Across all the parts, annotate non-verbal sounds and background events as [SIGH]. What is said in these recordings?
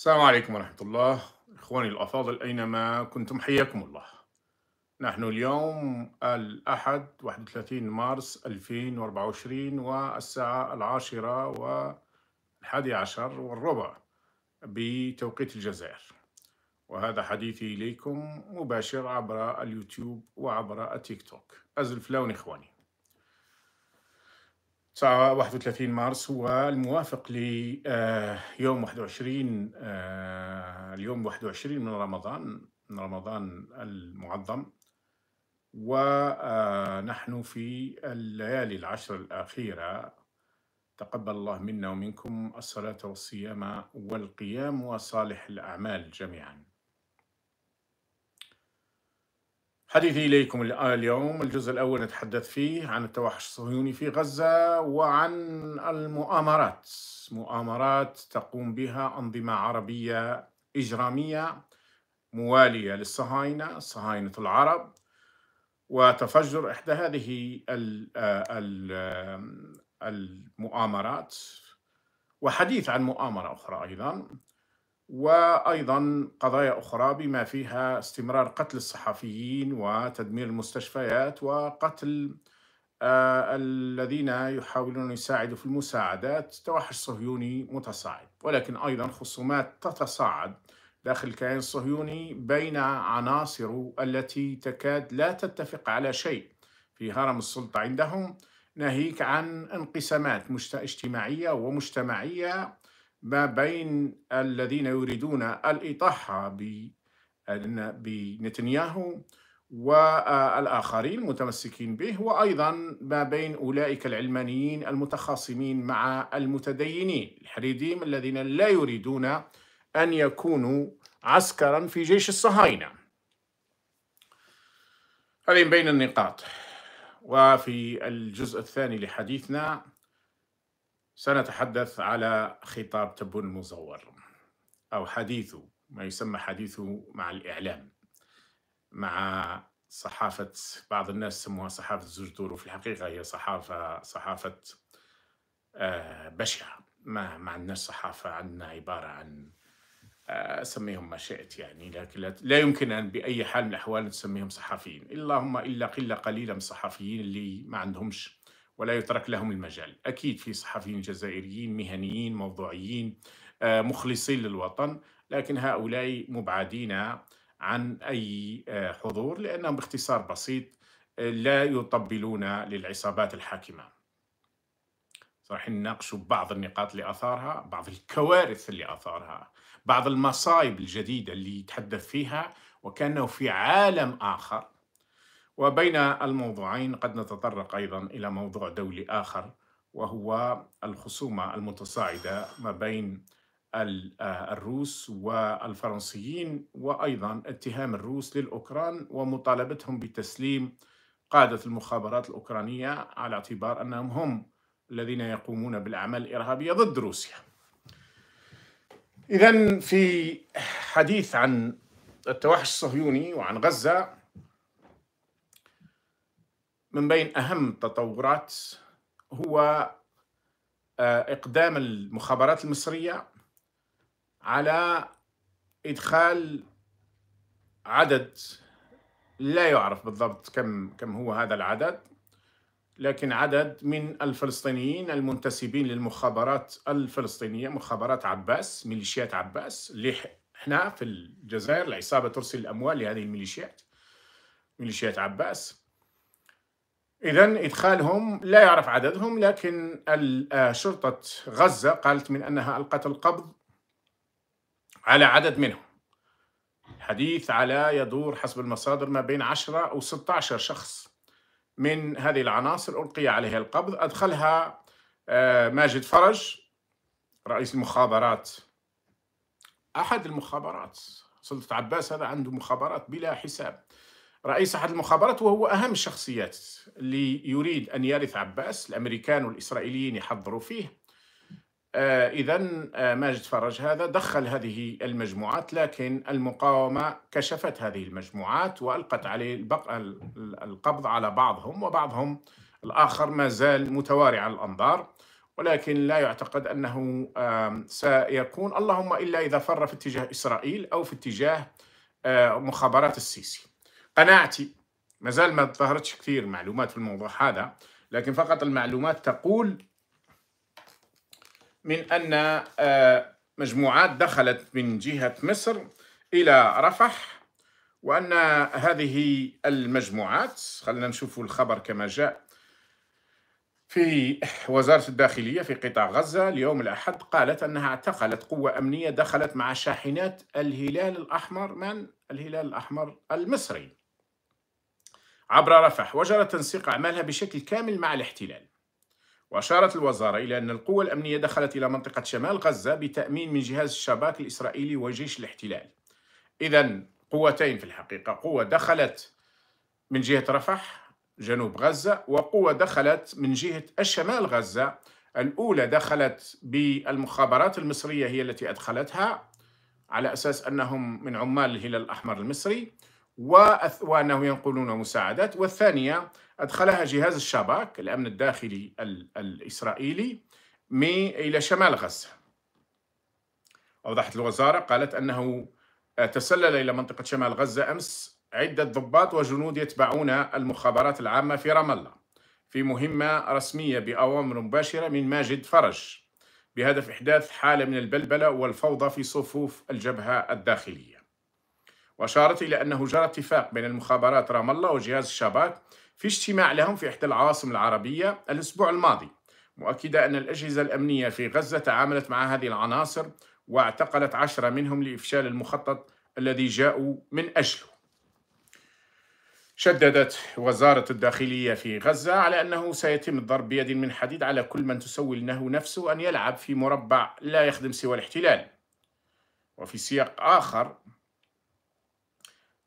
السلام عليكم ورحمة الله إخواني الأفاضل أينما كنتم حياكم الله نحن اليوم الأحد 31 مارس 2024 والساعة العاشرة والحادي عشر والربع بتوقيت الجزائر وهذا حديثي إليكم مباشر عبر اليوتيوب وعبر التيك توك أزل فلون إخواني ساعة 31 مارس هو الموافق ليوم آه، 21 آه، اليوم 21 من رمضان من رمضان المعظم ونحن آه، في الليالي العشر الأخيرة تقبل الله منا ومنكم الصلاة والصيام والقيام وصالح الأعمال جميعاً حديثي إليكم اليوم الجزء الأول نتحدث فيه عن التوحش الصهيوني في غزة وعن المؤامرات مؤامرات تقوم بها أنظمة عربية إجرامية موالية للصهاينة صهاينة العرب وتفجر إحدى هذه آه، المؤامرات وحديث عن مؤامرة أخرى أيضا وأيضا قضايا أخرى بما فيها استمرار قتل الصحفيين وتدمير المستشفيات وقتل آه، الذين يحاولون يساعدوا في المساعدات توحش صهيوني متصاعد ولكن أيضا خصومات تتصاعد داخل الكيان الصهيوني بين عناصره التي تكاد لا تتفق على شيء في هرم السلطة عندهم ناهيك عن انقسامات اجتماعية ومجتمعية ما بين الذين يريدون الإطاحة بنتنياهو والآخرين المتمسكين به وأيضا ما بين أولئك العلمانيين المتخاصمين مع المتدينين الحريديم الذين لا يريدون أن يكونوا عسكرا في جيش الصهاينة هذه بين النقاط وفي الجزء الثاني لحديثنا سنتحدث على خطاب تبون المزور أو حديثه ما يسمى حديثه مع الإعلام مع صحافة بعض الناس سموها صحافة زجدور وفي الحقيقة هي صحافة صحافة آه، بشعة ما مع الناس صحافة عندنا عبارة عن أسميهم سميهم ما شئت يعني لكن لا يمكن أن بأي حال من الأحوال تسميهم صحفيين اللهم إلا قلة قليلة من الصحفيين اللي ما عندهمش ولا يترك لهم المجال أكيد في صحفيين جزائريين مهنيين موضوعيين آه، مخلصين للوطن لكن هؤلاء مبعدين عن أي آه، حضور لأنهم باختصار بسيط آه، لا يطبلون للعصابات الحاكمة راح نناقش بعض النقاط اللي أثارها بعض الكوارث اللي أثارها بعض المصايب الجديدة اللي يتحدث فيها وكأنه في عالم آخر وبين الموضوعين قد نتطرق أيضا إلى موضوع دولي آخر وهو الخصومة المتصاعدة ما بين آه، الروس والفرنسيين وأيضا اتهام الروس للأوكران ومطالبتهم بتسليم قادة المخابرات الأوكرانية على اعتبار أنهم هم الذين يقومون بالأعمال الإرهابية ضد روسيا إذا في حديث عن التوحش الصهيوني وعن غزة من بين أهم التطورات هو آه، إقدام المخابرات المصرية على إدخال عدد لا يعرف بالضبط كم كم هو هذا العدد لكن عدد من الفلسطينيين المنتسبين للمخابرات الفلسطينية مخابرات عباس ميليشيات عباس اللي احنا في الجزائر العصابة ترسل الأموال لهذه الميليشيات ميليشيات عباس إذا إدخالهم لا يعرف عددهم لكن آه، شرطة غزة قالت من أنها ألقت القبض على عدد منهم حديث على يدور حسب المصادر ما بين 10 و 16 شخص من هذه العناصر ألقي عليها القبض أدخلها آه، ماجد فرج رئيس المخابرات أحد المخابرات سلطة عباس هذا عنده مخابرات بلا حساب رئيس أحد المخابرات وهو أهم الشخصيات اللي يريد أن يرث عباس الأمريكان والإسرائيليين يحضروا فيه آه إذا آه ماجد فرج هذا دخل هذه المجموعات لكن المقاومة كشفت هذه المجموعات وألقت عليه القبض على بعضهم وبعضهم الآخر ما زال متوارع الأنظار ولكن لا يعتقد أنه آه سيكون اللهم إلا إذا فر في اتجاه إسرائيل أو في اتجاه آه، مخابرات السيسي قناعتي ما زال ما تظهرتش كثير معلومات في الموضوع هذا لكن فقط المعلومات تقول من أن آه، مجموعات دخلت من جهة مصر إلى رفح وأن هذه المجموعات خلينا نشوف الخبر كما جاء في وزارة الداخلية في قطاع غزة اليوم الأحد قالت أنها اعتقلت قوة أمنية دخلت مع شاحنات الهلال الأحمر من؟ الهلال الأحمر المصري عبر رفح وجرى تنسيق أعمالها بشكل كامل مع الاحتلال وأشارت الوزارة إلى أن القوة الأمنية دخلت إلى منطقة شمال غزة بتأمين من جهاز الشباك الإسرائيلي وجيش الاحتلال إذا قوتين في الحقيقة قوة دخلت من جهة رفح جنوب غزة وقوة دخلت من جهة الشمال غزة الأولى دخلت بالمخابرات المصرية هي التي أدخلتها على أساس أنهم من عمال الهلال الأحمر المصري وأنه ينقلون مساعدات والثانية أدخلها جهاز الشباك الأمن الداخلي الإسرائيلي إلى شمال غزة أوضحت الوزارة قالت أنه آه، تسلل إلى منطقة شمال غزة أمس عدة ضباط وجنود يتبعون المخابرات العامة في رام الله في مهمة رسمية بأوامر مباشرة من ماجد فرج بهدف إحداث حالة من البلبلة والفوضى في صفوف الجبهة الداخلية وأشارت إلى أنه جرى اتفاق بين المخابرات رام الله وجهاز الشباك في اجتماع لهم في إحدى العواصم العربية الأسبوع الماضي مؤكدة أن الأجهزة الأمنية في غزة تعاملت مع هذه العناصر واعتقلت عشرة منهم لإفشال المخطط الذي جاءوا من أجله شددت وزارة الداخلية في غزة على أنه سيتم الضرب بيد من حديد على كل من تسول له نفسه أن يلعب في مربع لا يخدم سوى الاحتلال وفي سياق آخر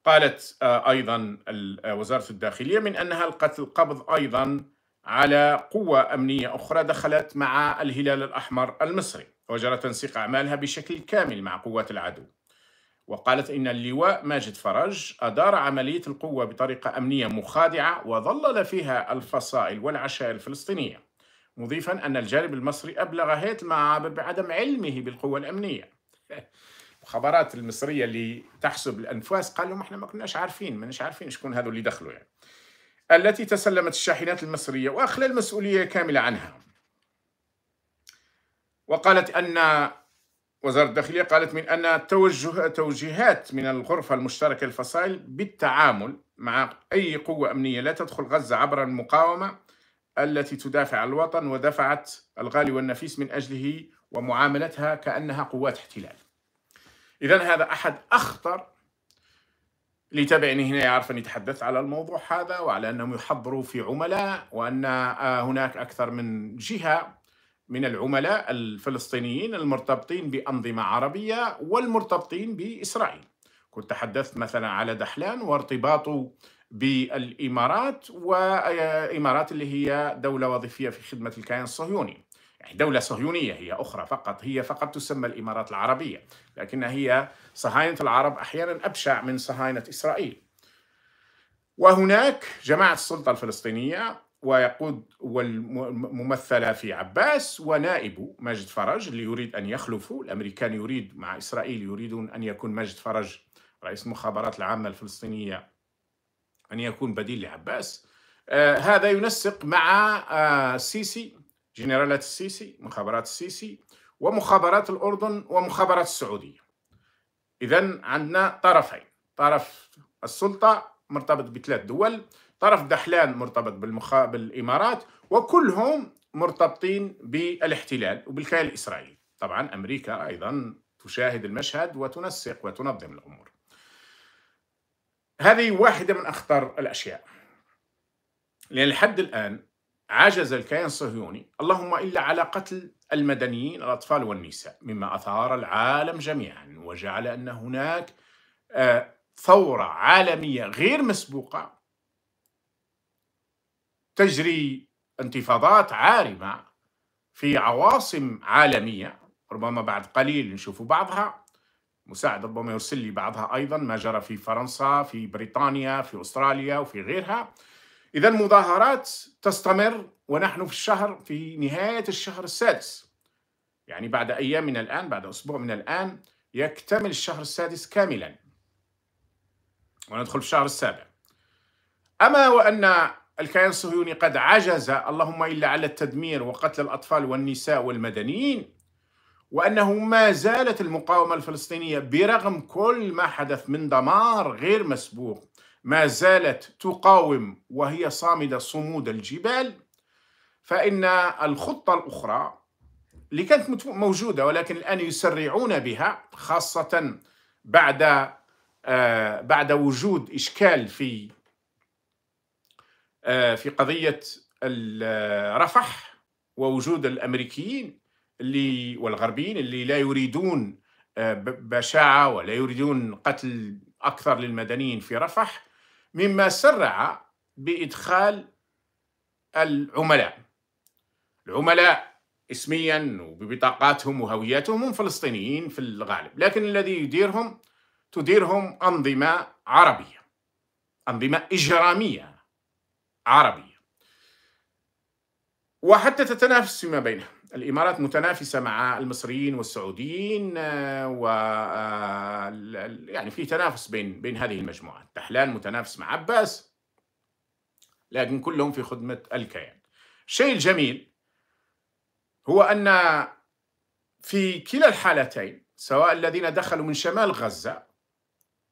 قالت آه، ايضا آه، وزاره الداخليه من انها القت القبض ايضا على قوه امنيه اخرى دخلت مع الهلال الاحمر المصري وجرى تنسيق اعمالها بشكل كامل مع قوات العدو. وقالت ان اللواء ماجد فرج ادار عمليه القوه بطريقه امنيه مخادعه وظلل فيها الفصائل والعشائر الفلسطينيه. مضيفا ان الجانب المصري ابلغ هيئه المعابر بعدم علمه بالقوه الامنيه. الخبرات المصريه اللي تحسب الانفاس قال لهم احنا ما كناش عارفين ماناش عارفين شكون هذو اللي دخلوا يعني التي تسلمت الشاحنات المصريه واخلى المسؤوليه كامله عنها وقالت ان وزارة الداخلية قالت من أن توجه توجيهات من الغرفة المشتركة الفصائل بالتعامل مع أي قوة أمنية لا تدخل غزة عبر المقاومة التي تدافع عن الوطن ودفعت الغالي والنفيس من أجله ومعاملتها كأنها قوات احتلال إذا هذا أحد أخطر اللي تابعني هنا يعرف أني تحدثت على الموضوع هذا وعلى أنهم يحضروا في عملاء وأن آه، هناك أكثر من جهة من العملاء الفلسطينيين المرتبطين بأنظمة عربية والمرتبطين بإسرائيل كنت تحدثت مثلا على دحلان وارتباطه بالإمارات وإمارات آه، اللي هي دولة وظيفية في خدمة الكيان الصهيوني يعني دولة صهيونية هي أخرى فقط هي فقط تسمى الإمارات العربية لكنها هي صهاينة العرب أحيانا أبشع من صهاينة إسرائيل وهناك جماعة السلطة الفلسطينية ويقود والممثلة في عباس ونائب مجد فرج اللي يريد أن يخلفه الأمريكان يريد مع إسرائيل يريدون أن يكون مجد فرج رئيس المخابرات العامة الفلسطينية أن يكون بديل لعباس آه هذا ينسق مع آه سيسي جنرالات السيسي مخابرات السيسي ومخابرات الأردن ومخابرات السعودية إذا عندنا طرفين طرف السلطة مرتبط بثلاث دول طرف دحلان مرتبط بالمخ... بالإمارات وكلهم مرتبطين بالاحتلال وبالكيان الإسرائيلي طبعا أمريكا أيضا تشاهد المشهد وتنسق وتنظم الأمور هذه واحدة من أخطر الأشياء لأن لحد الآن عجز الكيان الصهيوني اللهم إلا على قتل المدنيين الأطفال والنساء مما أثار العالم جميعا وجعل أن هناك آه، ثورة عالمية غير مسبوقة تجري انتفاضات عارمة في عواصم عالمية ربما بعد قليل نشوف بعضها مساعد ربما يرسل لي بعضها أيضا ما جرى في فرنسا في بريطانيا في أستراليا وفي غيرها إذا المظاهرات تستمر ونحن في الشهر في نهاية الشهر السادس يعني بعد أيام من الآن بعد أسبوع من الآن يكتمل الشهر السادس كاملا وندخل في الشهر السابع أما وأن الكيان الصهيوني قد عجز اللهم إلا على التدمير وقتل الأطفال والنساء والمدنيين وأنه ما زالت المقاومة الفلسطينية برغم كل ما حدث من دمار غير مسبوق ما زالت تقاوم وهي صامدة صمود الجبال فإن الخطة الأخرى اللي كانت موجودة ولكن الآن يسرعون بها خاصة بعد آه بعد وجود إشكال في آه في قضية رفح ووجود الأمريكيين اللي والغربيين اللي لا يريدون آه، بشاعة ولا يريدون قتل أكثر للمدنيين في رفح مما سرع بإدخال العملاء العملاء اسميا وببطاقاتهم وهوياتهم هم فلسطينيين في الغالب لكن الذي يديرهم تديرهم أنظمة عربية أنظمة إجرامية عربية وحتى تتنافس فيما بينها الإمارات متنافسة مع المصريين والسعوديين آه، و آه، يعني في تنافس بين بين هذه المجموعات دحلان متنافس مع عباس لكن كلهم في خدمة الكيان الشيء الجميل هو أن في كلا الحالتين سواء الذين دخلوا من شمال غزة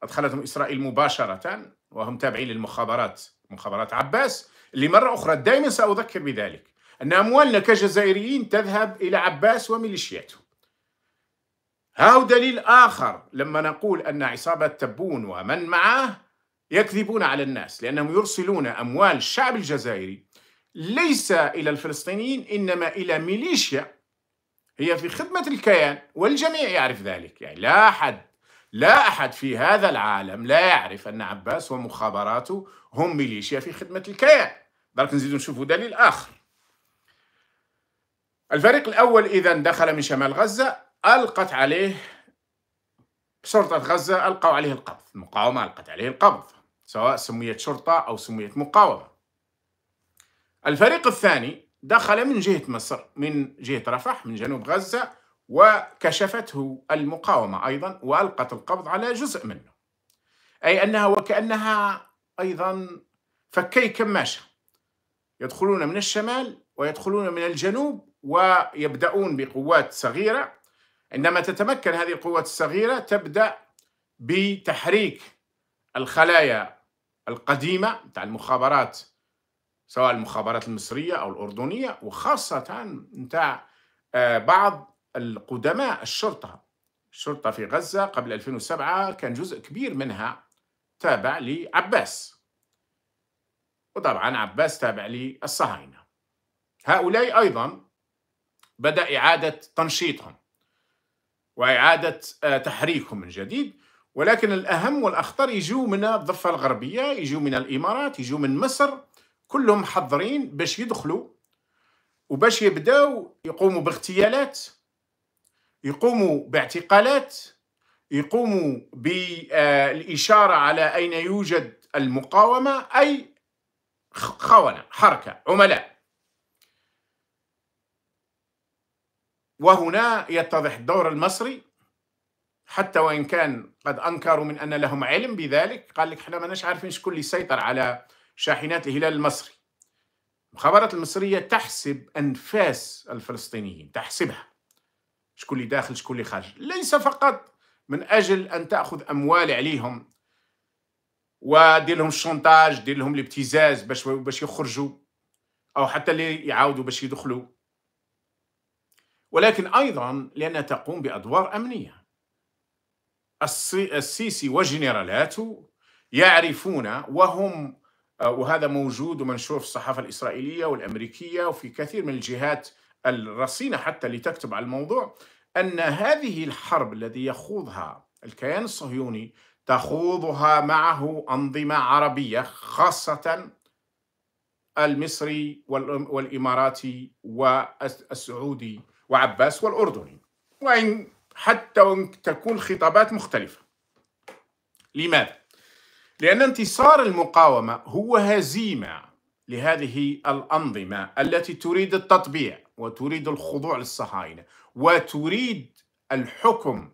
أدخلتهم إسرائيل مباشرة وهم تابعين للمخابرات مخابرات عباس لمرة أخرى دائما سأذكر بذلك أن أموالنا كجزائريين تذهب إلى عباس وميليشياته هاو دليل آخر لما نقول أن عصابة تبون ومن معاه يكذبون على الناس لأنهم يرسلون أموال الشعب الجزائري ليس إلى الفلسطينيين إنما إلى ميليشيا هي في خدمة الكيان والجميع يعرف ذلك يعني لا أحد لا أحد في هذا العالم لا يعرف أن عباس ومخابراته هم ميليشيا في خدمة الكيان بل نزيدوا نشوفوا دليل آخر الفريق الأول إذا دخل من شمال غزة ألقت عليه شرطة غزة ألقوا عليه القبض المقاومة ألقت عليه القبض سواء سميت شرطة أو سميت مقاومة الفريق الثاني دخل من جهة مصر من جهة رفح من جنوب غزة وكشفته المقاومة أيضا وألقت القبض على جزء منه أي أنها وكأنها أيضا فكي كماشة يدخلون من الشمال ويدخلون من الجنوب ويبدأون بقوات صغيرة عندما تتمكن هذه القوات الصغيرة تبدأ بتحريك الخلايا القديمة تاع المخابرات سواء المخابرات المصرية أو الأردنية وخاصة تاع آه، بعض القدماء الشرطة الشرطة في غزة قبل 2007 كان جزء كبير منها تابع لعباس وطبعا عباس تابع للصهاينة هؤلاء أيضا بدأ إعادة تنشيطهم وإعادة آه، تحريكهم من جديد ولكن الأهم والأخطر يجوا من الضفة الغربية يجوا من الإمارات يجوا من مصر كلهم حضرين باش يدخلوا وباش يبداو يقوموا باغتيالات يقوموا باعتقالات يقوموا بالإشارة على أين يوجد المقاومة أي خونة حركة عملاء وهنا يتضح الدور المصري حتى وان كان قد انكروا من ان لهم علم بذلك قال لك احنا ماناش عارفين شكون اللي سيطر على شاحنات الهلال المصري المخابرات المصريه تحسب انفاس الفلسطينيين تحسبها شكون اللي داخل شكون اللي خارج ليس فقط من اجل ان تاخذ اموال عليهم ودير لهم الشونتاج دير لهم الابتزاز باش باش يخرجوا او حتى اللي يعاودوا باش يدخلوا ولكن أيضا لأنها تقوم بأدوار أمنية السيسي وجنرالاته يعرفون وهم آه، وهذا موجود ومنشور في الصحافة الإسرائيلية والأمريكية وفي كثير من الجهات الرصينة حتى اللي تكتب على الموضوع أن هذه الحرب الذي يخوضها الكيان الصهيوني تخوضها معه أنظمة عربية خاصة المصري والإماراتي والسعودي وعباس والأردني وإن حتى وإن تكون خطابات مختلفة لماذا؟ لأن انتصار المقاومة هو هزيمة لهذه الأنظمة التي تريد التطبيع وتريد الخضوع للصهاينة وتريد الحكم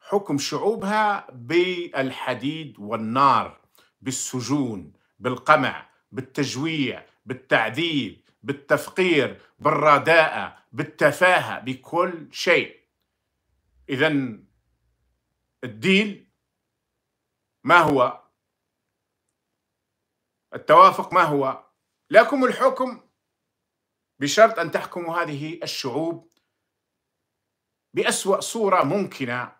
حكم شعوبها بالحديد والنار بالسجون بالقمع بالتجويع بالتعذيب بالتفقير بالرداءة بالتفاهة بكل شيء إذا الديل ما هو التوافق ما هو لكم الحكم بشرط أن تحكموا هذه الشعوب بأسوأ صورة ممكنة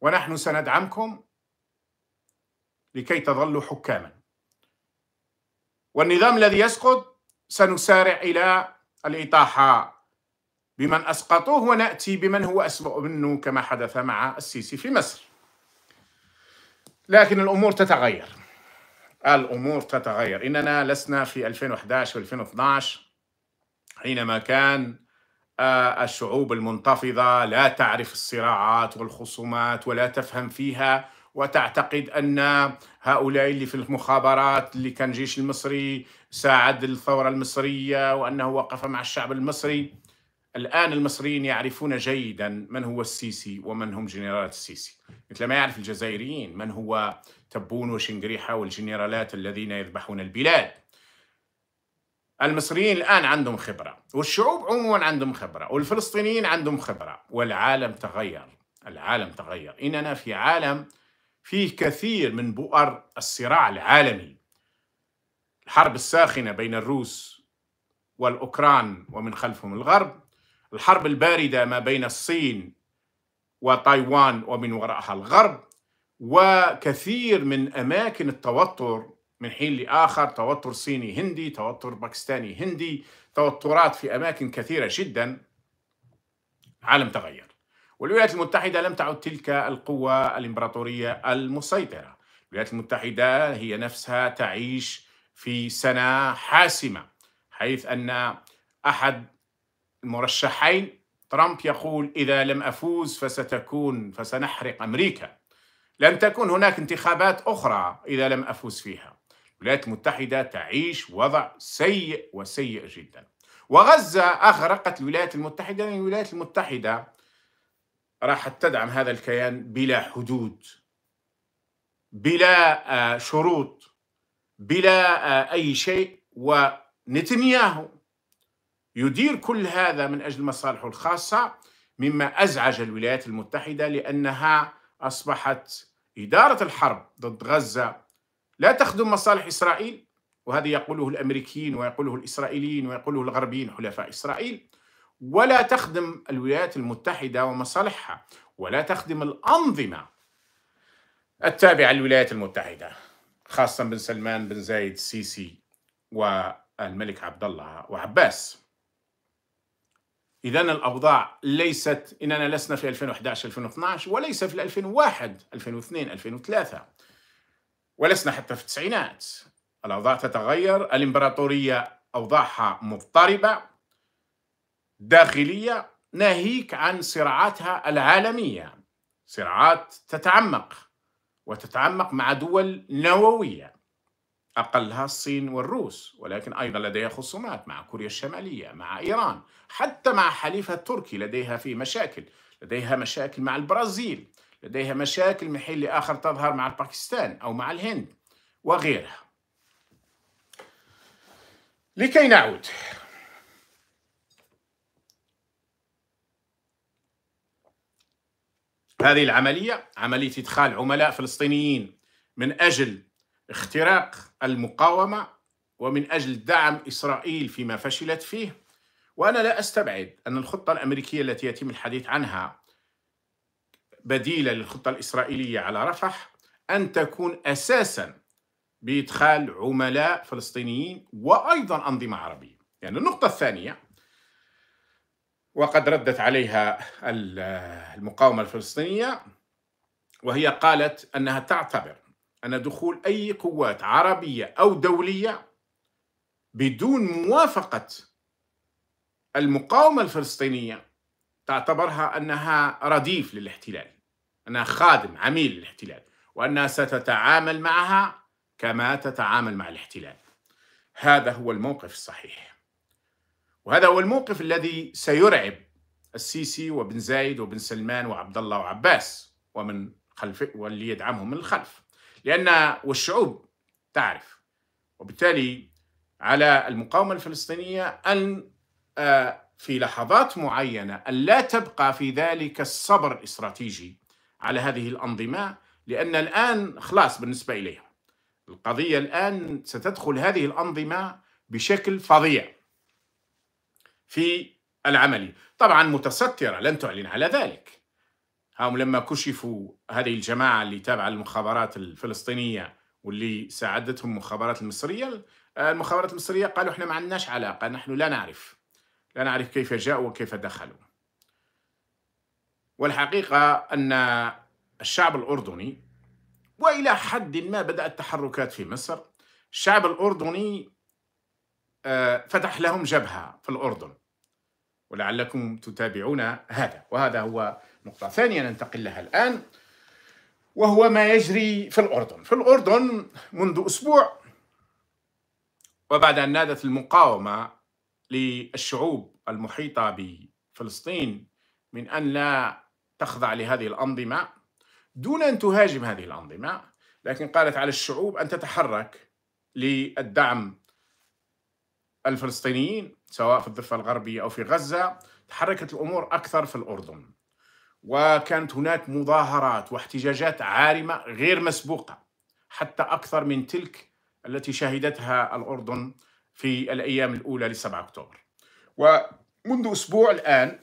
ونحن سندعمكم لكي تظلوا حكاما والنظام الذي يسقط سنسارع إلى الإطاحة بمن أسقطوه ونأتي بمن هو أسوأ منه كما حدث مع السيسي في مصر لكن الأمور تتغير الأمور تتغير إننا لسنا في 2011 و2012 حينما كان آه، الشعوب المنتفضة لا تعرف الصراعات والخصومات ولا تفهم فيها وتعتقد أن هؤلاء اللي في المخابرات اللي كان الجيش المصري ساعد الثورة المصرية وأنه وقف مع الشعب المصري الآن المصريين يعرفون جيدا من هو السيسي ومن هم جنرالات السيسي مثل ما يعرف الجزائريين من هو تبون وشنقريحة والجنرالات الذين يذبحون البلاد المصريين الآن عندهم خبرة والشعوب عموما عندهم خبرة والفلسطينيين عندهم خبرة والعالم تغير العالم تغير إننا في عالم فيه كثير من بؤر الصراع العالمي الحرب الساخنة بين الروس والأوكران ومن خلفهم الغرب الحرب الباردة ما بين الصين وتايوان ومن وراءها الغرب وكثير من أماكن التوتر من حين لآخر توتر صيني هندي توتر باكستاني هندي توترات في أماكن كثيرة جدا العالم تغير والولايات المتحدة لم تعد تلك القوة الإمبراطورية المسيطرة الولايات المتحدة هي نفسها تعيش في سنة حاسمة حيث أن أحد المرشحين ترامب يقول إذا لم أفوز فستكون فسنحرق أمريكا لن تكون هناك انتخابات أخرى إذا لم أفوز فيها الولايات المتحدة تعيش وضع سيء وسيء جدا وغزة أغرقت الولايات المتحدة لأن الولايات المتحدة راح تدعم هذا الكيان بلا حدود بلا آه، شروط بلا آه، أي شيء ونتنياهو يدير كل هذا من أجل مصالحه الخاصة مما أزعج الولايات المتحدة لأنها أصبحت إدارة الحرب ضد غزة لا تخدم مصالح إسرائيل وهذا يقوله الأمريكيين ويقوله الإسرائيليين ويقوله الغربيين حلفاء إسرائيل ولا تخدم الولايات المتحدة ومصالحها ولا تخدم الأنظمة التابعة للولايات المتحدة خاصة بن سلمان بن زايد السيسي والملك عبد الله وعباس إذا الأوضاع ليست إننا لسنا في 2011 2012 وليس في 2001 2002 2003 ولسنا حتى في التسعينات الأوضاع تتغير الإمبراطورية أوضاعها مضطربة داخلية ناهيك عن صراعاتها العالمية صراعات تتعمق وتتعمق مع دول نووية أقلها الصين والروس ولكن أيضا لديها خصومات مع كوريا الشمالية مع إيران حتى مع حليفها التركي لديها في مشاكل لديها مشاكل مع البرازيل لديها مشاكل من حين لآخر تظهر مع باكستان أو مع الهند وغيرها لكي نعود هذه العملية عملية إدخال عملاء فلسطينيين من أجل اختراق المقاومة ومن أجل دعم إسرائيل فيما فشلت فيه وأنا لا أستبعد أن الخطة الأمريكية التي يتم الحديث عنها بديلة للخطة الإسرائيلية على رفح أن تكون أساسا بإدخال عملاء فلسطينيين وأيضا أنظمة عربية يعني النقطة الثانية وقد ردت عليها المقاومة الفلسطينية وهي قالت أنها تعتبر أن دخول أي قوات عربية أو دولية بدون موافقة المقاومة الفلسطينية تعتبرها أنها رديف للاحتلال أنها خادم عميل للاحتلال وأنها ستتعامل معها كما تتعامل مع الاحتلال هذا هو الموقف الصحيح وهذا هو الموقف الذي سيرعب السيسي وبن زايد وبن سلمان وعبد الله وعباس ومن خلف واللي يدعمهم من الخلف لأن والشعوب تعرف وبالتالي على المقاومة الفلسطينية أن آه، في لحظات معينة أن لا تبقى في ذلك الصبر الاستراتيجي على هذه الأنظمة لأن الآن خلاص بالنسبة اليها القضية الآن ستدخل هذه الأنظمة بشكل فظيع في العمل طبعا متسترة لن تعلن على ذلك هم لما كشفوا هذه الجماعة اللي تابعة للمخابرات الفلسطينية واللي ساعدتهم المخابرات المصرية المخابرات المصرية قالوا احنا ما عندناش علاقة نحن لا نعرف لا نعرف كيف جاءوا وكيف دخلوا والحقيقة أن الشعب الأردني وإلى حد ما بدأت تحركات في مصر الشعب الأردني آه، فتح لهم جبهة في الأردن ولعلكم تتابعون هذا وهذا هو نقطة ثانية ننتقل لها الآن وهو ما يجري في الأردن في الأردن منذ أسبوع وبعد أن نادت المقاومة للشعوب المحيطة بفلسطين من أن لا تخضع لهذه الأنظمة دون أن تهاجم هذه الأنظمة لكن قالت على الشعوب أن تتحرك للدعم الفلسطينيين سواء في الضفة الغربية أو في غزة تحركت الأمور أكثر في الأردن وكانت هناك مظاهرات واحتجاجات عارمة غير مسبوقة حتى أكثر من تلك التي شهدتها الأردن في الأيام الأولى ل 7 أكتوبر ومنذ أسبوع الآن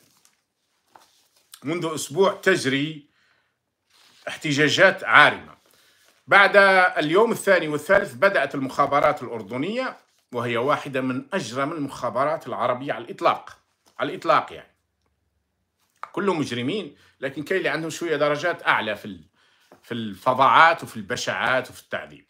منذ أسبوع تجري احتجاجات عارمة بعد اليوم الثاني والثالث بدأت المخابرات الأردنية وهي واحدة من أجرم المخابرات العربية على الإطلاق على الإطلاق يعني كلهم مجرمين لكن كاين اللي عندهم شوية درجات أعلى في في الفظاعات وفي البشاعات وفي التعذيب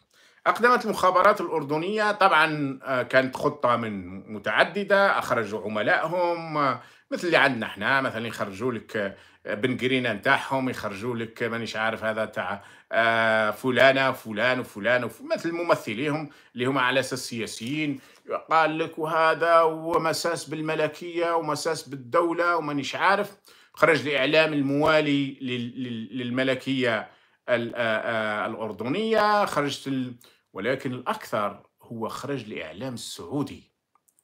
أقدمت المخابرات الأردنية طبعا آه، كانت خطة من متعددة أخرجوا عملائهم آه، مثل اللي عندنا احنا مثلا يخرجوا لك بن نتاعهم يخرجوا لك مانيش عارف هذا تاع آه، فلانه فلان وفلان مثل ممثليهم اللي هما على اساس سياسيين قال لك وهذا ومساس بالملكيه ومساس بالدوله ومانيش عارف خرج الاعلام الموالي للملكيه آه، آه، الاردنيه خرجت ال... ولكن الاكثر هو خرج الاعلام السعودي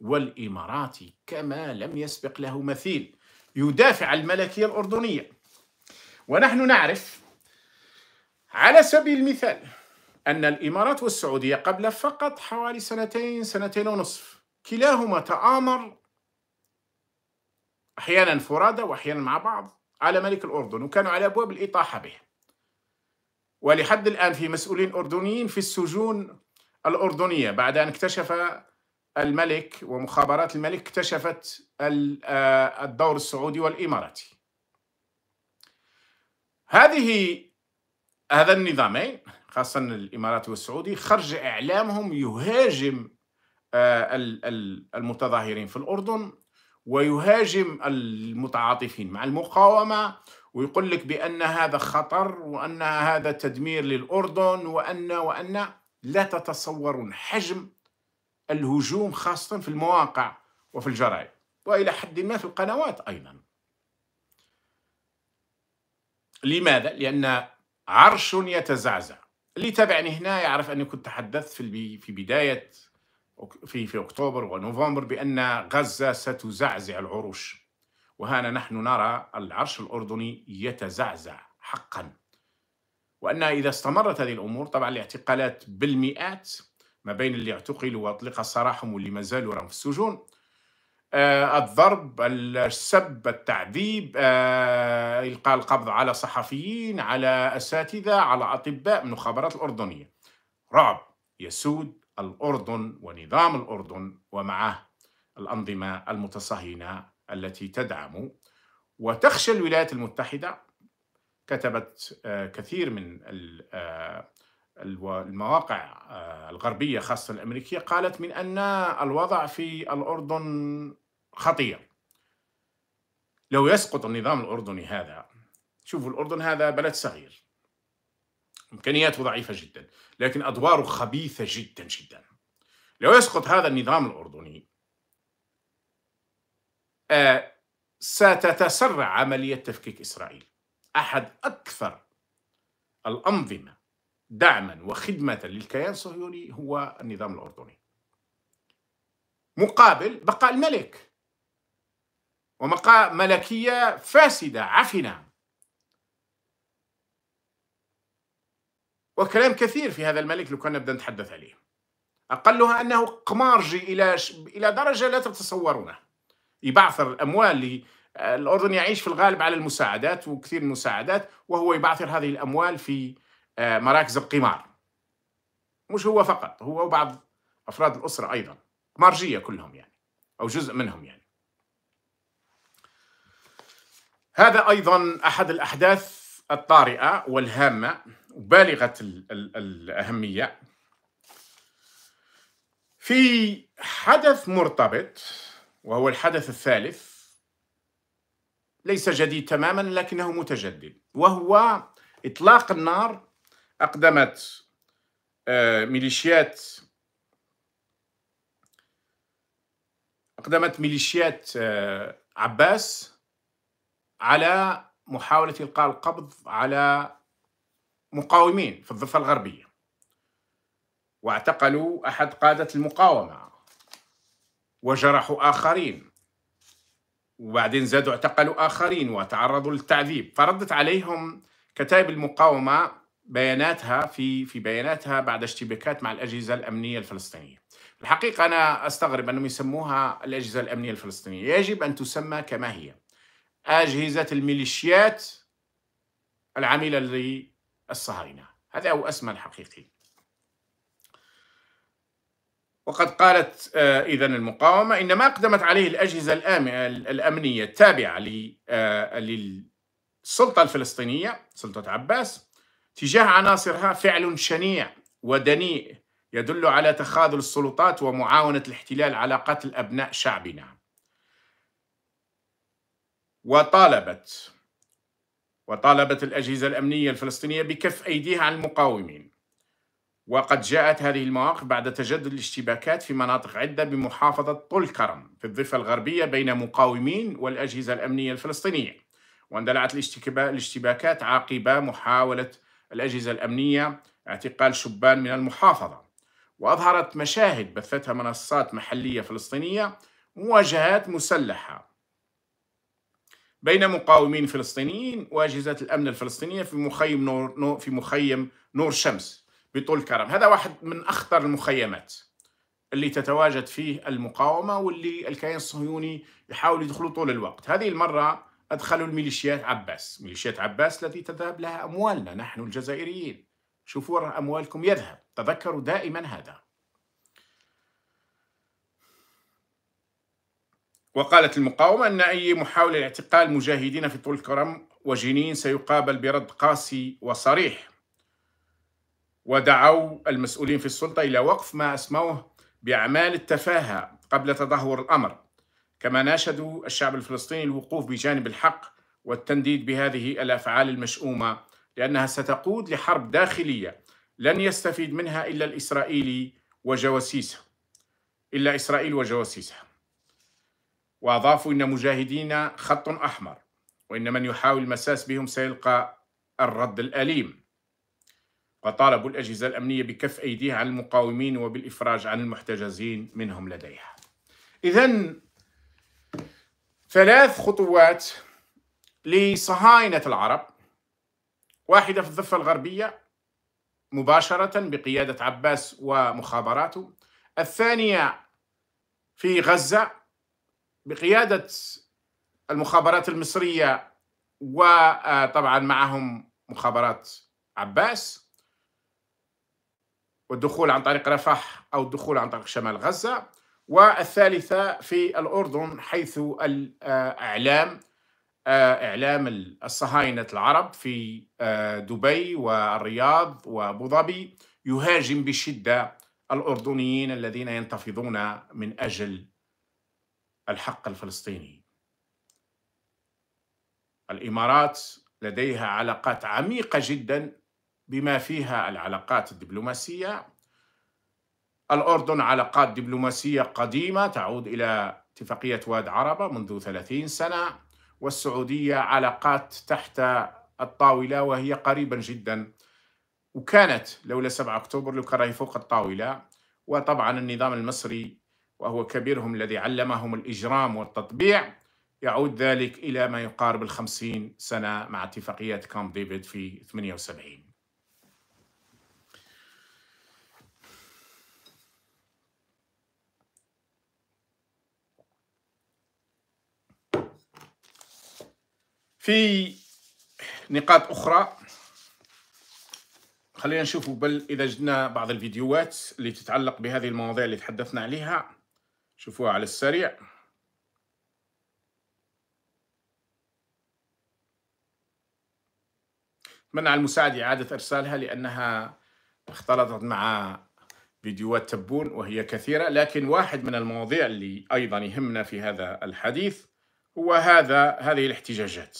والاماراتي كما لم يسبق له مثيل يدافع عن الملكية الأردنية ونحن نعرف على سبيل المثال أن الإمارات والسعودية قبل فقط حوالي سنتين سنتين ونصف كلاهما تآمر أحيانا فرادى وأحيانا مع بعض على ملك الأردن وكانوا على أبواب الإطاحة به ولحد الآن في مسؤولين أردنيين في السجون الأردنية بعد أن اكتشف الملك ومخابرات الملك اكتشفت آه، الدور السعودي والاماراتي. هذه هذا النظامين خاصه الاماراتي والسعودي خرج اعلامهم يهاجم آه، المتظاهرين في الاردن ويهاجم المتعاطفين مع المقاومه ويقول لك بان هذا خطر وان هذا تدمير للاردن وان وان لا تتصورون حجم الهجوم خاصة في المواقع وفي الجرائد وإلى حد ما في القنوات أيضا لماذا؟ لأن عرش يتزعزع اللي تابعني هنا يعرف أني كنت تحدثت في في بداية في في أكتوبر ونوفمبر بأن غزة ستزعزع العروش وهنا نحن نرى العرش الأردني يتزعزع حقا وأن إذا استمرت هذه الأمور طبعا الاعتقالات بالمئات ما بين اللي اعتقلوا واطلق سراحهم واللي ما زالوا راهم في السجون آه، الضرب السب التعذيب آه، إلقاء القبض على صحفيين على أساتذة على أطباء من مخابرات الأردنية رعب يسود الأردن ونظام الأردن ومعه الأنظمة المتصهينة التي تدعم وتخشى الولايات المتحدة كتبت آه، كثير من المواقع آه، الغربية خاصة الأمريكية قالت من أن الوضع في الأردن خطير لو يسقط النظام الأردني هذا شوفوا الأردن هذا بلد صغير إمكانياته ضعيفة جدا لكن أدواره خبيثة جدا جدا لو يسقط هذا النظام الأردني آه، ستتسرع عملية تفكيك إسرائيل أحد أكثر الأنظمة دعما وخدمة للكيان الصهيوني هو النظام الأردني مقابل بقاء الملك ومقاء ملكية فاسدة عفنة وكلام كثير في هذا الملك لو كان نبدأ نتحدث عليه أقلها أنه قمارجي إلى إلى درجة لا تتصورونها يبعثر الأموال الأردن يعيش في الغالب على المساعدات وكثير من المساعدات وهو يبعثر هذه الأموال في آه، مراكز القمار مش هو فقط هو وبعض أفراد الأسرة أيضا قمارجية كلهم يعني أو جزء منهم يعني هذا أيضا أحد الأحداث الطارئة والهامة وبالغة الأهمية في حدث مرتبط وهو الحدث الثالث ليس جديد تماما لكنه متجدد وهو إطلاق النار أقدمت آه، ميليشيات أقدمت ميليشيات آه، عباس على محاولة إلقاء القبض على مقاومين في الضفة الغربية واعتقلوا أحد قادة المقاومة وجرحوا آخرين وبعدين زادوا اعتقلوا آخرين وتعرضوا للتعذيب فردت عليهم كتائب المقاومة بياناتها في في بياناتها بعد اشتباكات مع الاجهزه الامنيه الفلسطينيه. الحقيقه انا استغرب انهم يسموها الاجهزه الامنيه الفلسطينيه، يجب ان تسمى كما هي. اجهزه الميليشيات العامله للصهاينه، هذا هو اسمها الحقيقي. وقد قالت آه، اذا المقاومه ان ما اقدمت عليه الاجهزه الامنيه التابعه آه، للسلطه الفلسطينيه سلطه عباس تجاه عناصرها فعل شنيع ودنيء يدل على تخاذل السلطات ومعاونة الاحتلال على قتل أبناء شعبنا وطالبت وطالبت الأجهزة الأمنية الفلسطينية بكف أيديها عن المقاومين وقد جاءت هذه المواقف بعد تجدد الاشتباكات في مناطق عدة بمحافظة طول كرم في الضفة الغربية بين مقاومين والأجهزة الأمنية الفلسطينية واندلعت الاشتباكات عقب محاولة الأجهزة الأمنية اعتقال شبان من المحافظة وأظهرت مشاهد بثتها منصات محلية فلسطينية مواجهات مسلحة بين مقاومين فلسطينيين وأجهزة الأمن الفلسطينية في مخيم نور, في مخيم نور شمس بطول كرم هذا واحد من أخطر المخيمات اللي تتواجد فيه المقاومة واللي الكيان الصهيوني يحاول يدخلوا طول الوقت هذه المرة أدخلوا الميليشيات عباس ميليشيات عباس التي تذهب لها أموالنا نحن الجزائريين شوفوا وراء أموالكم يذهب تذكروا دائما هذا وقالت المقاومة أن أي محاولة لاعتقال مجاهدين في طول كرم وجنين سيقابل برد قاسي وصريح ودعوا المسؤولين في السلطة إلى وقف ما أسموه بأعمال التفاهة قبل تدهور الأمر كما ناشدوا الشعب الفلسطيني الوقوف بجانب الحق والتنديد بهذه الافعال المشؤومه لانها ستقود لحرب داخليه لن يستفيد منها الا الاسرائيلي وجواسيسه الا اسرائيل وجواسيسها واضافوا ان مجاهدينا خط احمر وان من يحاول المساس بهم سيلقى الرد الاليم وطالبوا الاجهزه الامنيه بكف ايديها عن المقاومين وبالافراج عن المحتجزين منهم لديها اذا ثلاث خطوات لصهاينة العرب واحدة في الضفة الغربية مباشرة بقيادة عباس ومخابراته الثانية في غزة بقيادة المخابرات المصرية وطبعا آه، معهم مخابرات عباس والدخول عن طريق رفح أو الدخول عن طريق شمال غزة والثالثة في الأردن حيث الإعلام آه، إعلام آه، الصهاينة العرب في آه، دبي والرياض وأبو ظبي يهاجم بشدة الأردنيين الذين ينتفضون من أجل الحق الفلسطيني الإمارات لديها علاقات عميقة جدا بما فيها العلاقات الدبلوماسية الأردن علاقات دبلوماسية قديمة تعود إلى اتفاقية واد عربة منذ 30 سنة والسعودية علاقات تحت الطاولة وهي قريبا جدا وكانت لولا 7 أكتوبر لكره فوق الطاولة وطبعا النظام المصري وهو كبيرهم الذي علمهم الإجرام والتطبيع يعود ذلك إلى ما يقارب الخمسين سنة مع اتفاقية كامب ديفيد في 78 في نقاط أخرى خلينا نشوفوا بل إذا جدنا بعض الفيديوهات اللي تتعلق بهذه المواضيع اللي تحدثنا عليها شوفوها على السريع أتمنى على المساعد إعادة إرسالها لأنها اختلطت مع فيديوهات تبون وهي كثيرة لكن واحد من المواضيع اللي أيضا يهمنا في هذا الحديث هو هذا هذه الاحتجاجات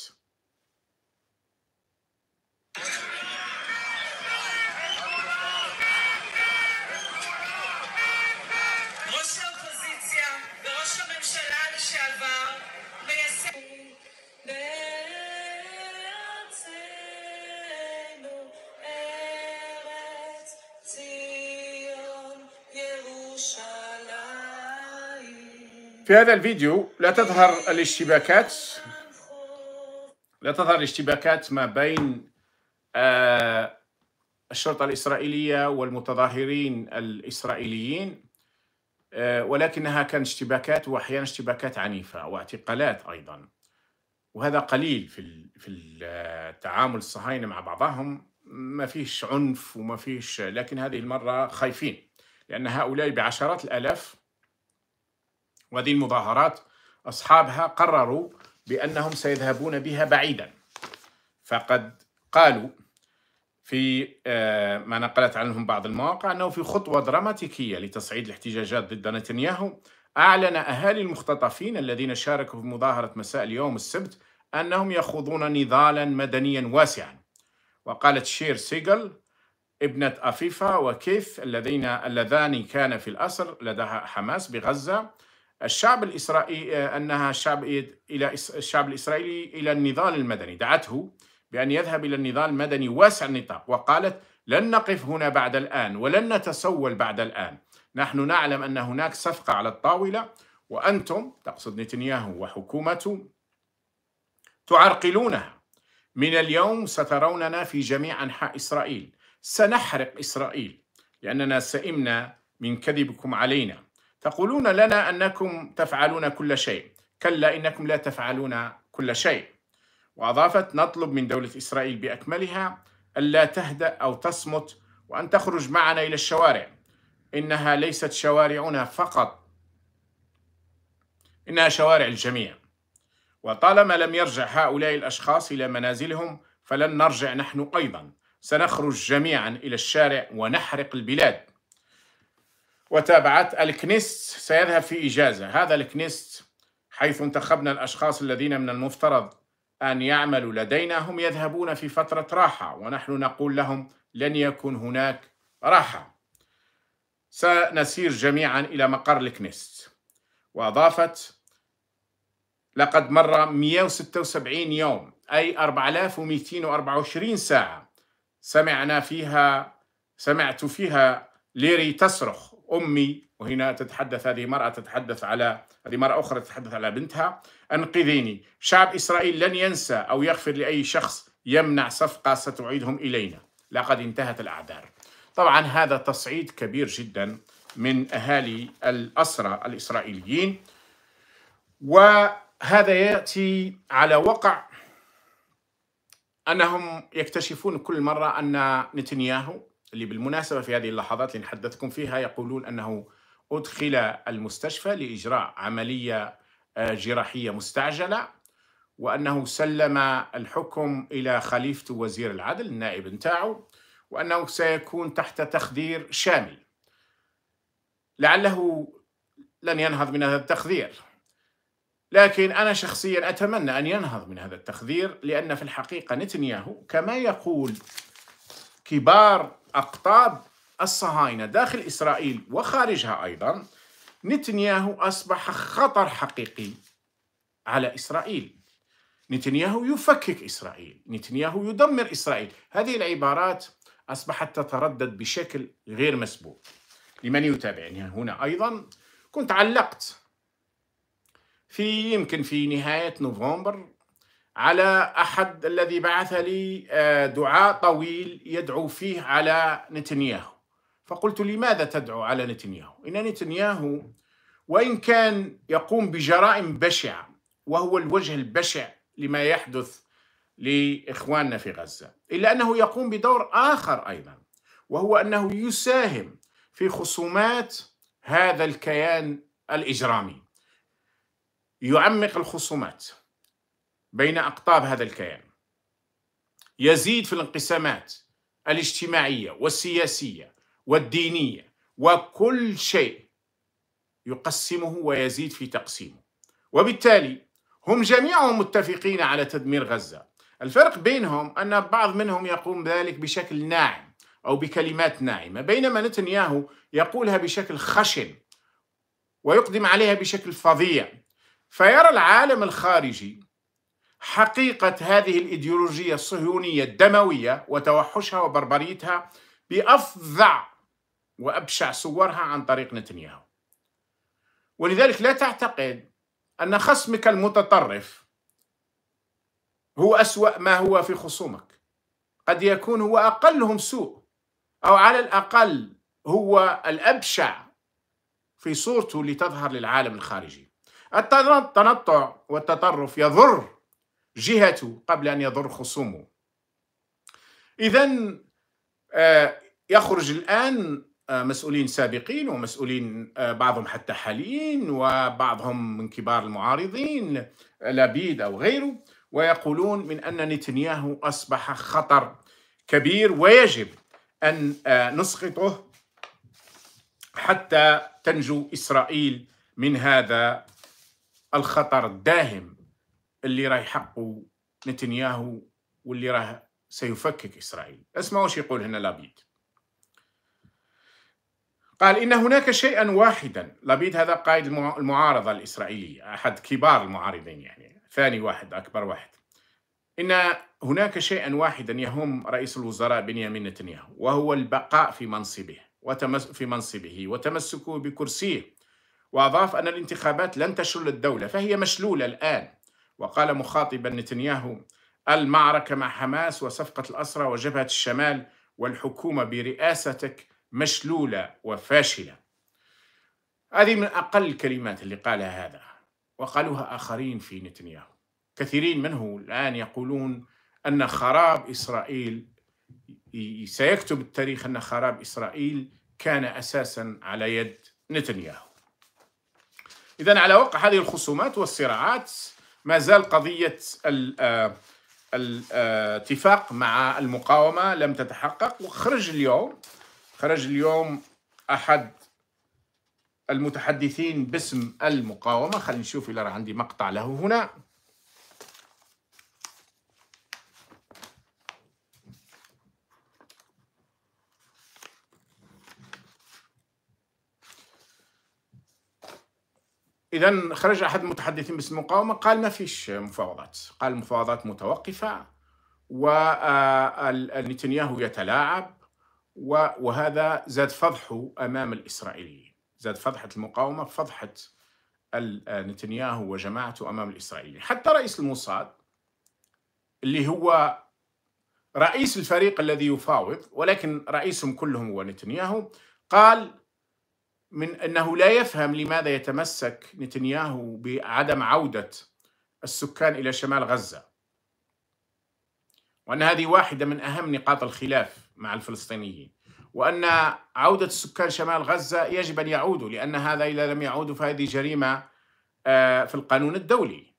في هذا الفيديو لا تظهر الاشتباكات لا تظهر الاشتباكات ما بين آه، الشرطة الإسرائيلية والمتظاهرين الإسرائيليين آه، ولكنها كانت اشتباكات وأحيانا اشتباكات عنيفة واعتقالات أيضا وهذا قليل في التعامل الصهاينة مع بعضهم ما فيش عنف وما فيش لكن هذه المرة خايفين لأن هؤلاء بعشرات الآلاف وهذه المظاهرات أصحابها قرروا بأنهم سيذهبون بها بعيدا فقد قالوا في آه، ما نقلت عنهم بعض المواقع أنه في خطوة دراماتيكية لتصعيد الاحتجاجات ضد نتنياهو أعلن أهالي المختطفين الذين شاركوا في مظاهرة مساء اليوم السبت أنهم يخوضون نضالا مدنيا واسعا وقالت شير سيجل ابنة أفيفا وكيف اللذين اللذان كان في الأسر لدى حماس بغزة الشعب الإسرائيلي آه، أنها الشعب إلى الشعب الإسرائيلي إلى النضال المدني دعته بأن يذهب إلى النضال المدني واسع النطاق وقالت لن نقف هنا بعد الآن ولن نتسول بعد الآن نحن نعلم أن هناك صفقة على الطاولة وأنتم تقصد نتنياهو وحكومته تعرقلونها من اليوم ستروننا في جميع أنحاء إسرائيل سنحرق إسرائيل لأننا سئمنا من كذبكم علينا تقولون لنا انكم تفعلون كل شيء كلا انكم لا تفعلون كل شيء واضافت نطلب من دوله اسرائيل باكملها الا تهدا او تصمت وان تخرج معنا الى الشوارع انها ليست شوارعنا فقط انها شوارع الجميع وطالما لم يرجع هؤلاء الاشخاص الى منازلهم فلن نرجع نحن ايضا سنخرج جميعا الى الشارع ونحرق البلاد وتابعت الكنيست سيذهب في إجازة هذا الكنيست حيث انتخبنا الأشخاص الذين من المفترض أن يعملوا لدينا هم يذهبون في فترة راحة ونحن نقول لهم لن يكون هناك راحة سنسير جميعا إلى مقر الكنيست وأضافت لقد مر 176 يوم أي 4224 ساعة سمعنا فيها سمعت فيها ليري تصرخ أمي وهنا تتحدث هذه المرأة تتحدث على هذه مرأة أخرى تتحدث على بنتها أنقذيني شعب إسرائيل لن ينسى أو يغفر لأي شخص يمنع صفقة ستعيدهم إلينا لقد انتهت الأعذار طبعا هذا تصعيد كبير جدا من أهالي الأسرى الإسرائيليين وهذا يأتي على وقع أنهم يكتشفون كل مرة أن نتنياهو اللي بالمناسبة في هذه اللحظات اللي نحدثكم فيها يقولون أنه أدخل المستشفى لإجراء عملية آه، جراحية مستعجلة وأنه سلم الحكم إلى خليفة وزير العدل النائب نتاعه وأنه سيكون تحت تخدير شامل لعله لن ينهض من هذا التخدير لكن أنا شخصيا أتمنى أن ينهض من هذا التخدير لأن في الحقيقة نتنياهو كما يقول كبار أقطاب الصهاينة داخل إسرائيل وخارجها أيضا نتنياهو أصبح خطر حقيقي على إسرائيل نتنياهو يفكك إسرائيل نتنياهو يدمر إسرائيل هذه العبارات أصبحت تتردد بشكل غير مسبوق لمن يتابعني هنا أيضا كنت علقت في يمكن في نهاية نوفمبر على احد الذي بعث لي آه، دعاء طويل يدعو فيه على نتنياهو فقلت لماذا تدعو على نتنياهو ان نتنياهو وان كان يقوم بجرائم بشعه وهو الوجه البشع لما يحدث لاخواننا في غزه الا انه يقوم بدور اخر ايضا وهو انه يساهم في خصومات هذا الكيان الاجرامي يعمق الخصومات بين أقطاب هذا الكيان يزيد في الانقسامات الاجتماعية والسياسية والدينية وكل شيء يقسمه ويزيد في تقسيمه وبالتالي هم جميعهم متفقين على تدمير غزة الفرق بينهم أن بعض منهم يقوم بذلك بشكل ناعم أو بكلمات ناعمة بينما نتنياهو يقولها بشكل خشن ويقدم عليها بشكل فظيع فيرى العالم الخارجي حقيقة هذه الإيديولوجية الصهيونية الدموية وتوحشها وبربريتها بأفظع وأبشع صورها عن طريق نتنياهو ولذلك لا تعتقد أن خصمك المتطرف هو أسوأ ما هو في خصومك قد يكون هو أقلهم سوء أو على الأقل هو الأبشع في صورته لتظهر للعالم الخارجي التنطع والتطرف يضر جهته قبل أن يضر خصومه إذا آه، يخرج الآن آه، مسؤولين سابقين ومسؤولين آه، بعضهم حتى حاليين وبعضهم من كبار المعارضين لابيد أو غيره ويقولون من أن نتنياهو أصبح خطر كبير ويجب أن نسقطه حتى تنجو إسرائيل من هذا الخطر الداهم اللي راه يحققوا نتنياهو واللي راه سيفكك إسرائيل اسمعوا شو يقول هنا لابيد قال إن هناك شيئا واحدا لابيد هذا قائد المعارضة الإسرائيلية أحد كبار المعارضين يعني ثاني واحد أكبر واحد إن هناك شيئا واحدا يهم رئيس الوزراء بنيامين نتنياهو وهو البقاء في منصبه وتمس في منصبه وتمسكه بكرسيه وأضاف أن الانتخابات لن تشل الدولة فهي مشلولة الآن وقال مخاطبا نتنياهو المعركة مع حماس وصفقة الأسرى وجبهة الشمال والحكومة برئاستك مشلولة وفاشلة هذه من أقل الكلمات اللي قالها هذا وقالوها آخرين في نتنياهو كثيرين منه الآن يقولون أن خراب إسرائيل سيكتب التاريخ أن خراب إسرائيل كان أساسا على يد نتنياهو إذا على وقع هذه الخصومات والصراعات ما زال قضية الاتفاق آه، آه، مع المقاومة لم تتحقق وخرج اليوم خرج اليوم أحد المتحدثين باسم المقاومة خلينا نشوف إذا عندي مقطع له هنا اذا خرج احد المتحدثين باسم المقاومه قال ما فيش مفاوضات قال المفاوضات متوقفه ونتنياهو يتلاعب وهذا زاد فضحه امام الاسرائيليين زاد فضحه المقاومه فضحه نتنياهو وجماعته امام الاسرائيليين حتى رئيس الموساد اللي هو رئيس الفريق الذي يفاوض ولكن رئيسهم كلهم هو نتنياهو قال من أنه لا يفهم لماذا يتمسك نتنياهو بعدم عودة السكان إلى شمال غزة وأن هذه واحدة من أهم نقاط الخلاف مع الفلسطينيين وأن عودة السكان شمال غزة يجب أن يعودوا لأن هذا إذا لم يعودوا فهذه جريمة آه، في القانون الدولي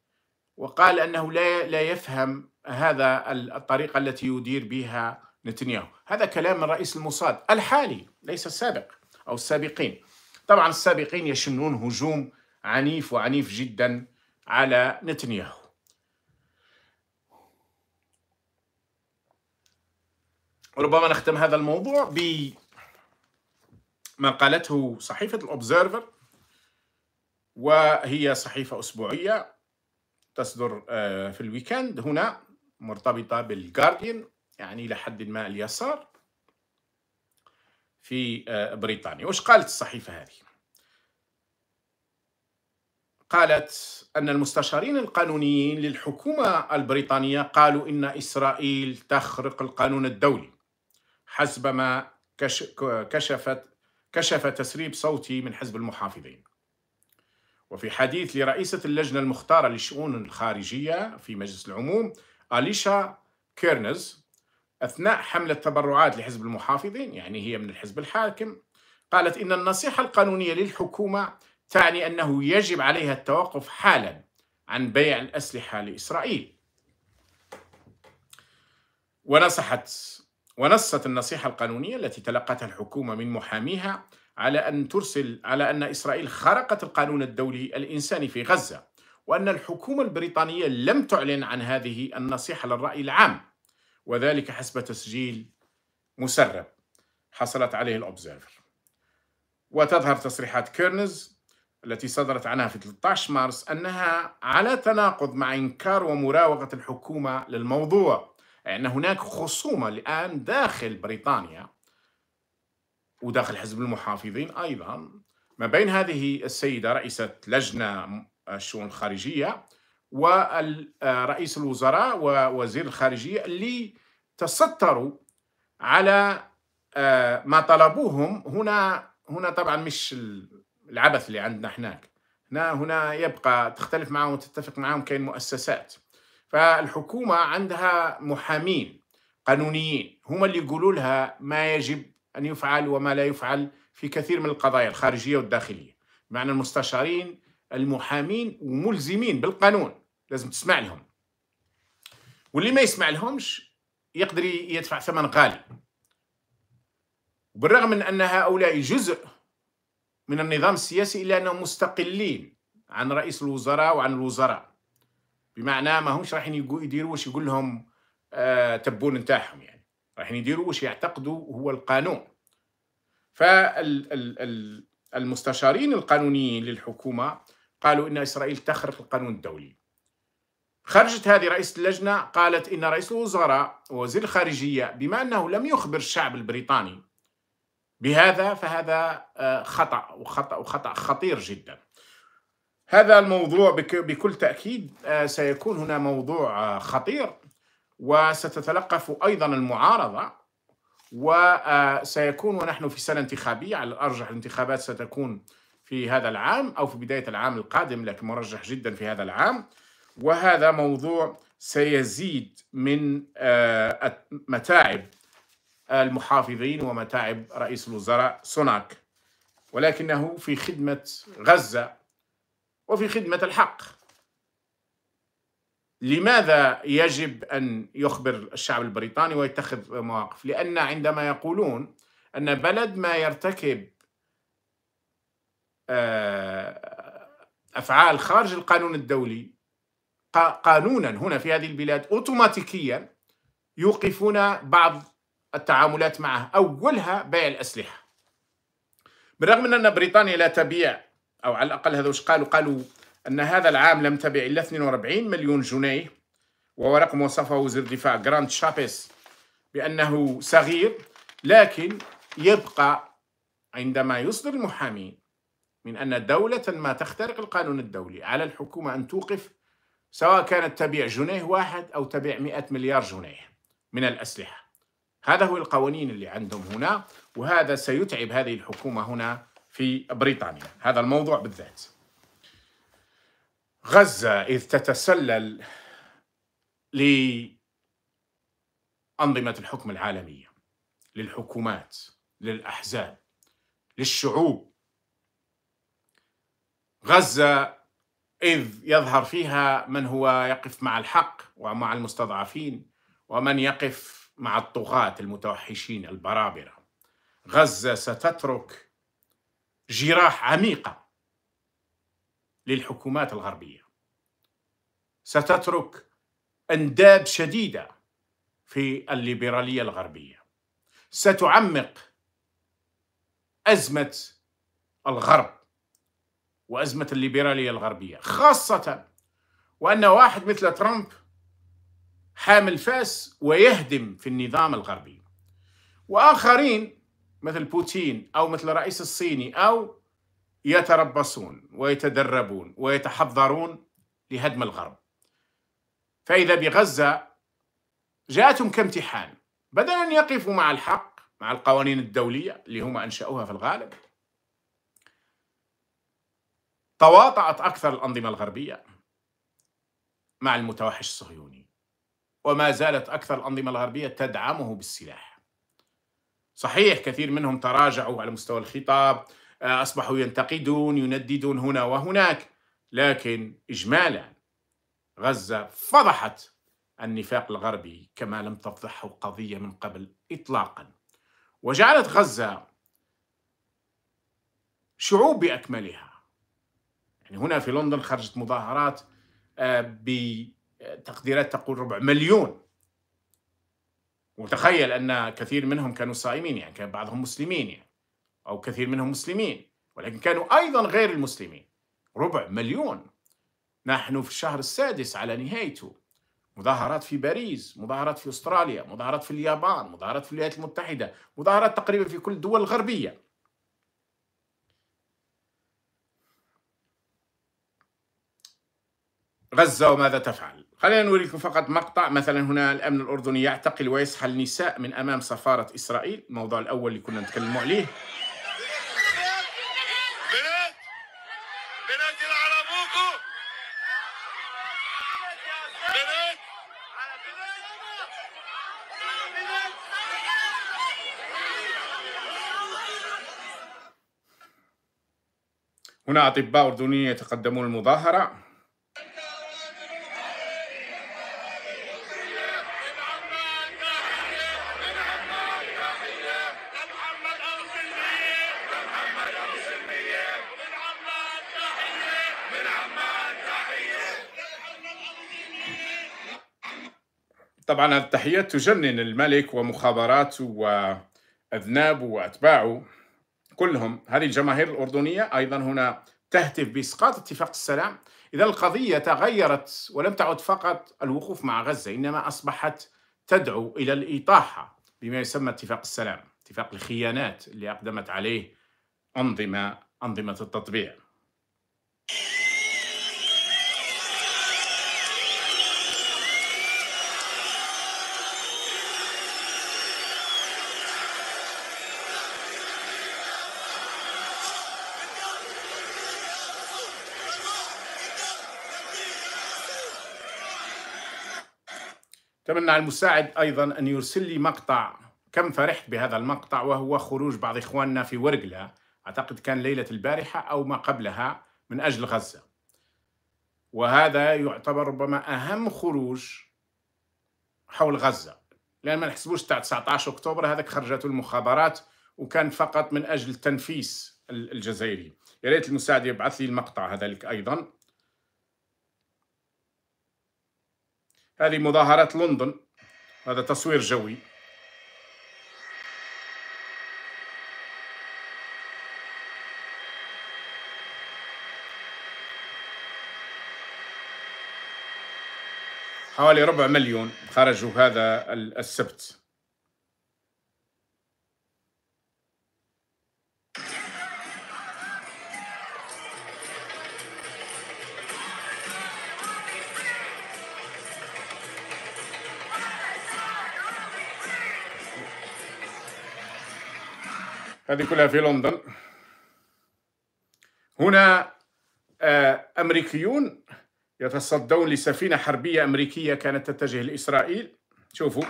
وقال أنه لا لا يفهم هذا الطريقة التي يدير بها نتنياهو هذا كلام من رئيس الموساد الحالي ليس السابق أو السابقين طبعا السابقين يشنون هجوم عنيف وعنيف جدا على نتنياهو ربما نختم هذا الموضوع بما قالته صحيفة الأوبزيرفر وهي صحيفة أسبوعية تصدر آه، في الويكند هنا مرتبطة بالجارديان يعني إلى حد ما اليسار في آه، بريطانيا وش قالت الصحيفة هذه قالت أن المستشارين القانونيين للحكومة البريطانية قالوا إن إسرائيل تخرق القانون الدولي حسب ما كشفت كشف تسريب صوتي من حزب المحافظين وفي حديث لرئيسة اللجنة المختارة للشؤون الخارجية في مجلس العموم أليشا كيرنز أثناء حملة تبرعات لحزب المحافظين يعني هي من الحزب الحاكم قالت إن النصيحة القانونية للحكومة تعني أنه يجب عليها التوقف حالا عن بيع الأسلحة لإسرائيل ونصحت ونصت النصيحة القانونية التي تلقتها الحكومة من محاميها على أن ترسل على أن إسرائيل خرقت القانون الدولي الإنساني في غزة وأن الحكومة البريطانية لم تعلن عن هذه النصيحة للرأي العام وذلك حسب تسجيل مسرب حصلت عليه الأوبزيرفر وتظهر تصريحات كيرنز التي صدرت عنها في 13 مارس أنها على تناقض مع إنكار ومراوغة الحكومة للموضوع يعني أن هناك خصومة الآن داخل بريطانيا وداخل حزب المحافظين أيضا ما بين هذه السيدة رئيسة لجنة الشؤون الخارجية ورئيس الوزراء ووزير الخارجية اللي تستروا على آه، ما طلبوهم هنا هنا طبعا مش العبث اللي عندنا هناك هنا هنا يبقى تختلف معهم وتتفق معهم كاين مؤسسات فالحكومة عندها محامين قانونيين هما اللي يقولوا لها ما يجب أن يفعل وما لا يفعل في كثير من القضايا الخارجية والداخلية معنى المستشارين المحامين وملزمين بالقانون لازم تسمع لهم واللي ما يسمع لهمش يقدر يدفع ثمن غالي بالرغم من ان هؤلاء جزء من النظام السياسي الا انهم مستقلين عن رئيس الوزراء وعن الوزراء بمعنى ما همش رايحين يديروا واش يقول لهم آه تبون نتاعهم يعني رايحين يديروا واش يعتقدوا هو القانون فالمستشارين القانونيين للحكومه قالوا إن إسرائيل تخرق القانون الدولي خرجت هذه رئيسة اللجنة قالت إن رئيس الوزراء ووزير الخارجية بما أنه لم يخبر الشعب البريطاني بهذا فهذا آه، خطأ وخطأ وخطأ خطير جدا هذا الموضوع بكل تأكيد آه، سيكون هنا موضوع آه، خطير وستتلقف أيضا المعارضة وسيكون ونحن في سنة انتخابية على الأرجح الانتخابات ستكون في هذا العام أو في بداية العام القادم لكن مرجح جدا في هذا العام وهذا موضوع سيزيد من آه، متاعب المحافظين ومتاعب رئيس الوزراء سوناك ولكنه في خدمة غزة وفي خدمة الحق لماذا يجب أن يخبر الشعب البريطاني ويتخذ مواقف؟ لأن عندما يقولون أن بلد ما يرتكب آه، افعال خارج القانون الدولي قانونا هنا في هذه البلاد اوتوماتيكيا يوقفون بعض التعاملات معه اولها بيع الاسلحه بالرغم من ان بريطانيا لا تبيع او على الاقل هذا وش قالوا قالوا ان هذا العام لم تبع الا 42 مليون جنيه وورقم وصفه وزير الدفاع جراند شابيس بانه صغير لكن يبقى عندما يصدر المحامين من أن دولة ما تخترق القانون الدولي على الحكومة أن توقف سواء كانت تبيع جنيه واحد أو تبيع مئة مليار جنيه من الأسلحة هذا هو القوانين اللي عندهم هنا وهذا سيتعب هذه الحكومة هنا في بريطانيا هذا الموضوع بالذات غزة إذ تتسلل لأنظمة الحكم العالمية للحكومات للأحزاب للشعوب غزة إذ يظهر فيها من هو يقف مع الحق ومع المستضعفين ومن يقف مع الطغاة المتوحشين البرابرة غزة ستترك جراح عميقة للحكومات الغربية ستترك أنداب شديدة في الليبرالية الغربية ستعمق أزمة الغرب وأزمة الليبرالية الغربية خاصة وأن واحد مثل ترامب حامل فاس ويهدم في النظام الغربي وآخرين مثل بوتين أو مثل الرئيس الصيني أو يتربصون ويتدربون ويتحضرون لهدم الغرب فإذا بغزة جاءتهم كامتحان بدل أن يقفوا مع الحق مع القوانين الدولية اللي هم أنشأوها في الغالب تواطأت أكثر الأنظمة الغربية مع المتوحش الصهيوني وما زالت أكثر الأنظمة الغربية تدعمه بالسلاح صحيح كثير منهم تراجعوا على مستوى الخطاب آه، أصبحوا ينتقدون ينددون هنا وهناك لكن إجمالا غزة فضحت النفاق الغربي كما لم تفضحه قضية من قبل إطلاقا وجعلت غزة شعوب بأكملها يعني هنا في لندن خرجت مظاهرات آه، بتقديرات آه، تقول ربع مليون وتخيل أن كثير منهم كانوا صائمين يعني كان بعضهم مسلمين يعني أو كثير منهم مسلمين ولكن كانوا أيضا غير المسلمين ربع مليون نحن في الشهر السادس على نهايته مظاهرات في باريس مظاهرات في أستراليا مظاهرات في اليابان مظاهرات في الولايات المتحدة مظاهرات تقريبا في كل الدول الغربية غزة وماذا تفعل خلينا نوريكم فقط مقطع مثلا هنا الأمن الأردني يعتقل ويسحل نساء من أمام سفارة إسرائيل الموضوع الأول اللي كنا نتكلم عليه هنا أطباء أردنيين يتقدمون المظاهرة طبعا التحيات تجنن الملك ومخابراته وأذنابه وأتباعه كلهم هذه الجماهير الأردنية أيضا هنا تهتف بإسقاط اتفاق السلام إذا القضية تغيرت ولم تعد فقط الوقوف مع غزة إنما أصبحت تدعو إلى الإطاحة بما يسمى اتفاق السلام اتفاق الخيانات اللي أقدمت عليه أنظمة أنظمة التطبيع أتمنى على المساعد أيضا أن يرسل لي مقطع كم فرحت بهذا المقطع وهو خروج بعض إخواننا في ورقلة أعتقد كان ليلة البارحة أو ما قبلها من أجل غزة وهذا يعتبر ربما أهم خروج حول غزة لأن ما نحسبوش تاع 19 أكتوبر هذاك خرجته المخابرات وكان فقط من أجل تنفيس الجزائري يا ريت المساعد يبعث لي المقطع هذلك أيضا هذه مظاهرات لندن هذا تصوير جوي حوالي ربع مليون خرجوا هذا السبت هذه كلها في لندن هنا آه، أمريكيون يتصدون لسفينة حربية أمريكية كانت تتجه لإسرائيل شوفوا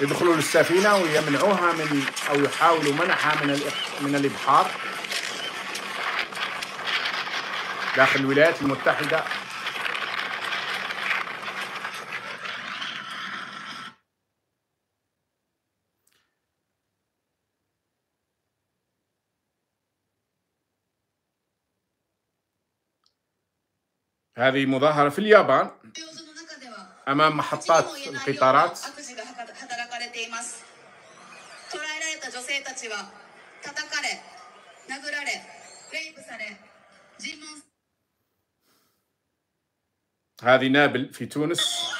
يدخلوا للسفينة ويمنعوها من أو يحاولوا منعها من من الإبحار داخل الولايات المتحدة هذه مظاهرة في اليابان أمام محطات القطارات هذه نابل في تونس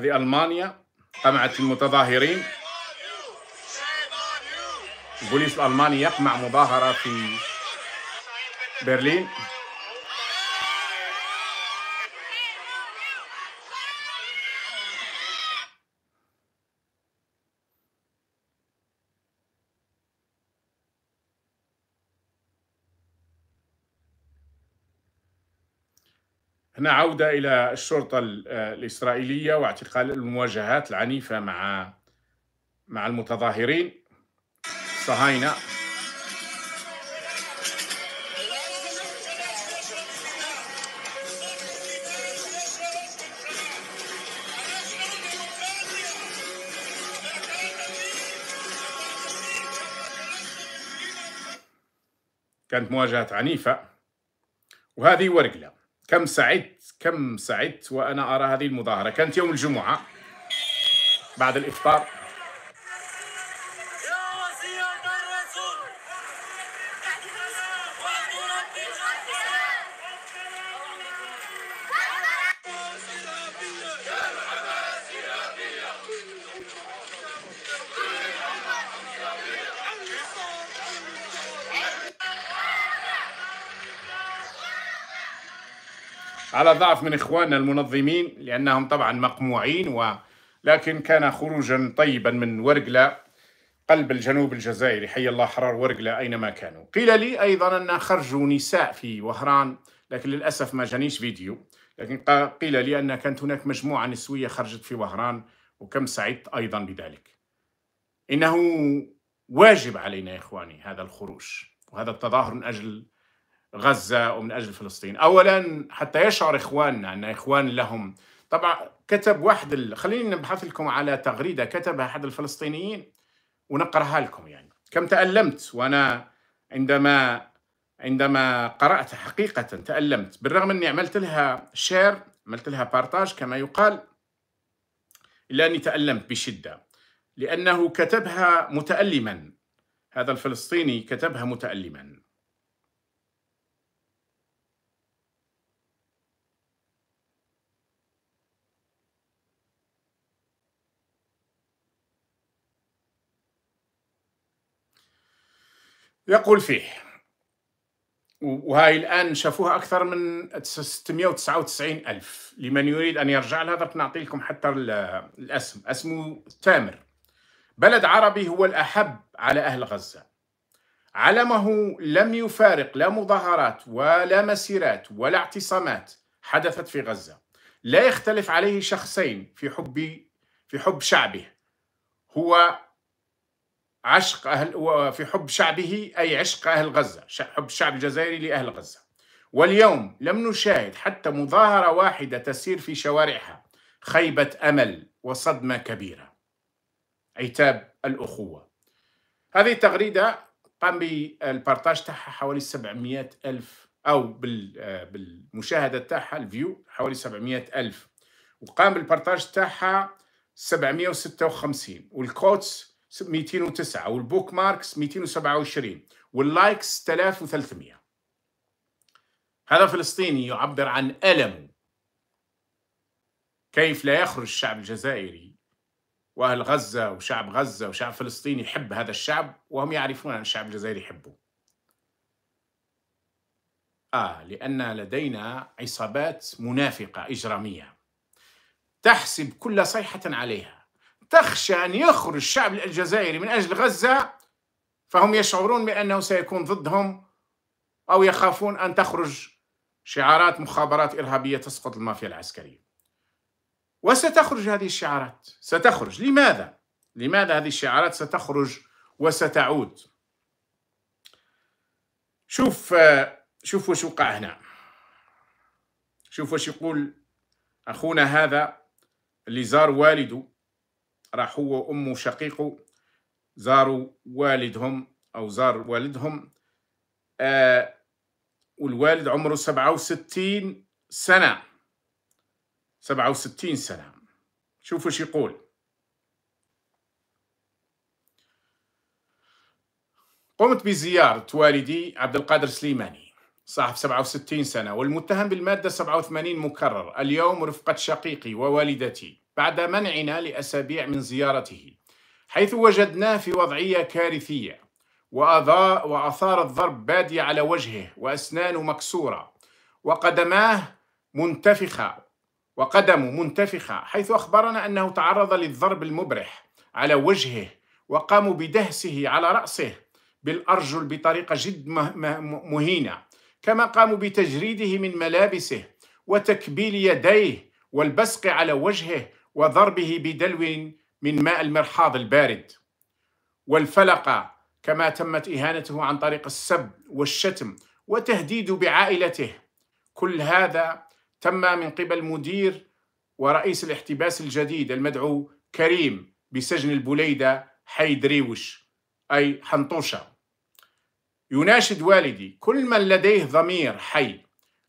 هذه ألمانيا قمعت المتظاهرين البوليس الألماني يقمع مظاهرة في برلين هنا عودة إلى الشرطة آه، الإسرائيلية واعتقال المواجهات العنيفة مع مع المتظاهرين صهاينة كانت مواجهات عنيفة وهذه ورقلة كم سعدت كم سعدت وأنا أرى هذه المظاهرة كانت يوم الجمعة بعد الإفطار على ضعف من إخواننا المنظمين لأنهم طبعا مقموعين و... لكن كان خروجا طيبا من ورقلة قلب الجنوب الجزائري حي الله حرار ورقلة أينما كانوا قيل لي أيضا أن خرجوا نساء في وهران لكن للأسف ما جانيش فيديو لكن قيل لي أن كانت هناك مجموعة نسوية خرجت في وهران وكم سعدت أيضا بذلك إنه واجب علينا يا إخواني هذا الخروج وهذا التظاهر من أجل غزة ومن أجل فلسطين أولا حتى يشعر إخواننا أن إخوان لهم طبعا كتب واحد ال... خليني نبحث لكم على تغريدة كتبها أحد الفلسطينيين ونقرها لكم يعني كم تألمت وأنا عندما عندما قرأت حقيقة تألمت بالرغم أني عملت لها شير عملت لها بارتاج كما يقال إلا أني تألمت بشدة لأنه كتبها متألما هذا الفلسطيني كتبها متألما يقول فيه وهاي الآن شافوها أكثر من 699 ألف لمن يريد أن يرجع لها درك نعطي لكم حتى الاسم اسمه تامر بلد عربي هو الأحب على أهل غزة علمه لم يفارق لا مظاهرات ولا مسيرات ولا اعتصامات حدثت في غزة لا يختلف عليه شخصين في حب في حب شعبه هو عشق أهل وفي حب شعبه أي عشق أهل غزة حب الشعب الجزائري لأهل غزة واليوم لم نشاهد حتى مظاهرة واحدة تسير في شوارعها خيبة أمل وصدمة كبيرة عتاب الأخوة هذه التغريدة قام بالبارتاج تاعها حوالي 700 ألف أو بالمشاهدة تاعها الفيو حوالي 700 ألف وقام بالبارتاج تاعها 756 والكوتس 209 والبوك ماركس 227 واللايكس 1300 هذا فلسطيني يعبر عن ألمه كيف لا يخرج الشعب الجزائري وأهل غزة وشعب غزة وشعب فلسطين يحب هذا الشعب وهم يعرفون أن الشعب الجزائري يحبه آه لأن لدينا عصابات منافقة إجرامية تحسب كل صيحة عليها تخشى أن يخرج الشعب الجزائري من أجل غزة فهم يشعرون بأنه سيكون ضدهم أو يخافون أن تخرج شعارات مخابرات إرهابية تسقط المافيا العسكرية وستخرج هذه الشعارات ستخرج لماذا؟ لماذا هذه الشعارات ستخرج وستعود؟ شوف شوف وش وقع هنا شوف وش يقول أخونا هذا اللي زار والده راح هو وأمه وشقيقه زاروا والدهم أو زار والدهم آه والوالد عمره 67 سنة 67 سنة شوفوا شو يقول قمت بزيارة والدي عبد القادر سليماني صاحب 67 سنة والمتهم بالمادة 87 مكرر اليوم رفقة شقيقي ووالدتي بعد منعنا لأسابيع من زيارته حيث وجدناه في وضعية كارثية وأثار الضرب بادية على وجهه وأسنانه مكسورة وقدماه منتفخة وقدمه منتفخة حيث أخبرنا أنه تعرض للضرب المبرح على وجهه وقاموا بدهسه على رأسه بالأرجل بطريقة جد مهينة كما قاموا بتجريده من ملابسه وتكبيل يديه والبسق على وجهه وضربه بدلو من ماء المرحاض البارد والفلقة كما تمت إهانته عن طريق السب والشتم وتهديد بعائلته كل هذا تم من قبل مدير ورئيس الاحتباس الجديد المدعو كريم بسجن البليدة حي دريوش أي حنطوشة يناشد والدي كل من لديه ضمير حي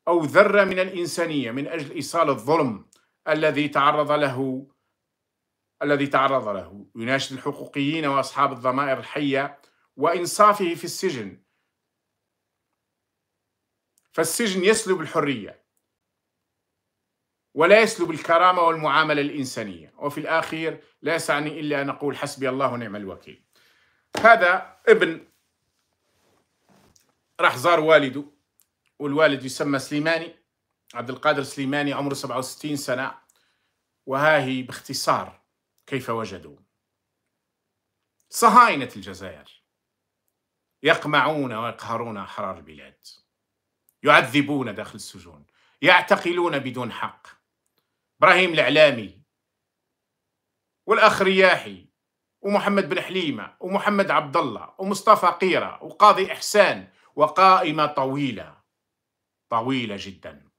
أو ذرة من الإنسانية من أجل إيصال الظلم الذي تعرض له الذي تعرض له يناشد الحقوقيين وأصحاب الضمائر الحية وإنصافه في السجن فالسجن يسلب الحرية ولا يسلب الكرامة والمعاملة الإنسانية وفي الأخير لا يسعني إلا أن أقول حسبي الله ونعم الوكيل هذا ابن راح زار والده والوالد يسمى سليماني عبد القادر سليماني عمره 67 سنة وها هي باختصار كيف وجدوا صهاينة الجزائر يقمعون ويقهرون أحرار البلاد يعذبون داخل السجون يعتقلون بدون حق إبراهيم الإعلامي والأخ رياحي ومحمد بن حليمة ومحمد عبد الله ومصطفى قيرة وقاضي إحسان وقائمة طويلة طويلة جداً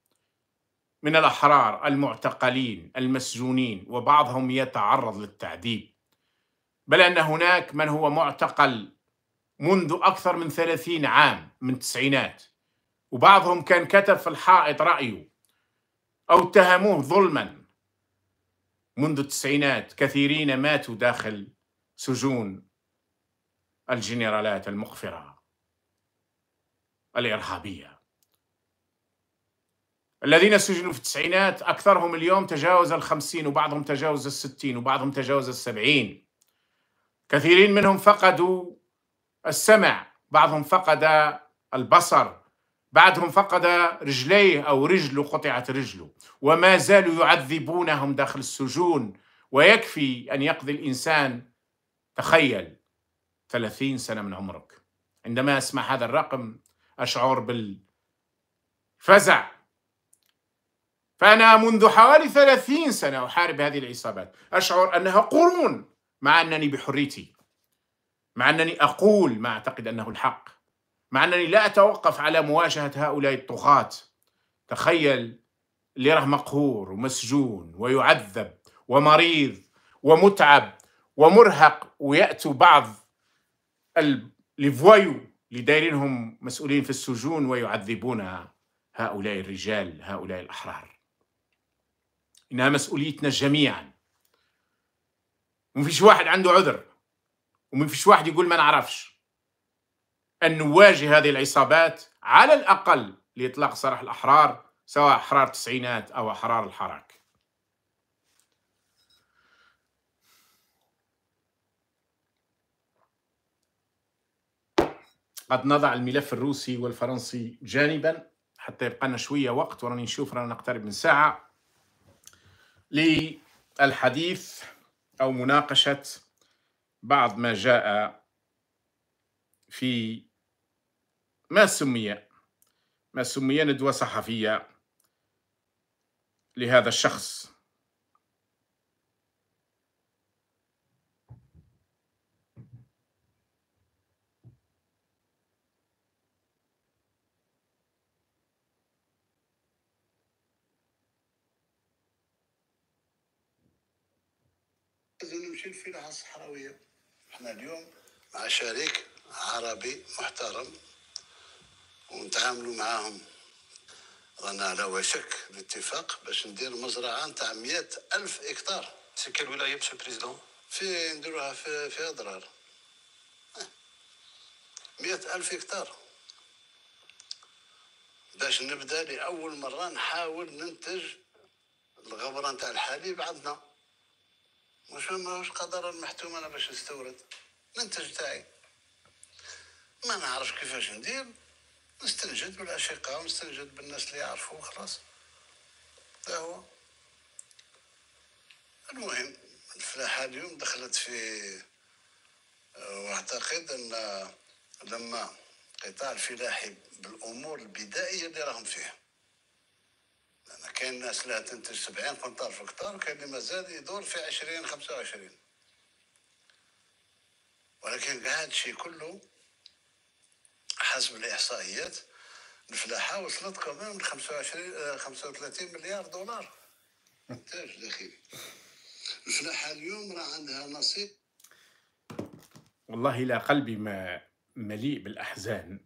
من الأحرار المعتقلين المسجونين وبعضهم يتعرض للتعذيب بل أن هناك من هو معتقل منذ أكثر من ثلاثين عام من التسعينات وبعضهم كان كتب في الحائط رأيه أو اتهموه ظلما منذ التسعينات كثيرين ماتوا داخل سجون الجنرالات المقفرة الإرهابية الذين سجنوا في التسعينات أكثرهم اليوم تجاوز الخمسين وبعضهم تجاوز الستين وبعضهم تجاوز السبعين كثيرين منهم فقدوا السمع بعضهم فقد البصر بعضهم فقد رجليه أو رجله قطعت رجله وما زالوا يعذبونهم داخل السجون ويكفي أن يقضي الإنسان تخيل ثلاثين سنة من عمرك عندما أسمع هذا الرقم أشعر بالفزع فأنا منذ حوالي ثلاثين سنة أحارب هذه العصابات أشعر أنها قرون مع أنني بحريتي مع أنني أقول ما أعتقد أنه الحق مع أنني لا أتوقف على مواجهة هؤلاء الطغاة تخيل اللي راه مقهور ومسجون ويعذب ومريض ومتعب ومرهق ويأتوا بعض الليفويو اللي دايرينهم مسؤولين في السجون ويعذبون هؤلاء الرجال هؤلاء الأحرار إنها مسؤوليتنا جميعا فيش واحد عنده عذر فيش واحد يقول ما نعرفش أن نواجه هذه العصابات على الأقل لإطلاق سراح الأحرار سواء أحرار التسعينات أو أحرار الحراك قد نضع الملف الروسي والفرنسي جانبا حتى يبقى لنا شويه وقت وراني نشوف رانا نقترب من ساعه للحديث أو مناقشة بعض ما جاء في ما سمي ما سمي ندوة صحفية لهذا الشخص ماشي الفلاحه الصحراويه احنا اليوم مع شريك عربي محترم ونتعاملوا معاهم رانا على وشك الاتفاق باش ندير مزرعه نتاع 100 الف هكتار سي كيل ولايه مسيو بريزيدون في نديروها في في اضرار 100 الف هكتار باش نبدا لاول مره نحاول ننتج الغبره نتاع الحليب عندنا ما ماهوش قدر المحتوم انا باش نستورد المنتج تاعي ما نعرفش كيفاش ندير نستنجد بالاشقاء ونستنجد بالناس اللي يعرفوا خلاص هذا هو المهم الفلاحة اليوم دخلت في آه، واعتقد ان آه، لما القطاع الفلاحي بالامور البدائيه اللي راهم فيها كاين ناس لا تنتج 70 قنطار في القطار وكاين اللي مازال يدور في 20 25 ولكن كاع هادشي كله حسب الاحصائيات الفلاحه وصلت كمان 25 35 مليار دولار انتاج داخلي الفلاحه اليوم راه عندها نصيب والله الى قلبي ما مليء بالاحزان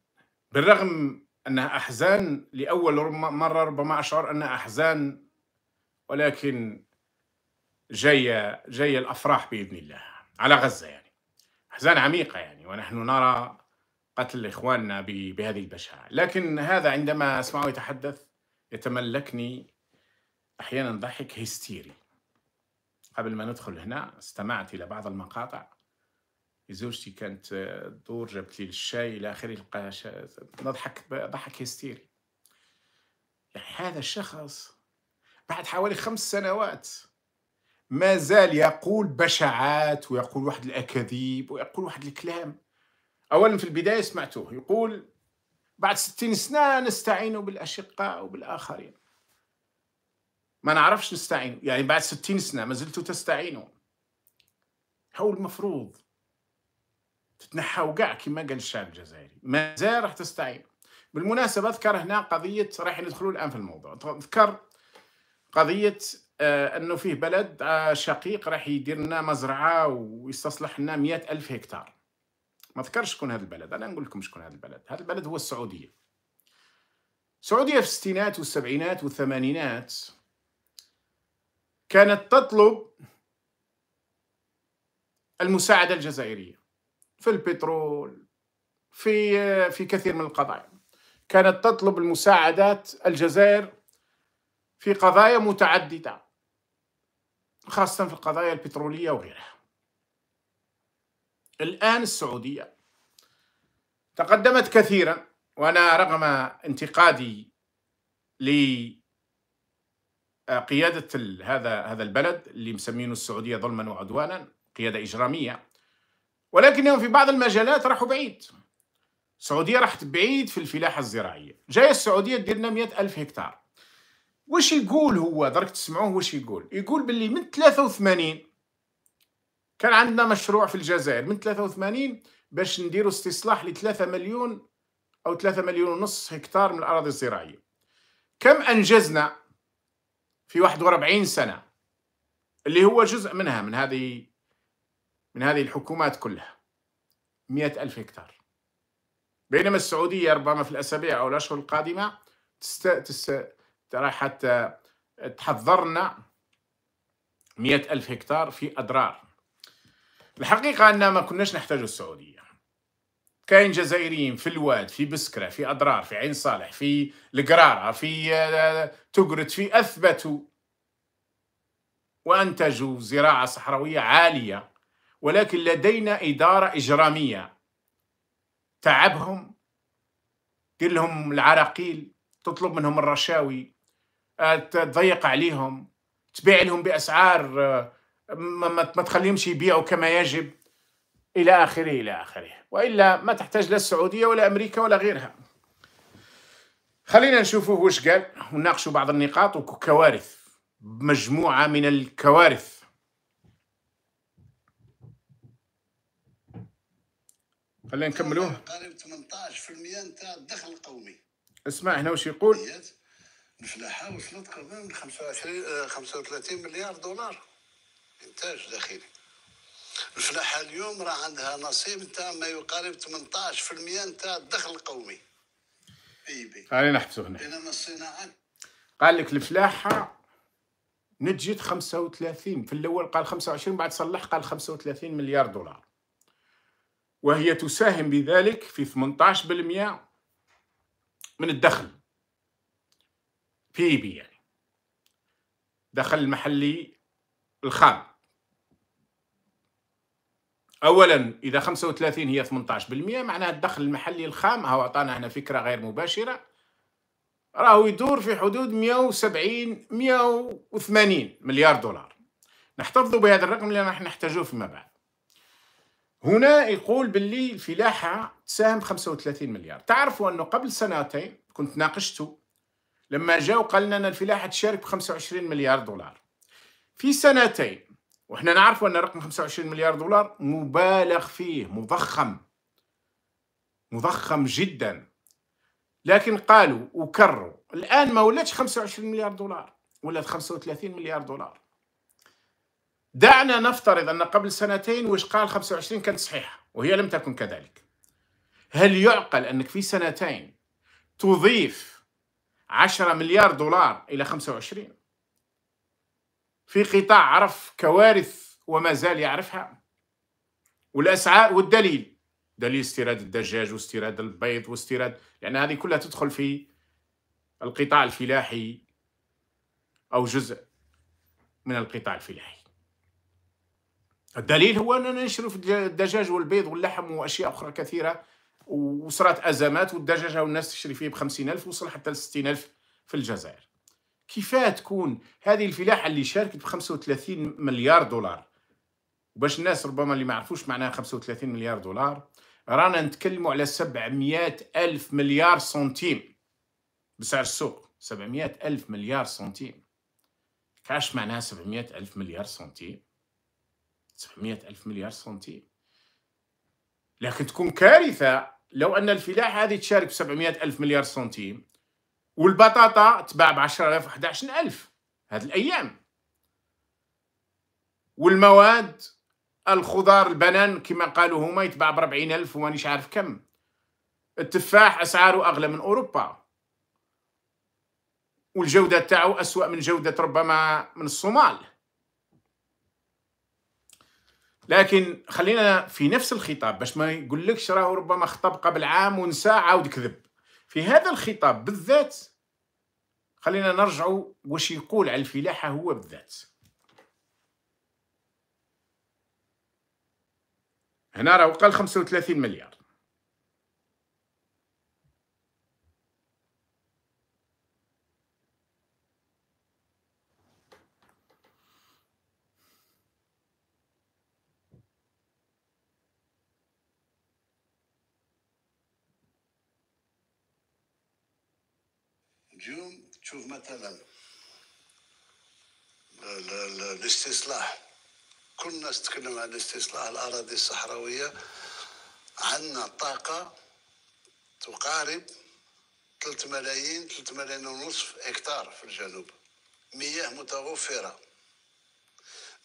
بالرغم أنها أحزان لأول مرة ربما أشعر أنها أحزان ولكن جاية جاية الأفراح بإذن الله على غزة يعني أحزان عميقة يعني ونحن نرى قتل إخواننا بهذه البشاعة لكن هذا عندما أسمعه يتحدث يتملكني أحيانا ضحك هستيري قبل ما ندخل هنا استمعت إلى بعض المقاطع زوجتي كانت تدور جابت لي الشاي الى اخره نلقى نضحك ضحك هستيري يعني هذا الشخص بعد حوالي خمس سنوات ما زال يقول بشعات ويقول واحد الاكاذيب ويقول واحد الكلام اولا في البدايه سمعته يقول بعد ستين سنه نستعين بالاشقاء وبالاخرين ما نعرفش نستعين يعني بعد ستين سنه ما زلت تستعينوا هو المفروض تتنحى وكاع كما قال الشعب الجزائري مازال راح تستعين بالمناسبة ذكر هنا قضية راح ندخلوا الآن في الموضوع ذكر قضية آه أنه فيه بلد آه شقيق راح يدير لنا مزرعة ويستصلح لنا مئة ألف هكتار ما ذكرش شكون هذا البلد أنا نقول لكم شكون هذا البلد هذا البلد هو السعودية السعودية في الستينات والسبعينات والثمانينات كانت تطلب المساعدة الجزائرية في البترول في في كثير من القضايا كانت تطلب المساعدات الجزائر في قضايا متعدده خاصه في القضايا البتروليه وغيرها الان السعوديه تقدمت كثيرا وانا رغم انتقادي لقياده آه، هذا هذا البلد اللي مسمينه السعوديه ظلما وعدوانا قياده اجراميه ولكنهم في بعض المجالات راحوا بعيد السعودية راحت بعيد في الفلاحة الزراعية جاية السعودية ديرنا مئة ألف هكتار واش يقول هو درك تسمعوه واش يقول يقول باللي من 83 كان عندنا مشروع في الجزائر من 83 باش نديروا استصلاح ل 3 مليون او 3 مليون ونص هكتار من الاراضي الزراعيه كم انجزنا في 41 سنه اللي هو جزء منها من هذه من هذه الحكومات كلها مئة ألف هكتار بينما السعودية ربما في الأسابيع أو الأشهر القادمة تست... تست... حتى تحضرنا مئة ألف هكتار في أضرار الحقيقة أننا ما كناش نحتاج السعودية كاين جزائريين في الواد في بسكرة في أضرار في عين صالح في القرارة في تقرت في أثبتوا وأنتجوا زراعة صحراوية عالية ولكن لدينا إدارة إجرامية تعبهم قل لهم العراقيل تطلب منهم الرشاوي آه، تضيق عليهم تبيع لهم بأسعار آه، ما تخليهمش يبيعوا كما يجب إلى آخره إلى آخره وإلا ما تحتاج لا السعودية ولا أمريكا ولا غيرها خلينا نشوفوا وش قال ونناقشوا بعض النقاط وكوارث مجموعة من الكوارث خلينا نكملوه قريب 18% نتاع الدخل القومي اسمع هنا واش يقول الفلاحه وصلت قريب 25 35 مليار دولار انتاج داخلي الفلاحه اليوم راه عندها نصيب نتاع ما يقارب 18% نتاع الدخل القومي اي بي خلينا نحبسوا هنا بينما الصناعه قال لك الفلاحه نتجت 35 في الاول قال 25 بعد صلح قال 35 مليار دولار وهي تساهم بذلك في 18% من الدخل بي بي يعني دخل المحلي الخام اولا اذا 35 هي 18% معناها الدخل المحلي الخام هو اعطانا هنا فكره غير مباشره راهو يدور في حدود 170 180 مليار دولار نحتفظوا بهذا الرقم لان راح نحتاجوه فيما بعد هنا يقول باللي الفلاحة تساهم 35 مليار تعرفوا أنه قبل سنتين كنت ناقشته لما جاء وقالنا أن الفلاحة تشارك ب 25 مليار دولار في سنتين وإحنا نعرفوا أن رقم 25 مليار دولار مبالغ فيه مضخم مضخم جدا لكن قالوا وكروا الآن ما ولاتش 25 مليار دولار ولات 35 مليار دولار دعنا نفترض أن قبل سنتين وش قال 25 كانت صحيحة وهي لم تكن كذلك هل يعقل أنك في سنتين تضيف 10 مليار دولار إلى 25 في قطاع عرف كوارث وما زال يعرفها والأسعار والدليل دليل استيراد الدجاج واستيراد البيض واستيراد يعني هذه كلها تدخل في القطاع الفلاحي أو جزء من القطاع الفلاحي الدليل هو أننا نشرف الدجاج والبيض واللحم وأشياء أخرى كثيرة وصرات أزمات والدجاج والناس تشري فيه بخمسين ألف وصل حتى لستين ألف في الجزائر كيفاه تكون هذه الفلاحة اللي شاركت ب 35 مليار دولار وباش الناس ربما اللي ما يعرفوش معناها 35 مليار دولار رانا نتكلموا على 700 ألف مليار سنتيم بسعر السوق 700 ألف مليار سنتيم كاش معناها 700 ألف مليار سنتيم 700 ألف مليار سنتيم لكن تكون كارثة لو أن الفلاح هذه تشارك ب 700 ألف مليار سنتيم والبطاطا تباع ب 10000 11000 هذه الأيام والمواد الخضار البنان كما قالوا هما يتباع ب 40000 ومانيش عارف كم التفاح أسعاره أغلى من أوروبا والجودة تاعو أسوأ من جودة ربما من الصومال لكن خلينا في نفس الخطاب باش ما يقولكش راهو ربما خطب قبل عام ونساء عاود كذب في هذا الخطاب بالذات خلينا نرجعوا واش يقول على الفلاحة هو بالذات هنا راهو قال 35 مليار شوف مثلا الاستصلاح كل الناس تتكلم عن استصلاح الاراضي الصحراويه عندنا طاقه تقارب 3 ملايين 3 ملايين ونصف هكتار في الجنوب مياه متوفره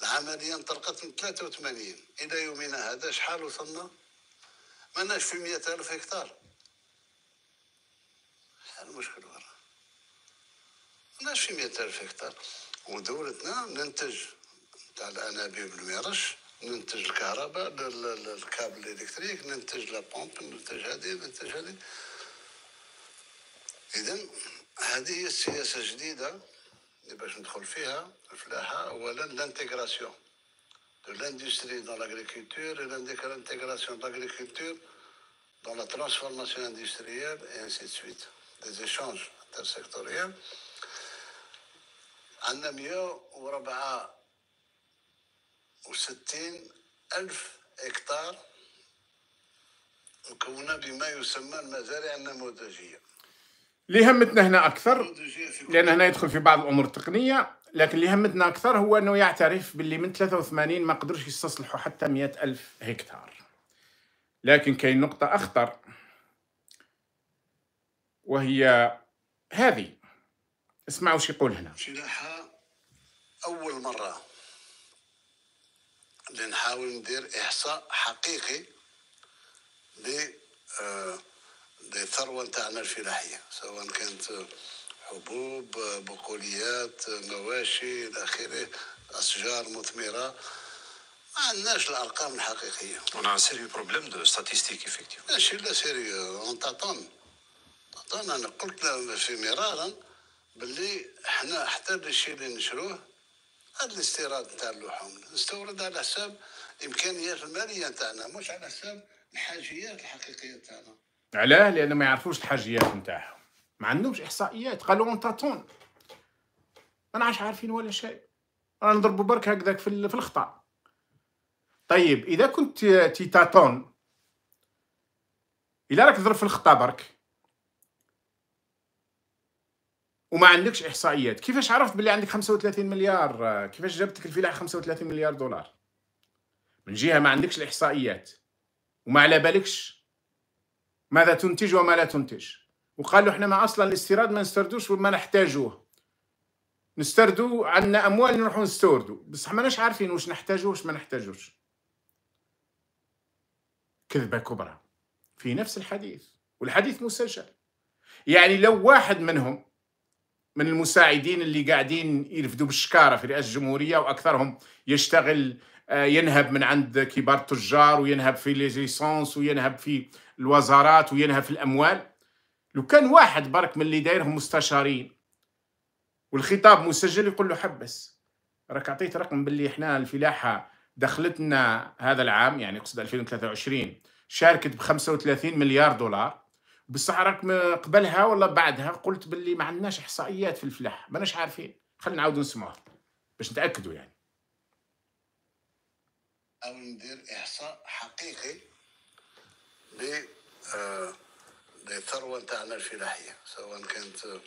العمليه انطلقت من 83 الى يومنا هذا شحال وصلنا ماناش في الف هكتار المشكل 12 مئة 100000 هكتار ودولتنا ننتج تاع الأنابيب الميرش ننتج الكهرباء الكابل الإلكتريك ننتج لا بومب ننتج هذه ننتج هذه إذا هذه هي السياسة الجديدة اللي باش ندخل فيها الفلاحة أولا لانتيغراسيون دو لاندستري دون لاغريكولتور لانتيغراسيون l'intégration de l'agriculture dans la transformation industrielle et سويت de suite, des échanges intersectoriels. عندنا مية وستين ألف هكتار مكونة بما يسمى المزارع النموذجية اللي همتنا هنا أكثر لأن هنا يدخل في بعض الأمور التقنية لكن اللي همتنا أكثر هو أنه يعترف باللي من 83 ما قدرش يستصلحوا حتى 100 ألف هكتار لكن كاين نقطة أخطر وهي هذه اسمعوا شو يقول هنا شلاحة أول مرة اللي نحاول ندير إحصاء حقيقي ل آه، للثروة نتاعنا الفلاحية سواء كانت حبوب بقوليات مواشي إلى آخره أشجار مثمرة ما عندناش الارقام الحقيقيه On a un sérieux problème de statistique effectivement ماشي لا سيريو اون تاتون تاتون انا قلت في مرارا باللي حنا حتى الشيء اللي نشروه هذا الاستيراد نتاع اللحوم نستورد على حساب الامكانيات الماليه نتاعنا مش على حساب الحاجيات الحقيقيه نتاعنا علاه لان ما يعرفوش الحاجيات نتاعهم ما عندهمش احصائيات قالوا اون تاتون ما نعرفش عارفين ولا شيء راه نضربوا برك هكذاك في في الخطا طيب اذا كنت تي تاتون الا راك تضرب في الخطا برك وما عندكش احصائيات كيفاش عرفت باللي عندك 35 مليار كيفاش جابتك التكلفه 35 مليار دولار من جهه ما عندكش الاحصائيات وما على بالكش ماذا تنتج وما لا تنتج وقالوا احنا ما اصلا الاستيراد ما نستردوش وما نحتاجوه نستردو عندنا اموال نروحو نستوردو بصح ماناش عارفين واش نحتاجو واش ما نحتاجوش كذبه كبرى في نفس الحديث والحديث مسجل يعني لو واحد منهم من المساعدين اللي قاعدين يرفدوا بالشكاره في رئاسه الجمهوريه واكثرهم يشتغل آه، ينهب من عند كبار التجار وينهب في ليزيسونس وينهب في الوزارات وينهب في الاموال لو كان واحد برك من اللي دايرهم مستشارين والخطاب مسجل يقول له حبس راك عطيت رقم باللي احنا الفلاحه دخلتنا هذا العام يعني قصد 2023 شاركت ب 35 مليار دولار بصح راك قبلها ولا بعدها قلت باللي ما عندناش احصائيات في الفلاح ماناش عارفين خلينا نعاودوا نسمعوها باش نتاكدوا يعني او ندير احصاء حقيقي ب آه، للثروه نتاعنا الفلاحيه سواء كانت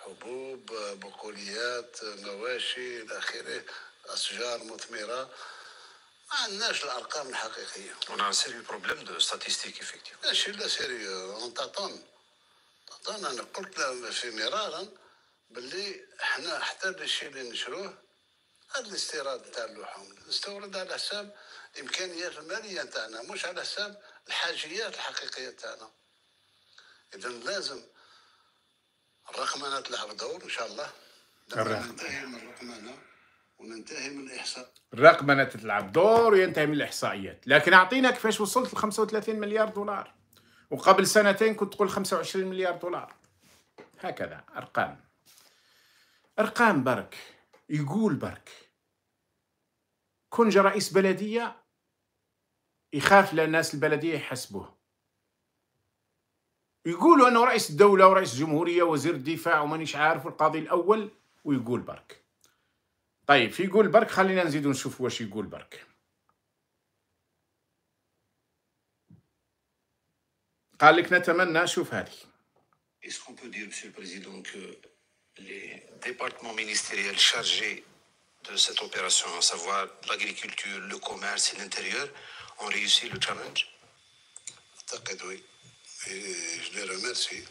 حبوب بقوليات مواشي الى اخره اشجار مثمره ما عندناش الارقام الحقيقيه. On سيري بروبليم دو ستاتيستيك افكتيف. لا شي ماشي لا سيريو اون تاتون تاتون انا قلت له في مرارا باللي احنا حتى الشيء اللي نشروه هذا الاستيراد نتاع اللحوم نستورد على حساب الامكانيات الماليه نتاعنا مش على حساب الحاجيات الحقيقيه نتاعنا. اذا لازم الرقمنه تلعب دور ان شاء الله. الرقمنه وننتهي من الاحصاء الرقمنه تلعب دور وينتهي من الاحصائيات لكن اعطينا كيفاش وصلت ل 35 مليار دولار وقبل سنتين كنت تقول 25 مليار دولار هكذا ارقام ارقام برك يقول برك كون جا رئيس بلديه يخاف لا الناس البلديه يحسبوه يقولوا انه رئيس الدوله ورئيس الجمهوريه وزير الدفاع ومانيش عارف القاضي الاول ويقول برك طيب في يقول برك خلينا نزيدو نشوف واش يقول برك قال لك نتمنى شوف هذه Est-ce qu'on peut dire, Monsieur le Président, que les départements ministériels chargés de cette opération, à savoir l'agriculture, le commerce et l'intérieur, ont réussi le challenge oui. Et je les remercie.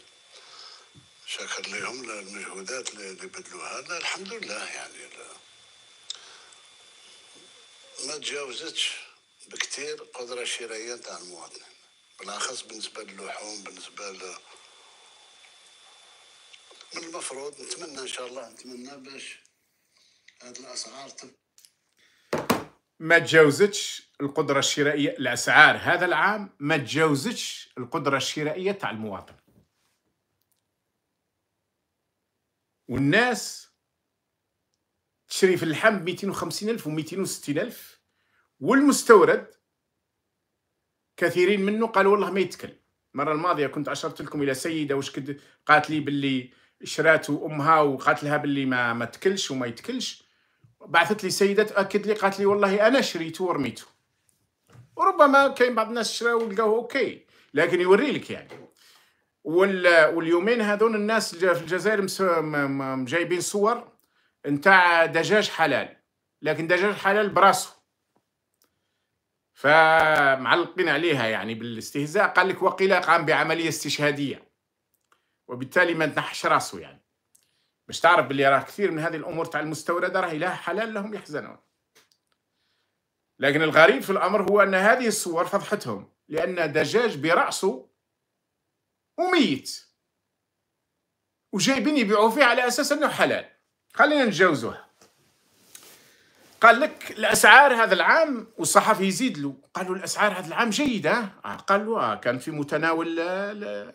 شكر لهم المجهودات اللي بذلوها الحمد لله يعني ما تجاوزتش بكثير القدرة الشرائية نتاع المواطنين بالأخص بالنسبة للحوم بالنسبة ل من المفروض نتمنى إن شاء الله نتمنى باش هاد الأسعار تب... ما تجاوزتش القدرة الشرائية الأسعار هذا العام ما تجاوزتش القدرة الشرائية تاع المواطن والناس تشري في اللحم 250 ألف و 260 ألف والمستورد كثيرين منه قالوا والله ما يتكلم المره الماضيه كنت عشرت لكم الى سيده واش كد قالت لي باللي شرات امها وقالت لها باللي ما ما تكلش وما يتكلش بعثت لي سيده تاكد لي قالت لي والله انا شريته ورميته وربما كاين بعض الناس شراو ولقاوه اوكي لكن يوري لك يعني واليومين هذون الناس في الجزائر جايبين صور نتاع دجاج حلال لكن دجاج حلال براسه فمعلقين عليها يعني بالاستهزاء قال لك وقيل قام بعملية استشهادية وبالتالي ما تنحش راسه يعني باش تعرف باللي راه كثير من هذه الأمور تاع المستوردة راهي لها حلال لهم يحزنون لكن الغريب في الأمر هو أن هذه الصور فضحتهم لأن دجاج برأسه وميت وجايبين يبيعوا فيه على أساس أنه حلال خلينا نتجاوزوها قال لك الاسعار هذا العام والصحفي يزيد له قالوا الاسعار هذا العام جيده آه قال له آه، كان في متناول ل...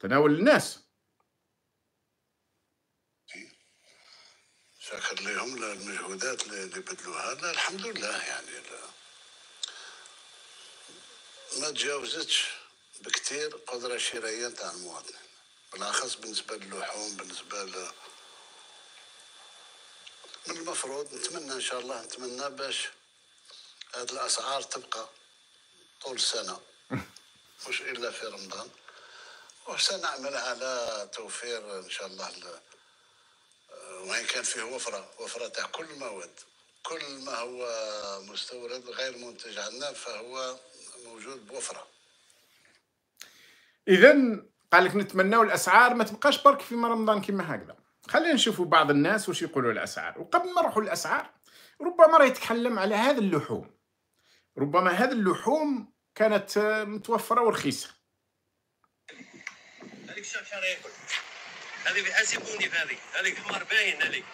تناول الناس شكر لهم للمجهودات اللي بدلوها لا الحمد لله يعني لا ما تجاوزتش بكثير قدره شرائيه تاع المواطن بالاخص بالنسبه للحوم بالنسبه ل... من المفروض نتمنى ان شاء الله نتمنى باش هاد الاسعار تبقى طول السنه [LAUGHS] مش الا في رمضان وسنعمل على توفير ان شاء الله آه، وين كان فيه وفره وفره تاع كل المواد كل ما هو مستورد غير منتج عندنا فهو موجود بوفره اذا قال لك نتمناو الاسعار ما تبقاش برك في رمضان كما هكذا خلينا نشوفوا بعض الناس وش يقولوا الأسعار وقبل ما نروحوا الأسعار ربما راه يتكلم على هذا اللحوم ربما هذه اللحوم كانت آه، متوفرة ورخيصة هذيك الشعب شحال ياكل هذه حاسبوني في هذيك هذيك حمار باين هذيك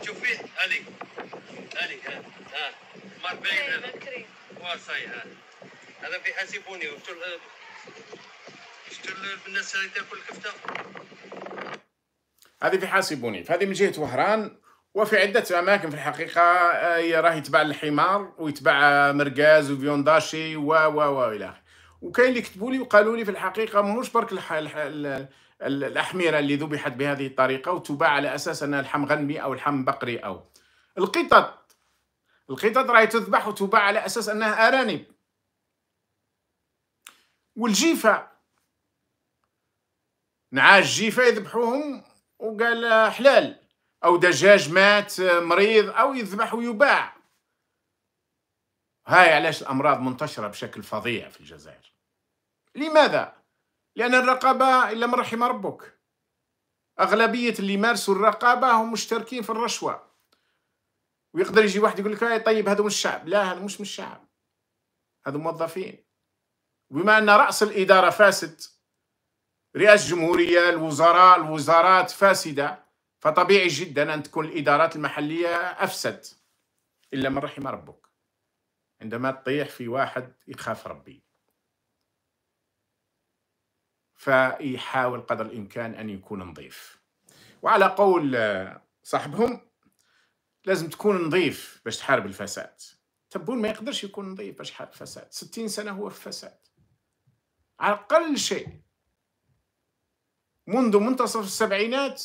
تشوف فيه هذيك هذيك ها حمار باين هذيك واصاي هذا في حاسبوني شفتوا شفتوا الناس اللي تاكل الكفته هذه في حاسبوني هذه من جهه وهران وفي عدة أماكن في الحقيقة آه، راه يتباع الحمار ويتباع مرقاز وفيونداشي و و و إلى آخره وكاين اللي كتبوا لي وقالوا لي في الحقيقة مش برك الح... الح... ال... الأحميرة اللي ذبحت بهذه الطريقة وتباع على أساس أنها لحم غنمي أو لحم بقري أو القطط القطط راهي تذبح وتباع على أساس أنها أرانب والجيفة نعاش جيفة يذبحوهم وقال حلال او دجاج مات مريض او يذبح ويباع هاي علاش الامراض منتشره بشكل فظيع في الجزائر لماذا لان الرقابه الا من رحم ربك اغلبيه اللي يمارسوا الرقابه هم مشتركين في الرشوه ويقدر يجي واحد يقول لك هاي طيب هذا مش الشعب لا هذا مش من الشعب هذا موظفين بما ان راس الاداره فاسد رئاسة الجمهورية الوزراء الوزارات فاسدة فطبيعي جدا أن تكون الإدارات المحلية أفسد إلا من رحم ربك عندما تطيح في واحد يخاف ربي فيحاول قدر الإمكان أن يكون نظيف وعلى قول صاحبهم لازم تكون نظيف باش تحارب الفساد تبون ما يقدرش يكون نظيف باش يحارب الفساد 60 سنة هو في فساد على أقل شيء منذ منتصف السبعينات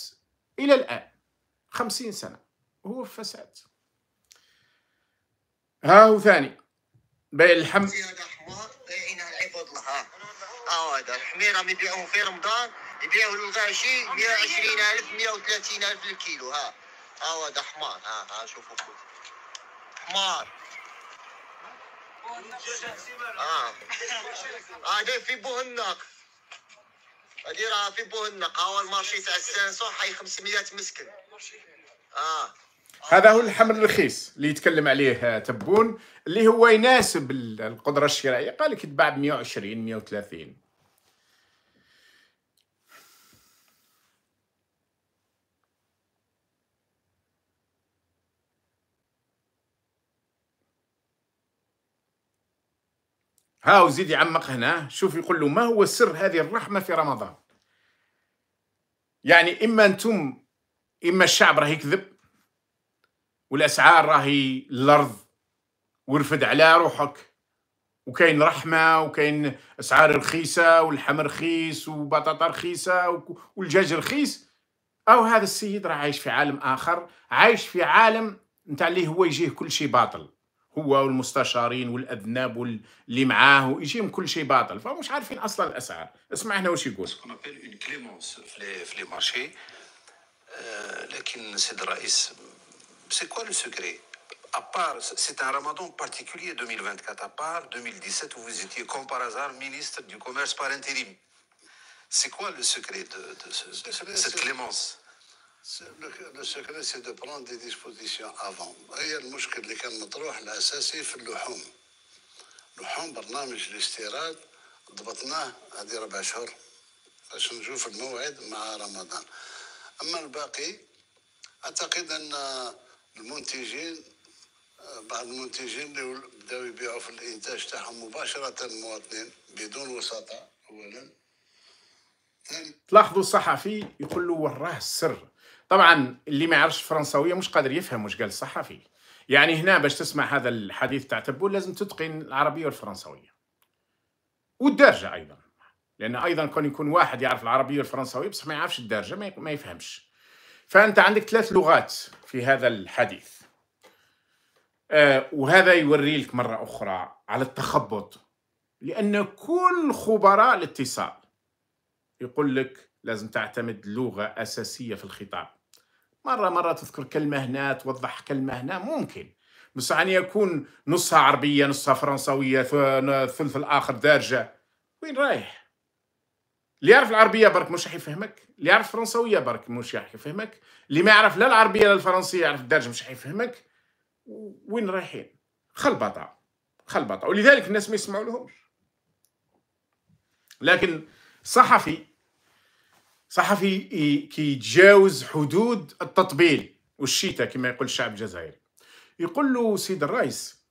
إلى الآن خمسين سنة هو فساد ها هو ثاني بيع الحم هذا حمار إيه، اه هذا الحمير راهم يبيعوه في رمضان يبيعوه للغاشي 120000 130000 للكيلو ها ها آه، هذا حمار ها ها شوفوا حمار آه. اه هذا في بوهناك هادي راه في بوهنق ها المارشي تاع السانسو حي 500 مسكن اه هذا هو الحمل الرخيص اللي يتكلم عليه تبون اللي هو يناسب القدره الشرائيه قال لك يتباع ب 120 130 ها وزيد يعمق هنا شوف يقول له ما هو سر هذه الرحمة في رمضان يعني إما أنتم إما الشعب راه يكذب والأسعار راهي الأرض ورفد على روحك وكاين رحمة وكاين أسعار رخيصة والحمر رخيص وبطاطا رخيصة والدجاج رخيص أو هذا السيد راه عايش في عالم آخر عايش في عالم نتاع اللي هو يجيه كل شيء باطل هو والمستشارين والاذناب اللي معاه ويجيهم كل شيء باطل فمش عارفين اصلا الاسعار اسمع هنا واش يقول اون في لي مارشي لكن سيد الرئيس سي كوا لو سكري ابار سي ان رمضان بارتيكولي 2024 ابار 2017 où vous étiez comme par hasard ministre du commerce par intérim c'est quoi le secret de, de cette clémence لو سكري سي دو برون دي ديسبوزيسيون افون هي المشكل اللي كان مطروح الاساسي في اللحوم اللحوم برنامج الاستيراد ضبطناه هذه ربع شهور باش نشوف الموعد مع رمضان اما الباقي اعتقد ان المنتجين بعض المنتجين اللي بداو يبيعوا في الانتاج تاعهم مباشره المواطنين بدون وساطه اولا تلاحظوا الصحفي يقول له وراه السر طبعا اللي ما يعرفش فرنسويه مش قادر يفهم واش قال الصحفي يعني هنا باش تسمع هذا الحديث تاع تبول لازم تتقن العربيه والفرنسويه والدارجه ايضا لان ايضا كون يكون واحد يعرف العربيه والفرنسويه بصح ما يعرفش الدارجه ما يفهمش فانت عندك ثلاث لغات في هذا الحديث آه وهذا يوري لك مره اخرى على التخبط لان كل خبراء الاتصال يقول لك لازم تعتمد لغه اساسيه في الخطاب مرة مرة تذكر كلمة هنا توضح كلمة هنا ممكن بس أن يكون نصها عربية نصها فرنسوية ثلث الآخر دارجة وين رايح اللي يعرف العربية برك مش راح يفهمك اللي يعرف الفرنسوية برك مش راح يفهمك اللي ما يعرف لا العربية لا الفرنسية يعرف الدارجة مش راح يفهمك وين رايحين خلبطة خلبطة ولذلك الناس ما يسمعوا لهمش لكن صحفي صحفي كيتجاوز حدود التطبيل والشيتا كما يقول الشعب الجزائري يقول له سيد الرئيس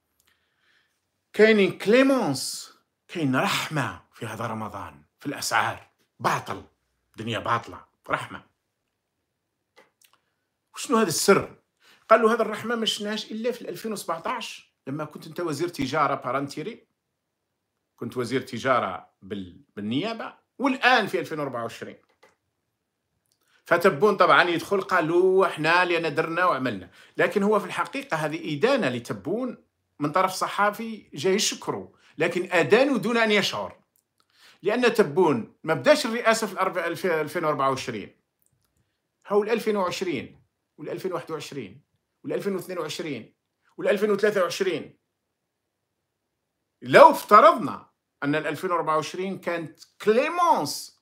كاينين كليمونس كاين رحمه في هذا رمضان في الاسعار باطل دنيا باطله رحمه وشنو هذا السر قال له هذا الرحمه ما شفناهاش الا في 2017 لما كنت انت وزير تجاره بارانتيري كنت وزير تجاره بالنيابه والان في 2024 فتبون طبعا يدخل قالوا احنا لان درنا وعملنا لكن هو في الحقيقه هذه ادانه لتبون من طرف صحافي جاي يشكره لكن ادانه دون ان يشعر لان تبون ما بداش الرئاسه في 2024 هو 2020 وال 2021 وال 2022 وال 2023 لو افترضنا ان 2024 كانت كليمونس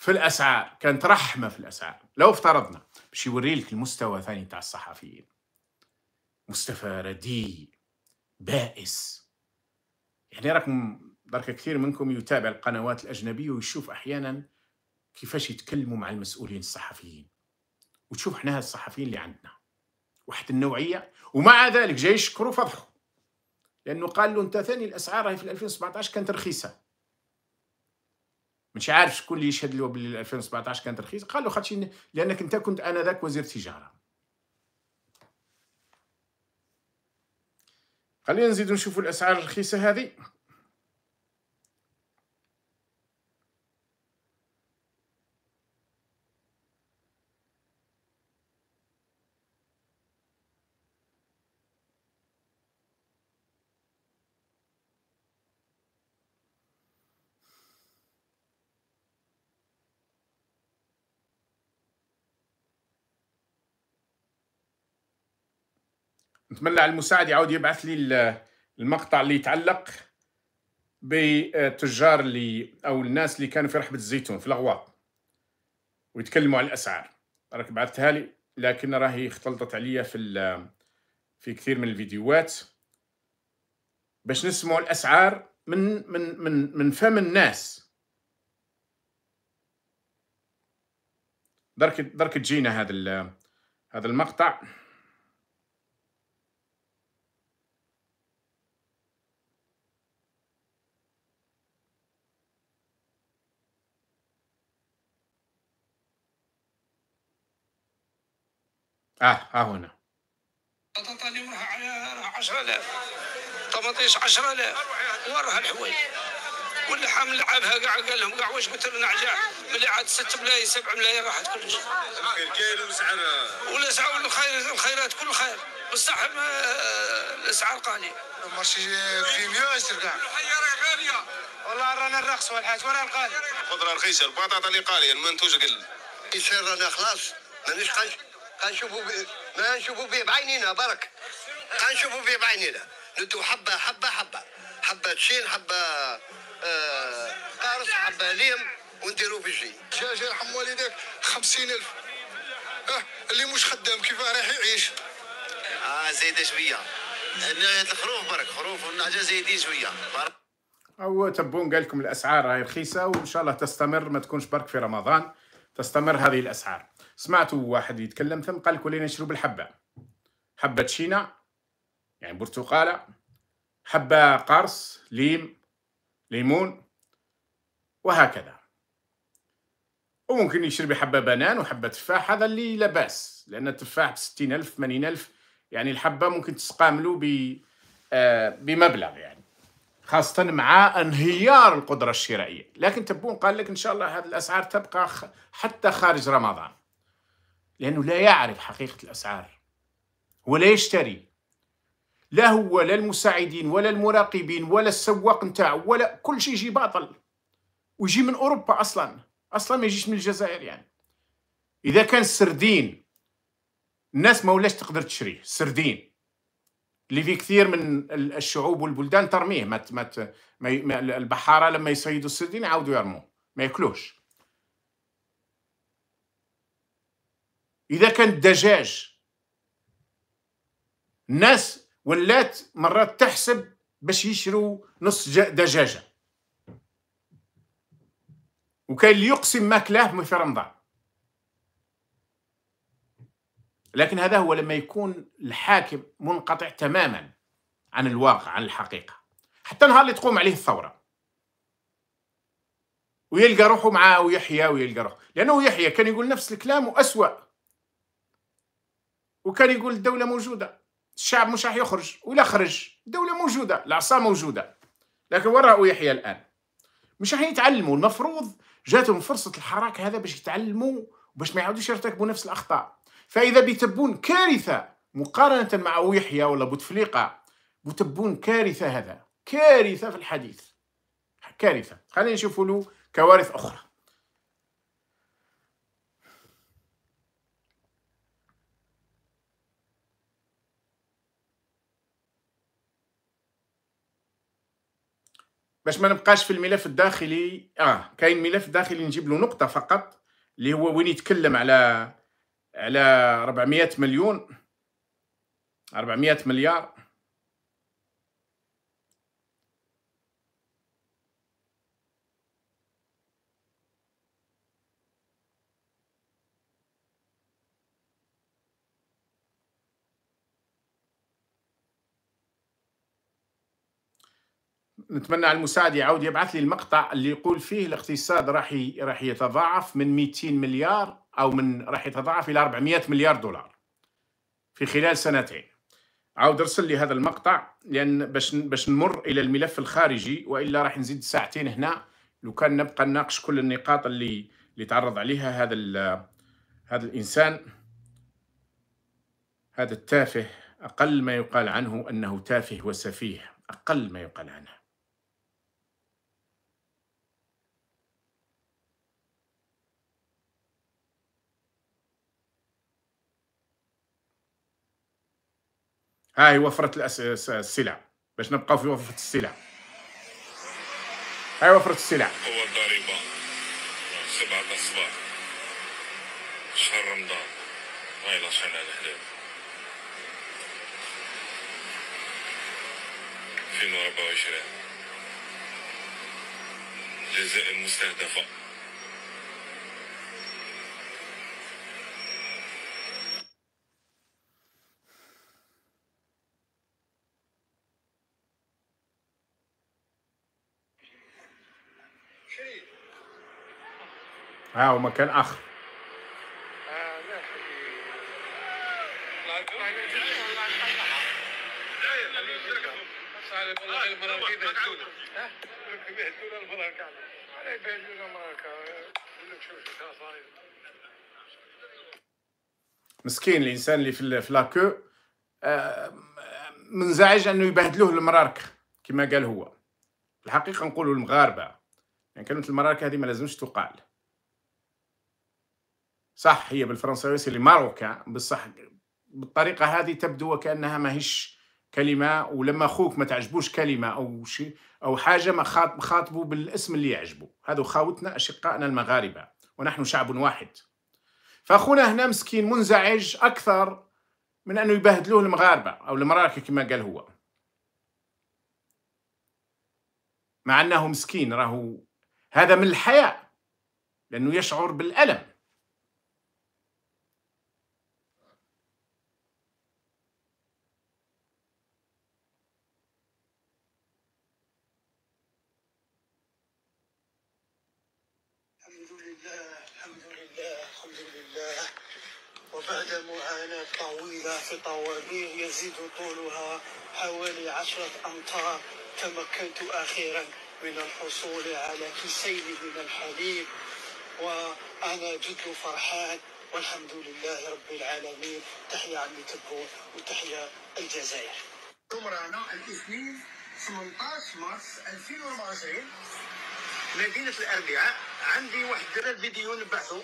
في الاسعار كانت رحمه في الاسعار لو افترضنا باش يوري لك المستوى ثاني تاع الصحفيين مستوى رديء بائس يعني راكم برك كثير منكم يتابع القنوات الاجنبيه ويشوف احيانا كيفاش يتكلموا مع المسؤولين الصحفيين وتشوف احنا الصحفيين اللي عندنا واحد النوعيه ومع ذلك جاي يشكروا فضحوا لانه قال له انت ثاني الاسعار هي في 2017 كانت رخيصه مش عارف شكون اللي يشهد له باللي 2017 كانت رخيصه قال له خاطش لانك انت كنت انذاك وزير تجاره خلينا نزيدو نشوفوا الاسعار الرخيصه هذه نتمنى على المساعد يعاود يبعث لي المقطع اللي يتعلق بالتجار اللي او الناس اللي كانوا في رحبه الزيتون في الاغواط ويتكلموا على الاسعار راك بعثتها لي لكن راهي اختلطت عليا في في كثير من الفيديوهات باش نسمعوا الاسعار من من من من فم الناس درك درك تجينا هذا هذا المقطع اه ها آه، هنا البطاطا اللي وراها 10000 طماطيش 10000 وراها الحوايج واللحم اللي كاع قال لهم كاع واش قلت لنا نعجع ملي عاد 6 ملايين 7 ملايين راحت كلش كاين وسعر ولا سعر الخير الخيرات كل خير بصح آه، الاسعار قليل المارشي بريميو ياسر كاع غاليه والله رانا الرخص والحاج وراه القالي الخضره رخيصه البطاطا اللي قاليه المنتوج قل يصير رانا خلاص مانيش قلت غنشوفوا ما نشوفوا به بعينينا برك غنشوفوا به بعينينا ندو حبه حبه حبه حبه تشين حبه آه قارص حبه ليم ونديروا في الجي دجاج يرحم والديك 50000 اه اللي مش خدام كيفاه رايح يعيش اه زايده شويه نهاية الخروف برك خروف والنعجه زايدين شويه او تبون قال لكم الاسعار راهي رخيصه وان شاء الله تستمر ما تكونش برك في رمضان تستمر هذه الاسعار سمعتوا واحد يتكلم ثم قال لك ولينا نشرو بالحبه حبه شينا يعني برتقاله حبه قرص ليم ليمون وهكذا وممكن يشرب حبه بنان وحبه تفاح هذا اللي لباس لان التفاح ب ثمانين الف يعني الحبه ممكن تسقاملو ب آه، بمبلغ يعني خاصة مع انهيار القدرة الشرائية لكن تبون قال لك إن شاء الله هذه الأسعار تبقى حتى خارج رمضان لأنه لا يعرف حقيقة الأسعار ولا يشتري لا هو لا المساعدين ولا المراقبين ولا السواق نتاعو ولا كل شيء يجي باطل ويجي من أوروبا أصلا أصلا ما يجيش من الجزائر يعني إذا كان السردين الناس ما ولاش تقدر تشريه السردين اللي في كثير من الشعوب والبلدان ترميه ما, ما, ما البحاره لما يصيدوا السردين يعاودوا يرموه ما ياكلوش اذا كان الدجاج الناس ولات مرات تحسب باش يشرو نص دجاجه وكاين اللي يقسم ماكلاه في رمضان لكن هذا هو لما يكون الحاكم منقطع تماما عن الواقع عن الحقيقه حتى نهار اللي تقوم عليه الثوره ويلقى روحه معاه ويحيى ويلقى روحه لانه يحيى كان يقول نفس الكلام واسوا وكان يقول الدوله موجوده الشعب مش راح يخرج ولا خرج الدوله موجوده العصا موجوده لكن وين راهو يحيى الان مش راح يتعلموا المفروض جاتهم فرصه الحراك هذا باش يتعلموا باش ما يعاودوش يرتكبوا نفس الاخطاء فاذا بتبون كارثه مقارنه مع يحيى ولا بوتفليقه بتبون كارثه هذا كارثه في الحديث كارثه خلينا نشوفوا له كوارث اخرى باش ما نبقاش في الملف الداخلي اه كاين ملف داخلي نجيب له نقطه فقط اللي هو وين يتكلم على على 400 مليون 400 مليار نتمنى على المساعد يعاود يبعث لي المقطع اللي يقول فيه الاقتصاد راح راح يتضاعف من 200 مليار او من راح يتضاعف الى 400 مليار دولار في خلال سنتين عاود ارسل لي هذا المقطع لان باش باش نمر الى الملف الخارجي والا راح نزيد ساعتين هنا لو كان نبقى نناقش كل النقاط اللي اللي تعرض عليها هذا هذا الانسان هذا التافه اقل ما يقال عنه انه تافه وسفيه اقل ما يقال عنه هاي وفرة السلع باش نبقاو في وفرة السلع هاي وفرة السلع هو الضريبة سبعة الصباح شهر رمضان الله يلاشعنا على الحلال ألفين وربعة وعشرين الجزائر المستهدفة ها اه، هو مكان اخر مسكين الانسان اللي في في لاكو آه، منزعج انه يبهدلوه المراركه كما قال هو الحقيقه نقولوا المغاربه يعني كلمه المراركه هذه ما لازمش تقال صح هي بالفرنساوي سي ماروكا بصح بالطريقه هذه تبدو وكانها ماهيش كلمه ولما اخوك ما تعجبوش كلمه او شيء او حاجه ما خاطبوا بالاسم اللي يعجبه هذو خاوتنا اشقائنا المغاربه ونحن شعب واحد فاخونا هنا مسكين منزعج اكثر من انه يبهدلوه المغاربه او المراكه كما قال هو مع انه مسكين راهو هذا من الحياه لانه يشعر بالالم منخفضة ويزيد طولها حوالي عشرة أمتار تمكنت أخيرا من الحصول على كيسين من الحليب وأنا جد فرحان والحمد لله رب العالمين تحيا عمي تبون وتحيا الجزائر تمرعنا الاثنين 18 مارس 2024 مدينة الأربعاء عندي واحد فيديو نبعثه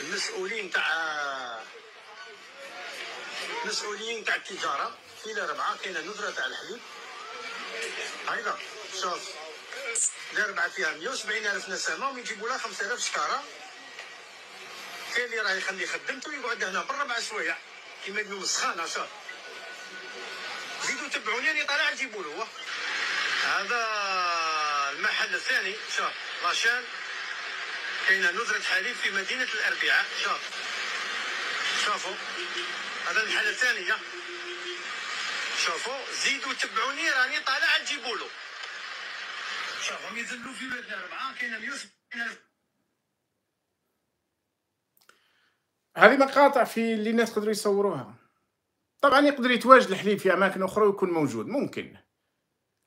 المسؤولين تاع المسؤولين تاع التجاره كاينه ربعه كاينه نظره تاع الحليب هايدا شوف دار ربعه فيها 170 الف نسمه يجيبوا لها 5000 شكاره كاين اللي راه يخلي خدمته يقعد هنا بالربع سوايع كيما يقولوا مسخانه شوف زيدوا تبعوني راني طالع نجيبوا له هذا المحل الثاني شوف لاشان كاينه نزرة حليب في مدينة الأربعاء شوف شوفوا هذا الحاله الثانيه شوفوا زيدوا تبعوني راني طالع نجيبوا له شوفوا يزلوا في بلد الاربعه كاينه 170 هذه مقاطع في اللي الناس قدروا يصوروها طبعا يقدر يتواجد الحليب في اماكن اخرى ويكون موجود ممكن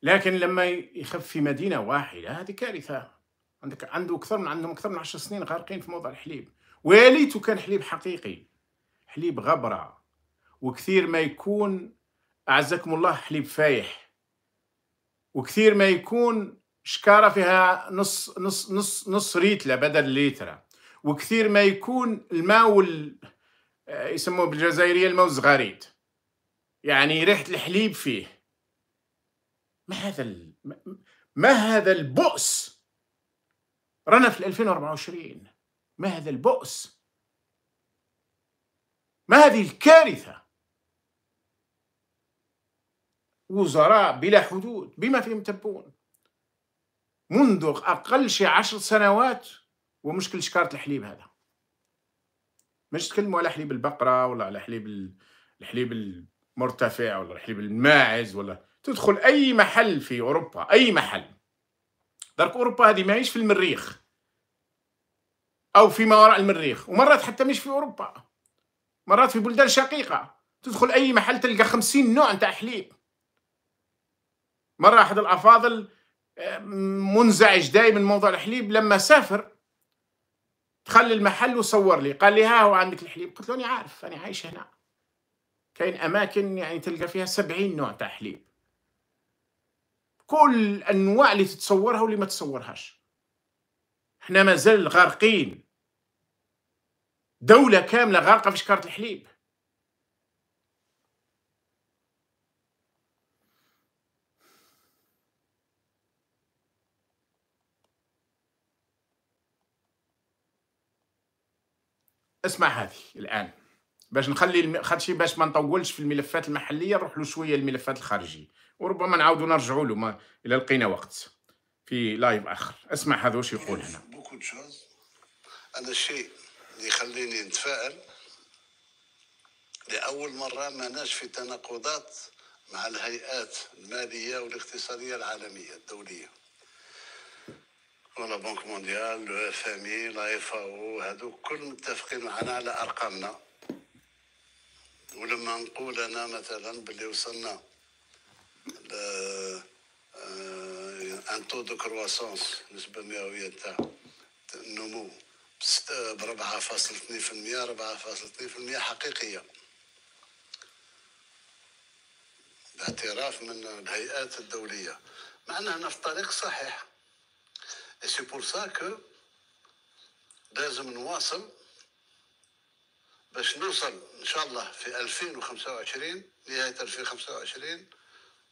لكن لما يخف في مدينه واحده هذه كارثه عندك عنده اكثر من عندهم اكثر من 10 سنين غارقين في موضوع الحليب ويا ليتو كان حليب حقيقي حليب غبره وكثير ما يكون أعزكم الله حليب فايح وكثير ما يكون شكارة فيها نص نص نص نص ريتلة بدل ليترة وكثير ما يكون الماء وال... آه، يسموه بالجزائرية الماء الزغاريد يعني ريحة الحليب فيه ما هذا ال... ما هذا البؤس رنا في 2024 ما هذا البؤس ما هذه الكارثه وزراء بلا حدود بما فيهم تبون منذ أقل شي عشر سنوات ومشكل شكارة الحليب هذا مش تكلموا على حليب البقرة ولا على حليب الحليب المرتفع ولا حليب الماعز ولا تدخل أي محل في أوروبا أي محل درك أوروبا هذه ماهيش في المريخ أو فيما وراء المريخ ومرات حتى مش في أوروبا مرات في بلدان شقيقة تدخل أي محل تلقى خمسين نوع نتاع حليب مرة أحد الأفاضل آه، منزعج دائما من موضوع الحليب لما سافر دخل المحل وصور لي قال لي ها هو عندك الحليب قلت له اني عارف أنا عايش هنا كاين أماكن يعني تلقى فيها سبعين نوع تاع حليب كل الأنواع اللي تتصورها واللي ما تصورهاش احنا مازال غارقين دولة كاملة غارقة في شكارة الحليب اسمع هذه الان باش نخلي الم... خاطرش باش ما نطولش في الملفات المحليه نروح له شويه الملفات الخارجيه وربما نعاودوا نرجعوا له ما الى لقينا وقت في لايف اخر اسمع هذا واش يقول هنا انا الشيء اللي يخليني نتفائل لاول مره ماناش في تناقضات مع الهيئات الماليه والاقتصاديه العالميه الدوليه ولا بنك مونديال لو اف ام اي لا اف او هادو كل متفقين معنا على ارقامنا ولما نقول انا مثلا باللي وصلنا ل ان تو دو كرواسونس نسبه مئويه تاع النمو ب 4.2% 4.2% حقيقيه باعتراف من الهيئات الدوليه مع ان في الطريق صحيح سي بور سا كو لازم نواصل باش نوصل ان شاء الله في 2025 نهايه 2025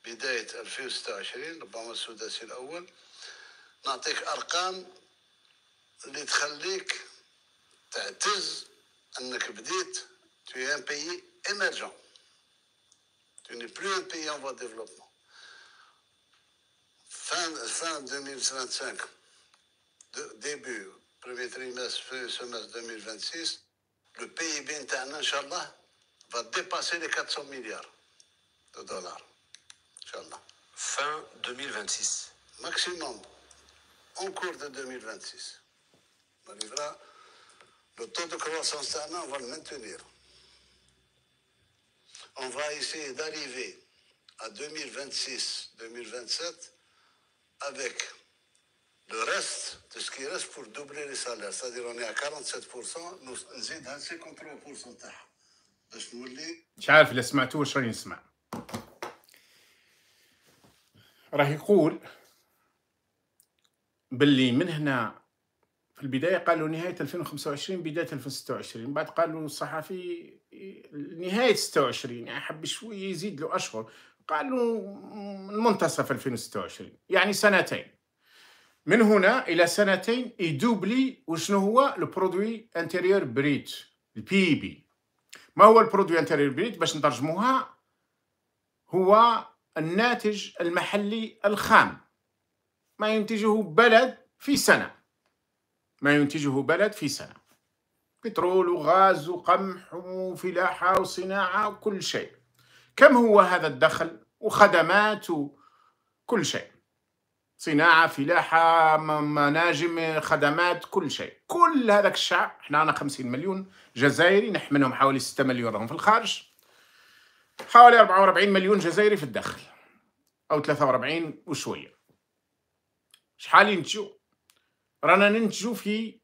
بدايه 2026 ربما السداسي الاول نعطيك ارقام اللي تخليك تعتز انك بديت تو ان بيي pays تو ني بلو ان بيي ان فوا ديفلوبمون فان فان 2025 début, premier trimestre, semestre 2026, le PIB interne, Inch'Allah, va dépasser les 400 milliards de dollars. Inch'Allah. Fin 2026. Maximum. En cours de 2026. On arrivera. Le taux de croissance interne, on va le maintenir. On va essayer d'arriver à 2026-2027 avec Le reste de لو ريست تشكي ريست بور دوبلي لي سالير سادير راني 47% نزيد à 53% تاعهم باش نولي مش عارف الا سمعتوه واش راني نسمع راه يقول باللي من هنا في البدايه قالوا نهايه 2025 بدايه 2026 بعد قالوا الصحفي نهايه 26 يعني حب شويه يزيد له اشهر قالوا منتصف 2026 يعني سنتين من هنا الى سنتين يدوبلي وشنو هو البرودوي انتيريور بريت البي بي e ما هو البرودوي انتيريور بريت باش نترجموها هو الناتج المحلي الخام ما ينتجه بلد في سنه ما ينتجه بلد في سنه بترول وغاز وقمح وفلاحه وصناعه وكل شيء كم هو هذا الدخل وخدمات وكل شيء صناعه فلاحه مناجم خدمات كل شيء كل هذاك الشعب احنا عندنا خمسين مليون جزائري نحملهم حوالي ستة مليون راهم في الخارج حوالي 44 مليون جزائري في الداخل او 43 وشويه شحال ينتجو رانا ننتجو في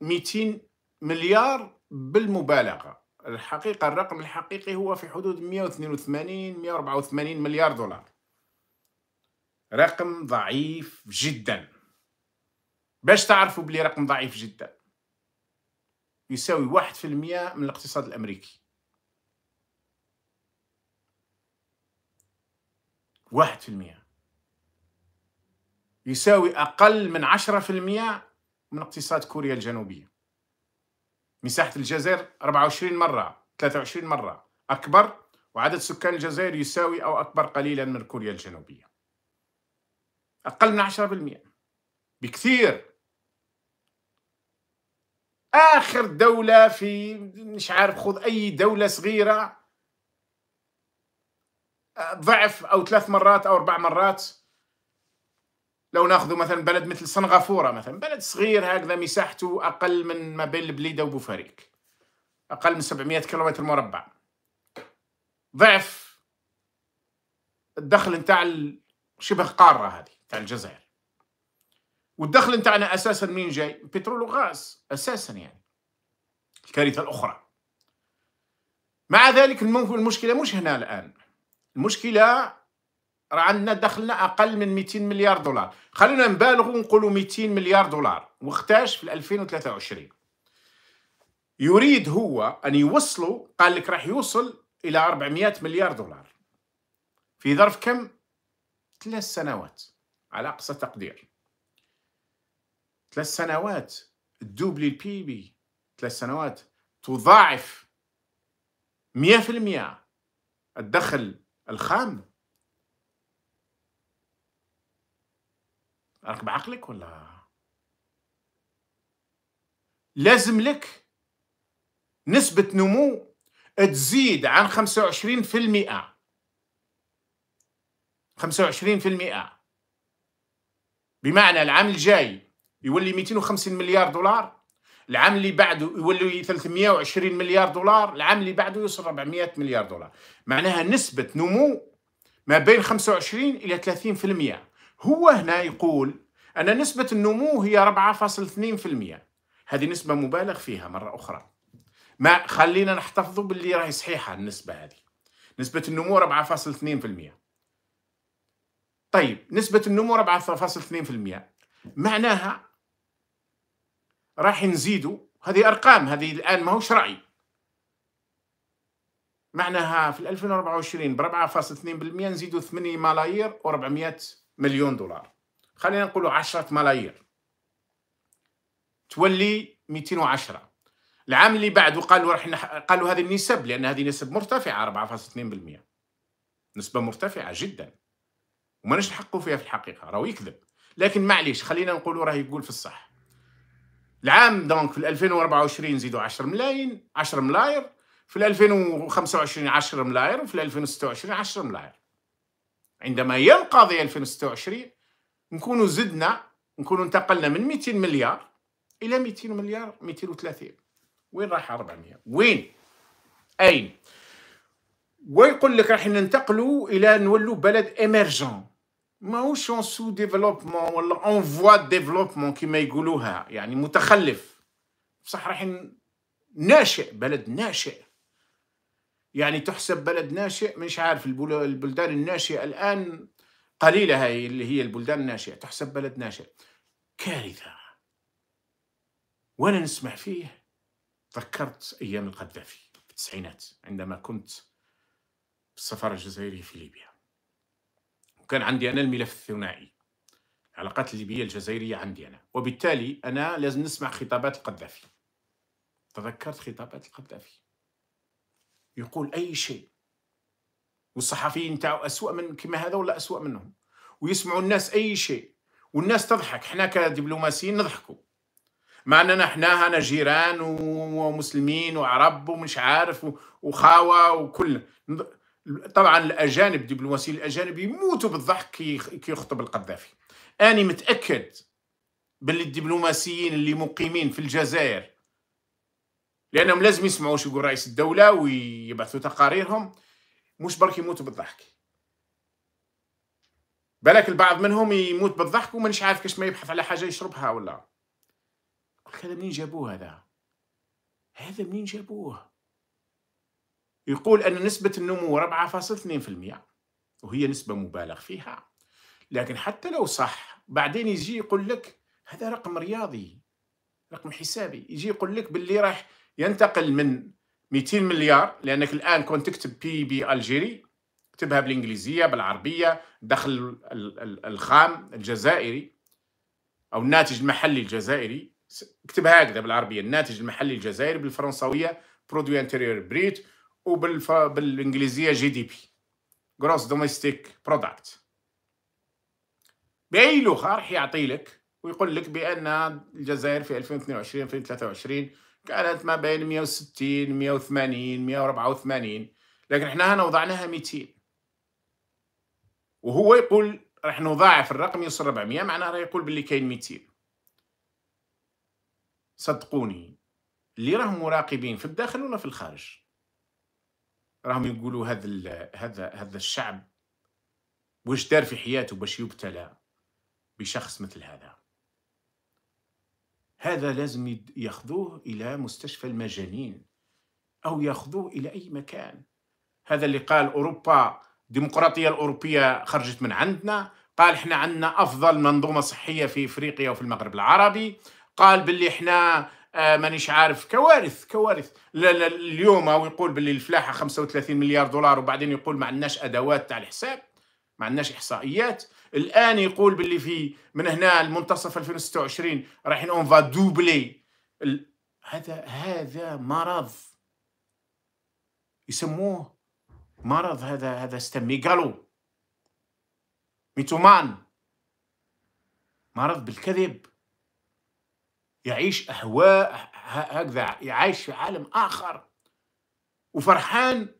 ميتين مليار بالمبالغه الحقيقه الرقم الحقيقي هو في حدود مية مية 182 وثمانين مليار دولار رقم ضعيف جدا باش تعرفوا بلي رقم ضعيف جدا يساوي واحد في المية من الاقتصاد الأمريكي واحد في المية يساوي أقل من عشرة في المية من اقتصاد كوريا الجنوبية مساحة الجزائر 24 مرة 23 مرة أكبر وعدد سكان الجزائر يساوي أو أكبر قليلا من كوريا الجنوبية أقل من 10% بكثير آخر دولة في مش عارف خذ أي دولة صغيرة آه، ضعف أو ثلاث مرات أو أربع مرات لو ناخذ مثلا بلد مثل سنغافورة مثلا بلد صغير هكذا مساحته أقل من ما بين البليدة وبوفاريك أقل من 700 كيلومتر مربع ضعف الدخل نتاع شبه قارة هذه تاع الجزائر والدخل نتاعنا اساسا مين جاي؟ بترول وغاز اساسا يعني الكارثه الاخرى مع ذلك المشكله مش هنا الان المشكله راه عندنا دخلنا اقل من 200 مليار دولار خلينا نبالغ ونقولوا 200 مليار دولار وقتاش في 2023 يريد هو ان يوصلوا قال لك راح يوصل الى 400 مليار دولار في ظرف كم ثلاث سنوات على أقصى تقدير ثلاث سنوات دوبلي البي بي ثلاث سنوات تضاعف 100% الدخل الخام راك بعقلك ولا لازم لك نسبة نمو تزيد عن 25% 25% بمعنى العام الجاي يولي 250 مليار دولار العام اللي بعده يولي 320 مليار دولار العام اللي بعده يوصل 400 مليار دولار معناها نسبة نمو ما بين 25 إلى 30% هو هنا يقول أن نسبة النمو هي 4.2% هذه نسبة مبالغ فيها مرة أخرى ما خلينا نحتفظوا باللي راهي صحيحة النسبة هذه نسبة النمو 4.2% طيب نسبة النمو 4.2% معناها راح نزيدوا هذه أرقام هذه الآن ماهوش رأي معناها في 2024 ب 4.2% نزيدوا 8 ملايير و400 مليون دولار خلينا نقولوا 10 ملايير تولي 210 العام اللي بعده قالوا راح نح... قالوا هذه النسب لان هذه نسب مرتفعه 4.2% نسبه مرتفعه جدا وما نحقوا فيها في الحقيقه راهو يكذب لكن معليش خلينا نقولوا راه يقول في الصح العام دونك في 2024 زيدوا 10 ملايين 10 ملاير في 2025 10 ملاير وفي 2026 10 ملاير عندما ينقضي 2026 نكونوا زدنا نكونوا انتقلنا من 200 مليار الى 200 مليار 230 وين راح 400 وين اين ويقول لك راح ننتقلوا الى نولوا بلد ايمرجون ماهوش اون سو ديفلوبمون ولا اون فوا ديفلوبمون كيما يقولوها يعني متخلف بصح راح ناشئ بلد ناشئ يعني تحسب بلد ناشئ مش عارف البلدان الناشئه الان قليله هاي اللي هي البلدان الناشئه تحسب بلد ناشئ كارثه وانا نسمع فيه تذكرت ايام القذافي في التسعينات عندما كنت السفارة الجزائريه في ليبيا وكان عندي أنا الملف الثنائي العلاقات الليبية الجزائرية عندي أنا وبالتالي أنا لازم نسمع خطابات القذافي تذكرت خطابات القذافي يقول أي شيء والصحفيين تاعو أسوأ من كما هذا ولا أسوأ منهم ويسمعوا الناس أي شيء والناس تضحك احنا كدبلوماسيين نضحكوا مع اننا احنا هنا جيران ومسلمين وعرب ومش عارف وخاوه وكل طبعا الاجانب الدبلوماسيين الاجانب يموتوا بالضحك كي يخطب القذافي اني متاكد باللي الدبلوماسيين اللي مقيمين في الجزائر لانهم لازم يسمعوا واش يقول رئيس الدوله ويبعثوا تقاريرهم مش برك يموتوا بالضحك بلك البعض منهم يموت بالضحك ومانيش عارف كاش ما يبحث على حاجه يشربها ولا هذا منين جابوه هذا هذا منين جابوه يقول أن نسبة النمو 4.2% وهي نسبة مبالغ فيها لكن حتى لو صح بعدين يجي يقول لك هذا رقم رياضي رقم حسابي يجي يقول لك باللي راح ينتقل من 200 مليار لأنك الآن كنت تكتب بي بي ألجيري اكتبها بالإنجليزية بالعربية دخل الخام الجزائري أو الناتج المحلي الجزائري اكتبها هكذا بالعربية الناتج المحلي الجزائري بالفرنسوية برودوي انتيريور بريت وبالانجليزيه جي دي بي جروس دوميستيك برودكت باي لغه راح يعطي لك ويقول لك بان الجزائر في 2022 2023 كانت ما بين 160 180 184 لكن احنا هنا وضعناها 200 وهو يقول راح نضاعف الرقم يوصل 400 معناه راه يقول باللي كاين 200 صدقوني اللي راهم مراقبين في الداخل ولا في الخارج راهم يقولوا هذا هذا هذا الشعب واش دار في حياته باش يبتلى بشخص مثل هذا هذا لازم ياخذوه الى مستشفى المجانين او ياخذوه الى اي مكان هذا اللي قال اوروبا الديمقراطيه الاوروبيه خرجت من عندنا قال احنا عندنا افضل منظومه صحيه في افريقيا وفي المغرب العربي قال باللي احنا آه، مانيش عارف كوارث كوارث لا لا اليوم هو يقول باللي الفلاحه 35 مليار دولار وبعدين يقول ما عندناش ادوات تاع الحساب ما عندناش احصائيات الان يقول باللي في من هنا المنتصف 2026 رايحين اون فا دوبلي ال... هذا هذا مرض يسموه مرض هذا هذا ستميغالو ميتومان مرض بالكذب يعيش أهواء هكذا يعيش في عالم آخر وفرحان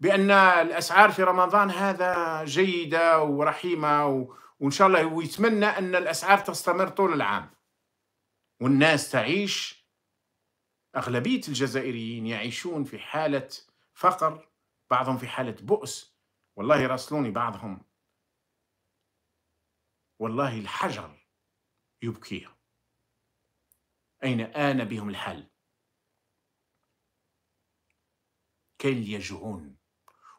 بأن الأسعار في رمضان هذا جيدة ورحيمة و... وإن شاء الله ويتمنى أن الأسعار تستمر طول العام والناس تعيش أغلبية الجزائريين يعيشون في حالة فقر بعضهم في حالة بؤس والله راسلوني بعضهم والله الحجر يبكيهم أين آن بهم الحال كاين اللي يجهون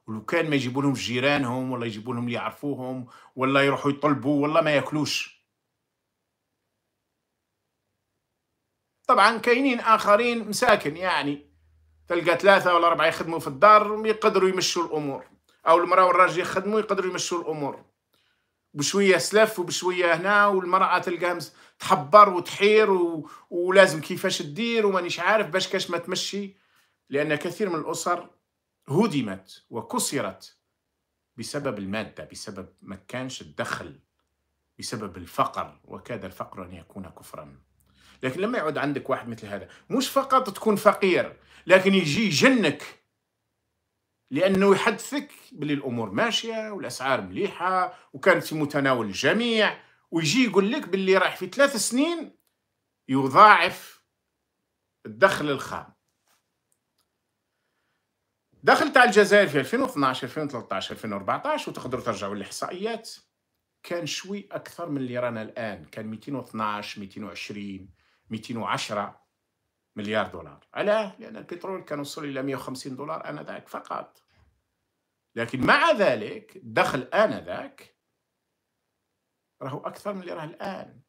ولو كان ما يجيبوا لهم جيرانهم ولا يجيبوا لهم اللي يعرفوهم ولا يروحوا يطلبوا ولا ما ياكلوش طبعا كاينين اخرين مساكن يعني تلقى ثلاثه ولا اربعه يخدموا في الدار يقدروا يمشوا الامور او المراه والراجل يخدموا يقدروا يمشوا الامور بشويه سلف وبشويه هنا والمراه تلقاها تحبر وتحير و... ولازم كيفاش تدير ومانيش عارف باش كاش ما تمشي لان كثير من الاسر هدمت وكسرت بسبب الماده بسبب ما كانش الدخل بسبب الفقر وكاد الفقر ان يكون كفرا لكن لما يعود عندك واحد مثل هذا مش فقط تكون فقير لكن يجي يجنك لانه يحدثك باللي الامور ماشيه والاسعار مليحه وكانت في متناول الجميع ويجي يقول لك باللي راح في ثلاث سنين يضاعف الدخل الخام دخل تاع الجزائر في 2012 2013 2014 وتقدروا ترجعوا للاحصائيات كان شوي اكثر من اللي رانا الان كان 212 220 210 مليار دولار علاه؟ لأن البترول كان وصل إلى 150 دولار آنذاك فقط لكن مع ذلك الدخل آنذاك راهو أكثر من اللي راه الآن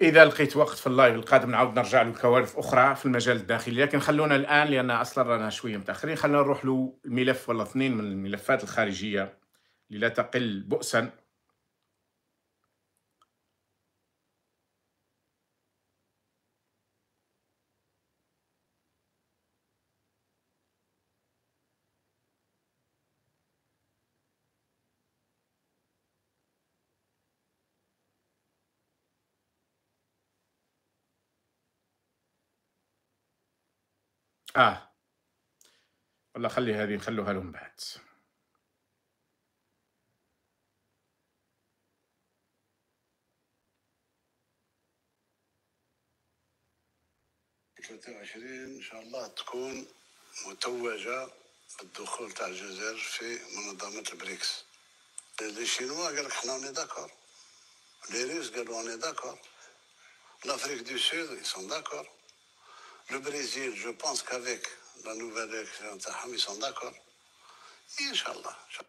اذا لقيت وقت في اللايف القادم نعاود نرجع لكوارث اخرى في المجال الداخلي لكن خلونا الان لان اصلا رانا شويه متاخرين خلونا نروح له الملف ولا اثنين من الملفات الخارجيه اللي لا تقل بؤسا اه ولا خلي هذه نخلوها لهم بعد وعشرين إن شاء الله تكون متوجة بالدخول تاع الجزائر في منظمة البريكس لي شينوا قال لك حنا راني داكور لي روس قالوا راني داكور لافريك دو سود يسون داكور Le Brésil, je pense qu'avec la nouvelle élection تاعهم ils sont d'accord. Inch'Allah.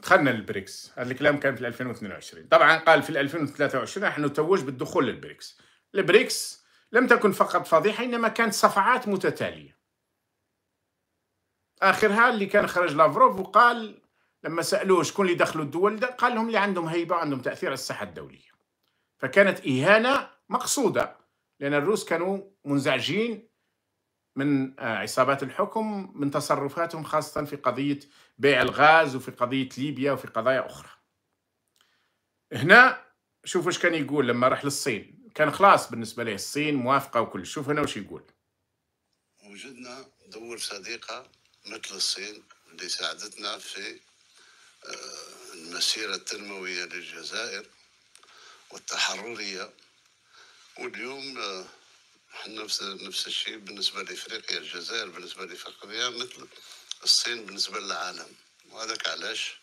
دخلنا للبريكس هذا الكلام كان في 2022 طبعا قال في 2023 نحن نتوج بالدخول للبريكس البريكس لم تكن فقط فضيحة إنما كانت صفعات متتالية آخرها اللي كان خرج لافروف وقال لما سألوه شكون اللي دخلوا الدول ده قال لهم اللي عندهم هيبة وعندهم تأثير على الساحة الدولية فكانت إهانة مقصودة لأن الروس كانوا منزعجين من آه، عصابات الحكم من تصرفاتهم خاصة في قضية بيع الغاز وفي قضية ليبيا وفي قضايا أخرى هنا شوفوا ايش كان يقول لما راح للصين كان خلاص بالنسبة له الصين موافقة وكل شوف هنا وش يقول وجدنا دول صديقة مثل الصين اللي ساعدتنا في آه، المسيرة التنموية للجزائر والتحررية واليوم حنا آه، نفس نفس الشيء بالنسبه لافريقيا الجزائر بالنسبه لافريقيا مثل الصين بالنسبه للعالم وهذاك علاش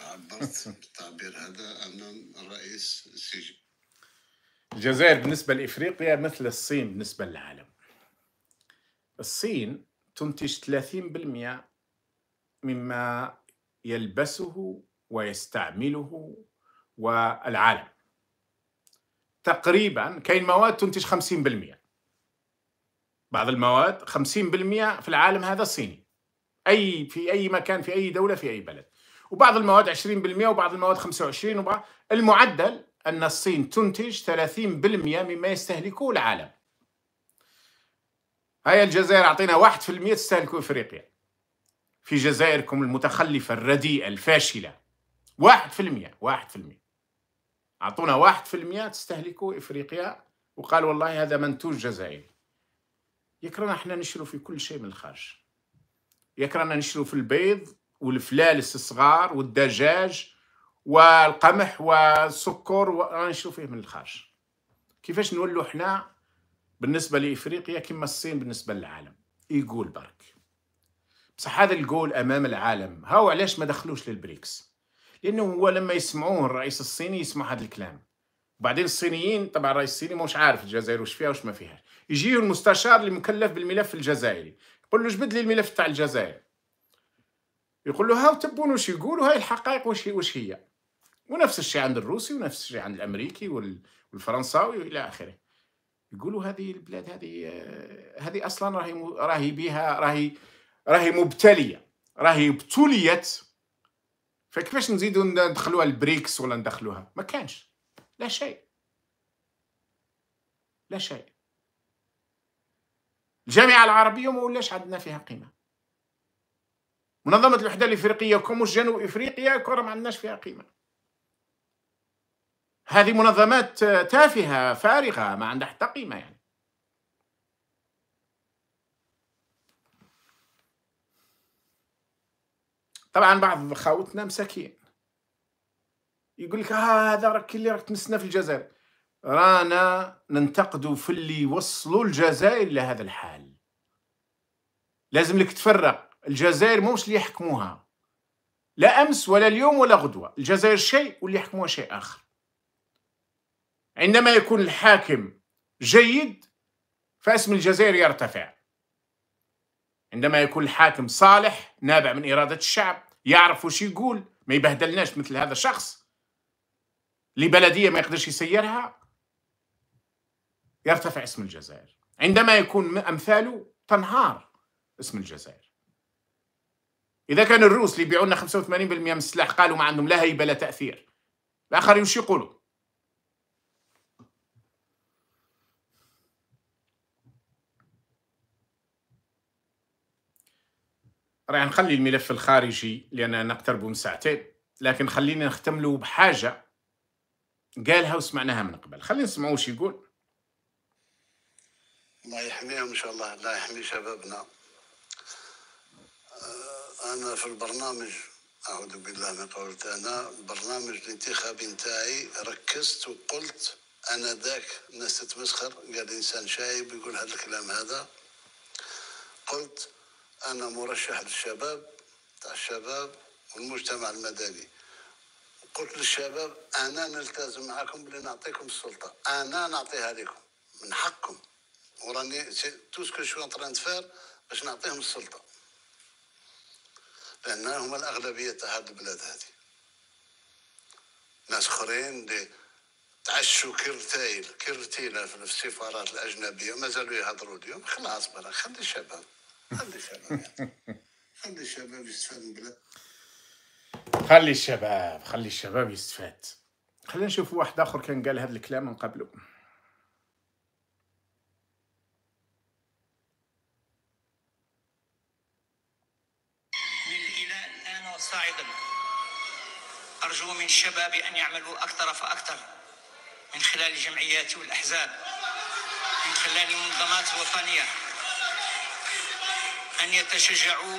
عبرت بالتعبير هذا امام الرئيس السيسي الجزائر بالنسبه لافريقيا مثل الصين بالنسبه للعالم الصين تنتج 30% مما يلبسه ويستعمله والعالم تقريبا كاين مواد تنتج 50% بعض المواد 50% في العالم هذا صيني اي في اي مكان في اي دوله في اي بلد وبعض المواد 20% وبعض المواد 25 وبعض المعدل ان الصين تنتج 30% مما يستهلكه العالم هاي الجزائر اعطينا 1% تستهلكه افريقيا في جزائركم المتخلفه الرديئه الفاشله 1% 1% اعطونا واحد في المئة تستهلكوا افريقيا وقال والله هذا منتوج جزائري يكرهنا احنا نشرو في كل شيء من الخارج يكرهنا نشرو في البيض والفلالس الصغار والدجاج والقمح والسكر ونشرو نشرو فيه من الخارج كيفاش نولوا احنا بالنسبة لإفريقيا كما الصين بالنسبة للعالم يقول برك بصح هذا الجول أمام العالم هاو علاش ما دخلوش للبريكس لانه هو لما يسمعوه الرئيس الصيني يسمع هذا الكلام وبعدين الصينيين طبعا الرئيس الصيني مش عارف الجزائر وش فيها وش ما فيها يجيو المستشار اللي مكلف بالملف الجزائري يقول له جبد لي الملف تاع الجزائر يقول له هاو تبون وش يقولوا هاي الحقائق وش وش هي ونفس الشيء عند الروسي ونفس الشيء عند الامريكي والفرنساوي والى اخره يقولوا هذه البلاد هذه آه، هذه اصلا راهي راهي بها راهي راهي مبتليه راهي ابتليت فكيفاش نزيدو ندخلوها البريكس ولا ندخلوها ما كانش لا شيء لا شيء الجامعة العربية ما ولاش عندنا فيها قيمة منظمة الوحدة الإفريقية كوموس جنوب إفريقيا كرة ما عندناش فيها قيمة هذه منظمات تافهة فارغة ما عندها حتى قيمة يعني طبعا بعض خاوتنا مساكين يقول لك آه هذا راك اللي راك تمسنا في الجزائر رانا ننتقدوا في اللي وصلوا الجزائر لهذا الحال لازم لك تفرق الجزائر موش اللي يحكموها لا امس ولا اليوم ولا غدوه الجزائر شيء واللي يحكموها شيء اخر عندما يكون الحاكم جيد فاسم الجزائر يرتفع عندما يكون الحاكم صالح نابع من اراده الشعب يعرف وش يقول ما يبهدلناش مثل هذا الشخص اللي بلديه ما يقدرش يسيرها يرتفع اسم الجزائر عندما يكون امثاله تنهار اسم الجزائر اذا كان الروس اللي يبيعوا لنا 85% من السلاح قالوا ما عندهم لا هيبه لا تاثير الاخرين وش يقولوا راح نخلي الملف الخارجي لأننا نقتربوا من ساعتين لكن خلينا نختم له بحاجة قالها وسمعناها من قبل خلينا نسمعوا وش يقول الله يحميهم إن شاء الله الله يحمي شبابنا آه، أنا في البرنامج أعوذ بالله من قولت أنا البرنامج الانتخابي نتاعي ركزت وقلت أنا ذاك الناس تتمسخر قال إنسان شايب يقول هذا الكلام هذا قلت انا مرشح للشباب تاع الشباب والمجتمع المدني قلت للشباب انا نلتزم معكم بلي نعطيكم السلطه انا نعطيها لكم من حقكم وراني تو سكو شو ان باش نعطيهم السلطه لان هما الاغلبيه تاع هذه البلاد هذه ناس اخرين اللي تعشوا كرتيل كرتيله في السفارات الاجنبيه مازالوا يهضروا اليوم خلاص برا خلي الشباب خلي الشباب خلي الشباب يستفاد من بلاد خلي الشباب خلي الشباب يستفاد خلينا نشوف واحد اخر كان قال هذا الكلام من قبله أرجو من الشباب أن يعملوا أكثر فأكثر من خلال الجمعيات والأحزاب من خلال المنظمات الوطنية أن يتشجعوا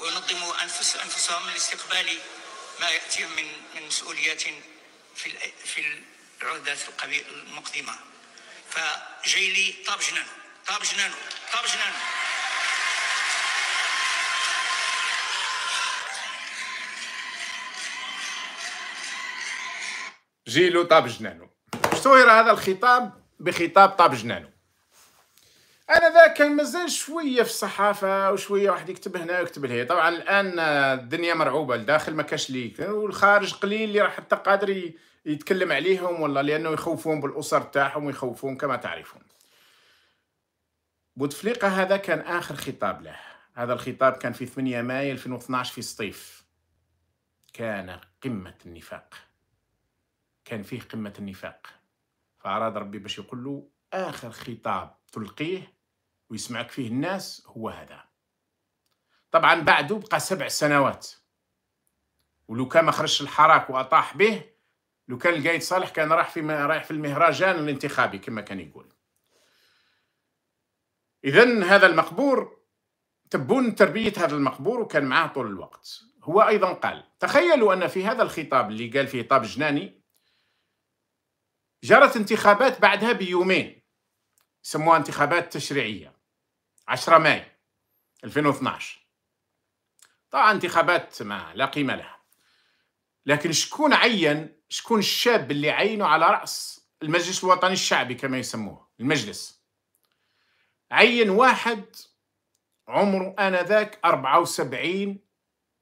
وينظموا أنفس أنفسهم لاستقبال ما يأتيهم من من مسؤوليات في في العهدات المقدمة فجيلي طاب جنانه طاب جنانه طاب جنانه جيلو طاب جنانه شتو هذا الخطاب بخطاب طاب جنانه انا ذاك كان مازال شويه في الصحافه وشويه واحد يكتب هنا ويكتب لهي طبعا الان الدنيا مرعوبه الداخل ما كاش ليك والخارج قليل اللي راح حتى قادر يتكلم عليهم ولا لانه يخوفون بالاسر تاعهم ويخوفون كما تعرفون بوتفليقه هذا كان اخر خطاب له هذا الخطاب كان في 8 مايو 2012 في سطيف كان قمه النفاق كان فيه قمه النفاق فاراد ربي باش يقول له اخر خطاب تلقيه ويسمعك فيه الناس هو هذا طبعا بعده بقى سبع سنوات ولو كان ما خرجش الحراك واطاح به لو كان القايد صالح كان راح في رايح في المهرجان الانتخابي كما كان يقول اذا هذا المقبور تبون تربيه هذا المقبور وكان معاه طول الوقت هو ايضا قال تخيلوا ان في هذا الخطاب اللي قال فيه طاب جناني جرت انتخابات بعدها بيومين سموها انتخابات تشريعيه 10 ماي 2012 طبعا انتخابات ما لا قيمة لها لكن شكون عين شكون الشاب اللي عينه على رأس المجلس الوطني الشعبي كما يسموه المجلس عين واحد عمره آنذاك 74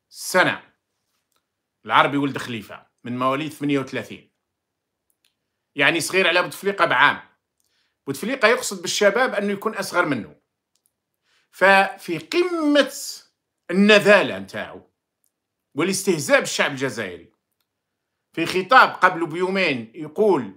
سنة العربي ولد خليفة من مواليد 38 يعني صغير على بوتفليقة بعام بوتفليقة يقصد بالشباب أنه يكون أصغر منه ففي قمة النذالة نتاعو والاستهزاء بالشعب الجزائري في خطاب قبل بيومين يقول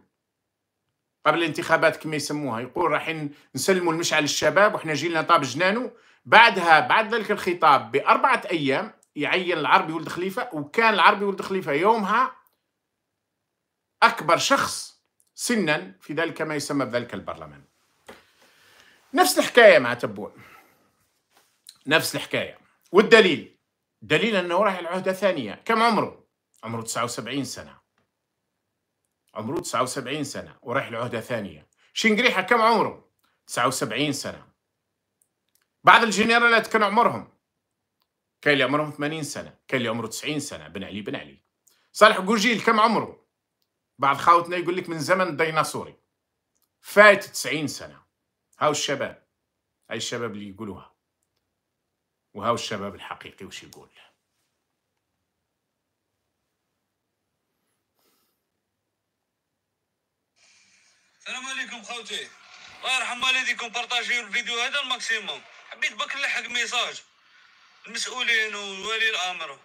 قبل الانتخابات كما يسموها يقول راح نسلموا المشعل للشباب وحنا جيلنا طاب جنانه بعدها بعد ذلك الخطاب بأربعة أيام يعين العربي ولد خليفة وكان العربي ولد خليفة يومها أكبر شخص سنا في ذلك ما يسمى بذلك البرلمان نفس الحكاية مع تبون نفس الحكايه والدليل دليل انه راح العهده ثانيه كم عمره عمره 79 سنه عمره 79 سنه وراح العهده ثانيه شنقريحه كم عمره 79 سنه بعض الجنرالات كان عمرهم كاين اللي عمرهم 80 سنه كاين اللي عمره 90 سنه بن علي بن علي صالح قوجيل كم عمره بعض خاوتنا يقول لك من زمن الديناصوري فات 90 سنه هاو الشباب هاي الشباب اللي يقولوها وهاو الشباب الحقيقي وش يقول السلام عليكم خوتي الله يرحم والديكم بارطاجيو الفيديو هذا الماكسيموم حبيت باك نلحق ميساج المسؤولين وولي الامر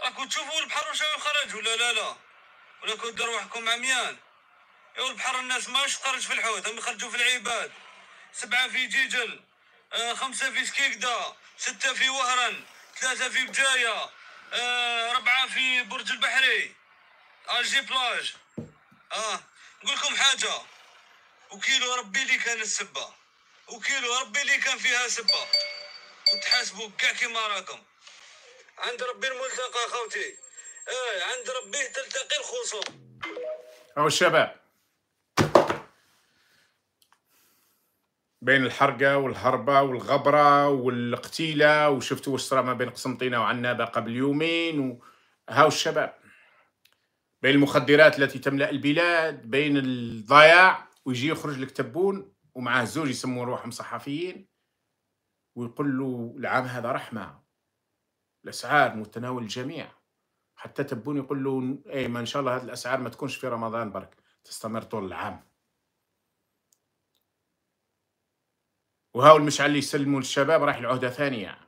راكو تشوفوا البحر واش يخرج ولا لا لا ولا كنت روحكم عميان يا البحر الناس ماش خرج في الحوت هم يخرجوا في العباد سبعه في جيجل آه، خمسة في سكيكدا ستة في وهران ثلاثة في بجاية آه، ربعة في برج البحري الجي بلاج اه نقول لكم حاجة وكيلو ربي اللي كان السبة وكيلو ربي اللي كان فيها سبة وتحاسبوا كاع كيما راكم عند ربي الملتقى خوتي اه عند ربي تلتقي الخصوم او الشباب بين الحرقه والهربه والغبره والقتيله وشفتوا واش صرا ما بين قسنطينه وعنابه قبل يومين وهاو الشباب بين المخدرات التي تملا البلاد بين الضياع ويجي يخرج لك تبون ومعاه زوج يسمون روحهم صحفيين ويقول له العام هذا رحمه الاسعار متناول الجميع حتى تبون يقول له اي ما ان شاء الله هذه الاسعار ما تكونش في رمضان برك تستمر طول العام وهاو المشعل اللي يسلموا للشباب رايح لعهده ثانيه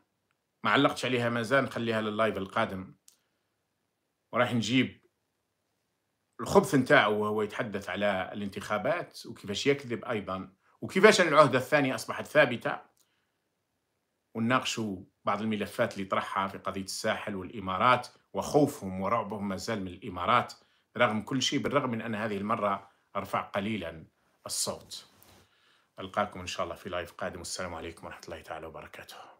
ما علقتش عليها مازال نخليها لللايف القادم وراح نجيب الخبث نتاعو وهو يتحدث على الانتخابات وكيفاش يكذب ايضا وكيفاش العهده الثانيه اصبحت ثابته ونناقشوا بعض الملفات اللي طرحها في قضيه الساحل والامارات وخوفهم ورعبهم مازال من الامارات رغم كل شيء بالرغم من ان هذه المره ارفع قليلا الصوت ألقاكم إن شاء الله في لايف قادم والسلام عليكم ورحمة الله تعالى وبركاته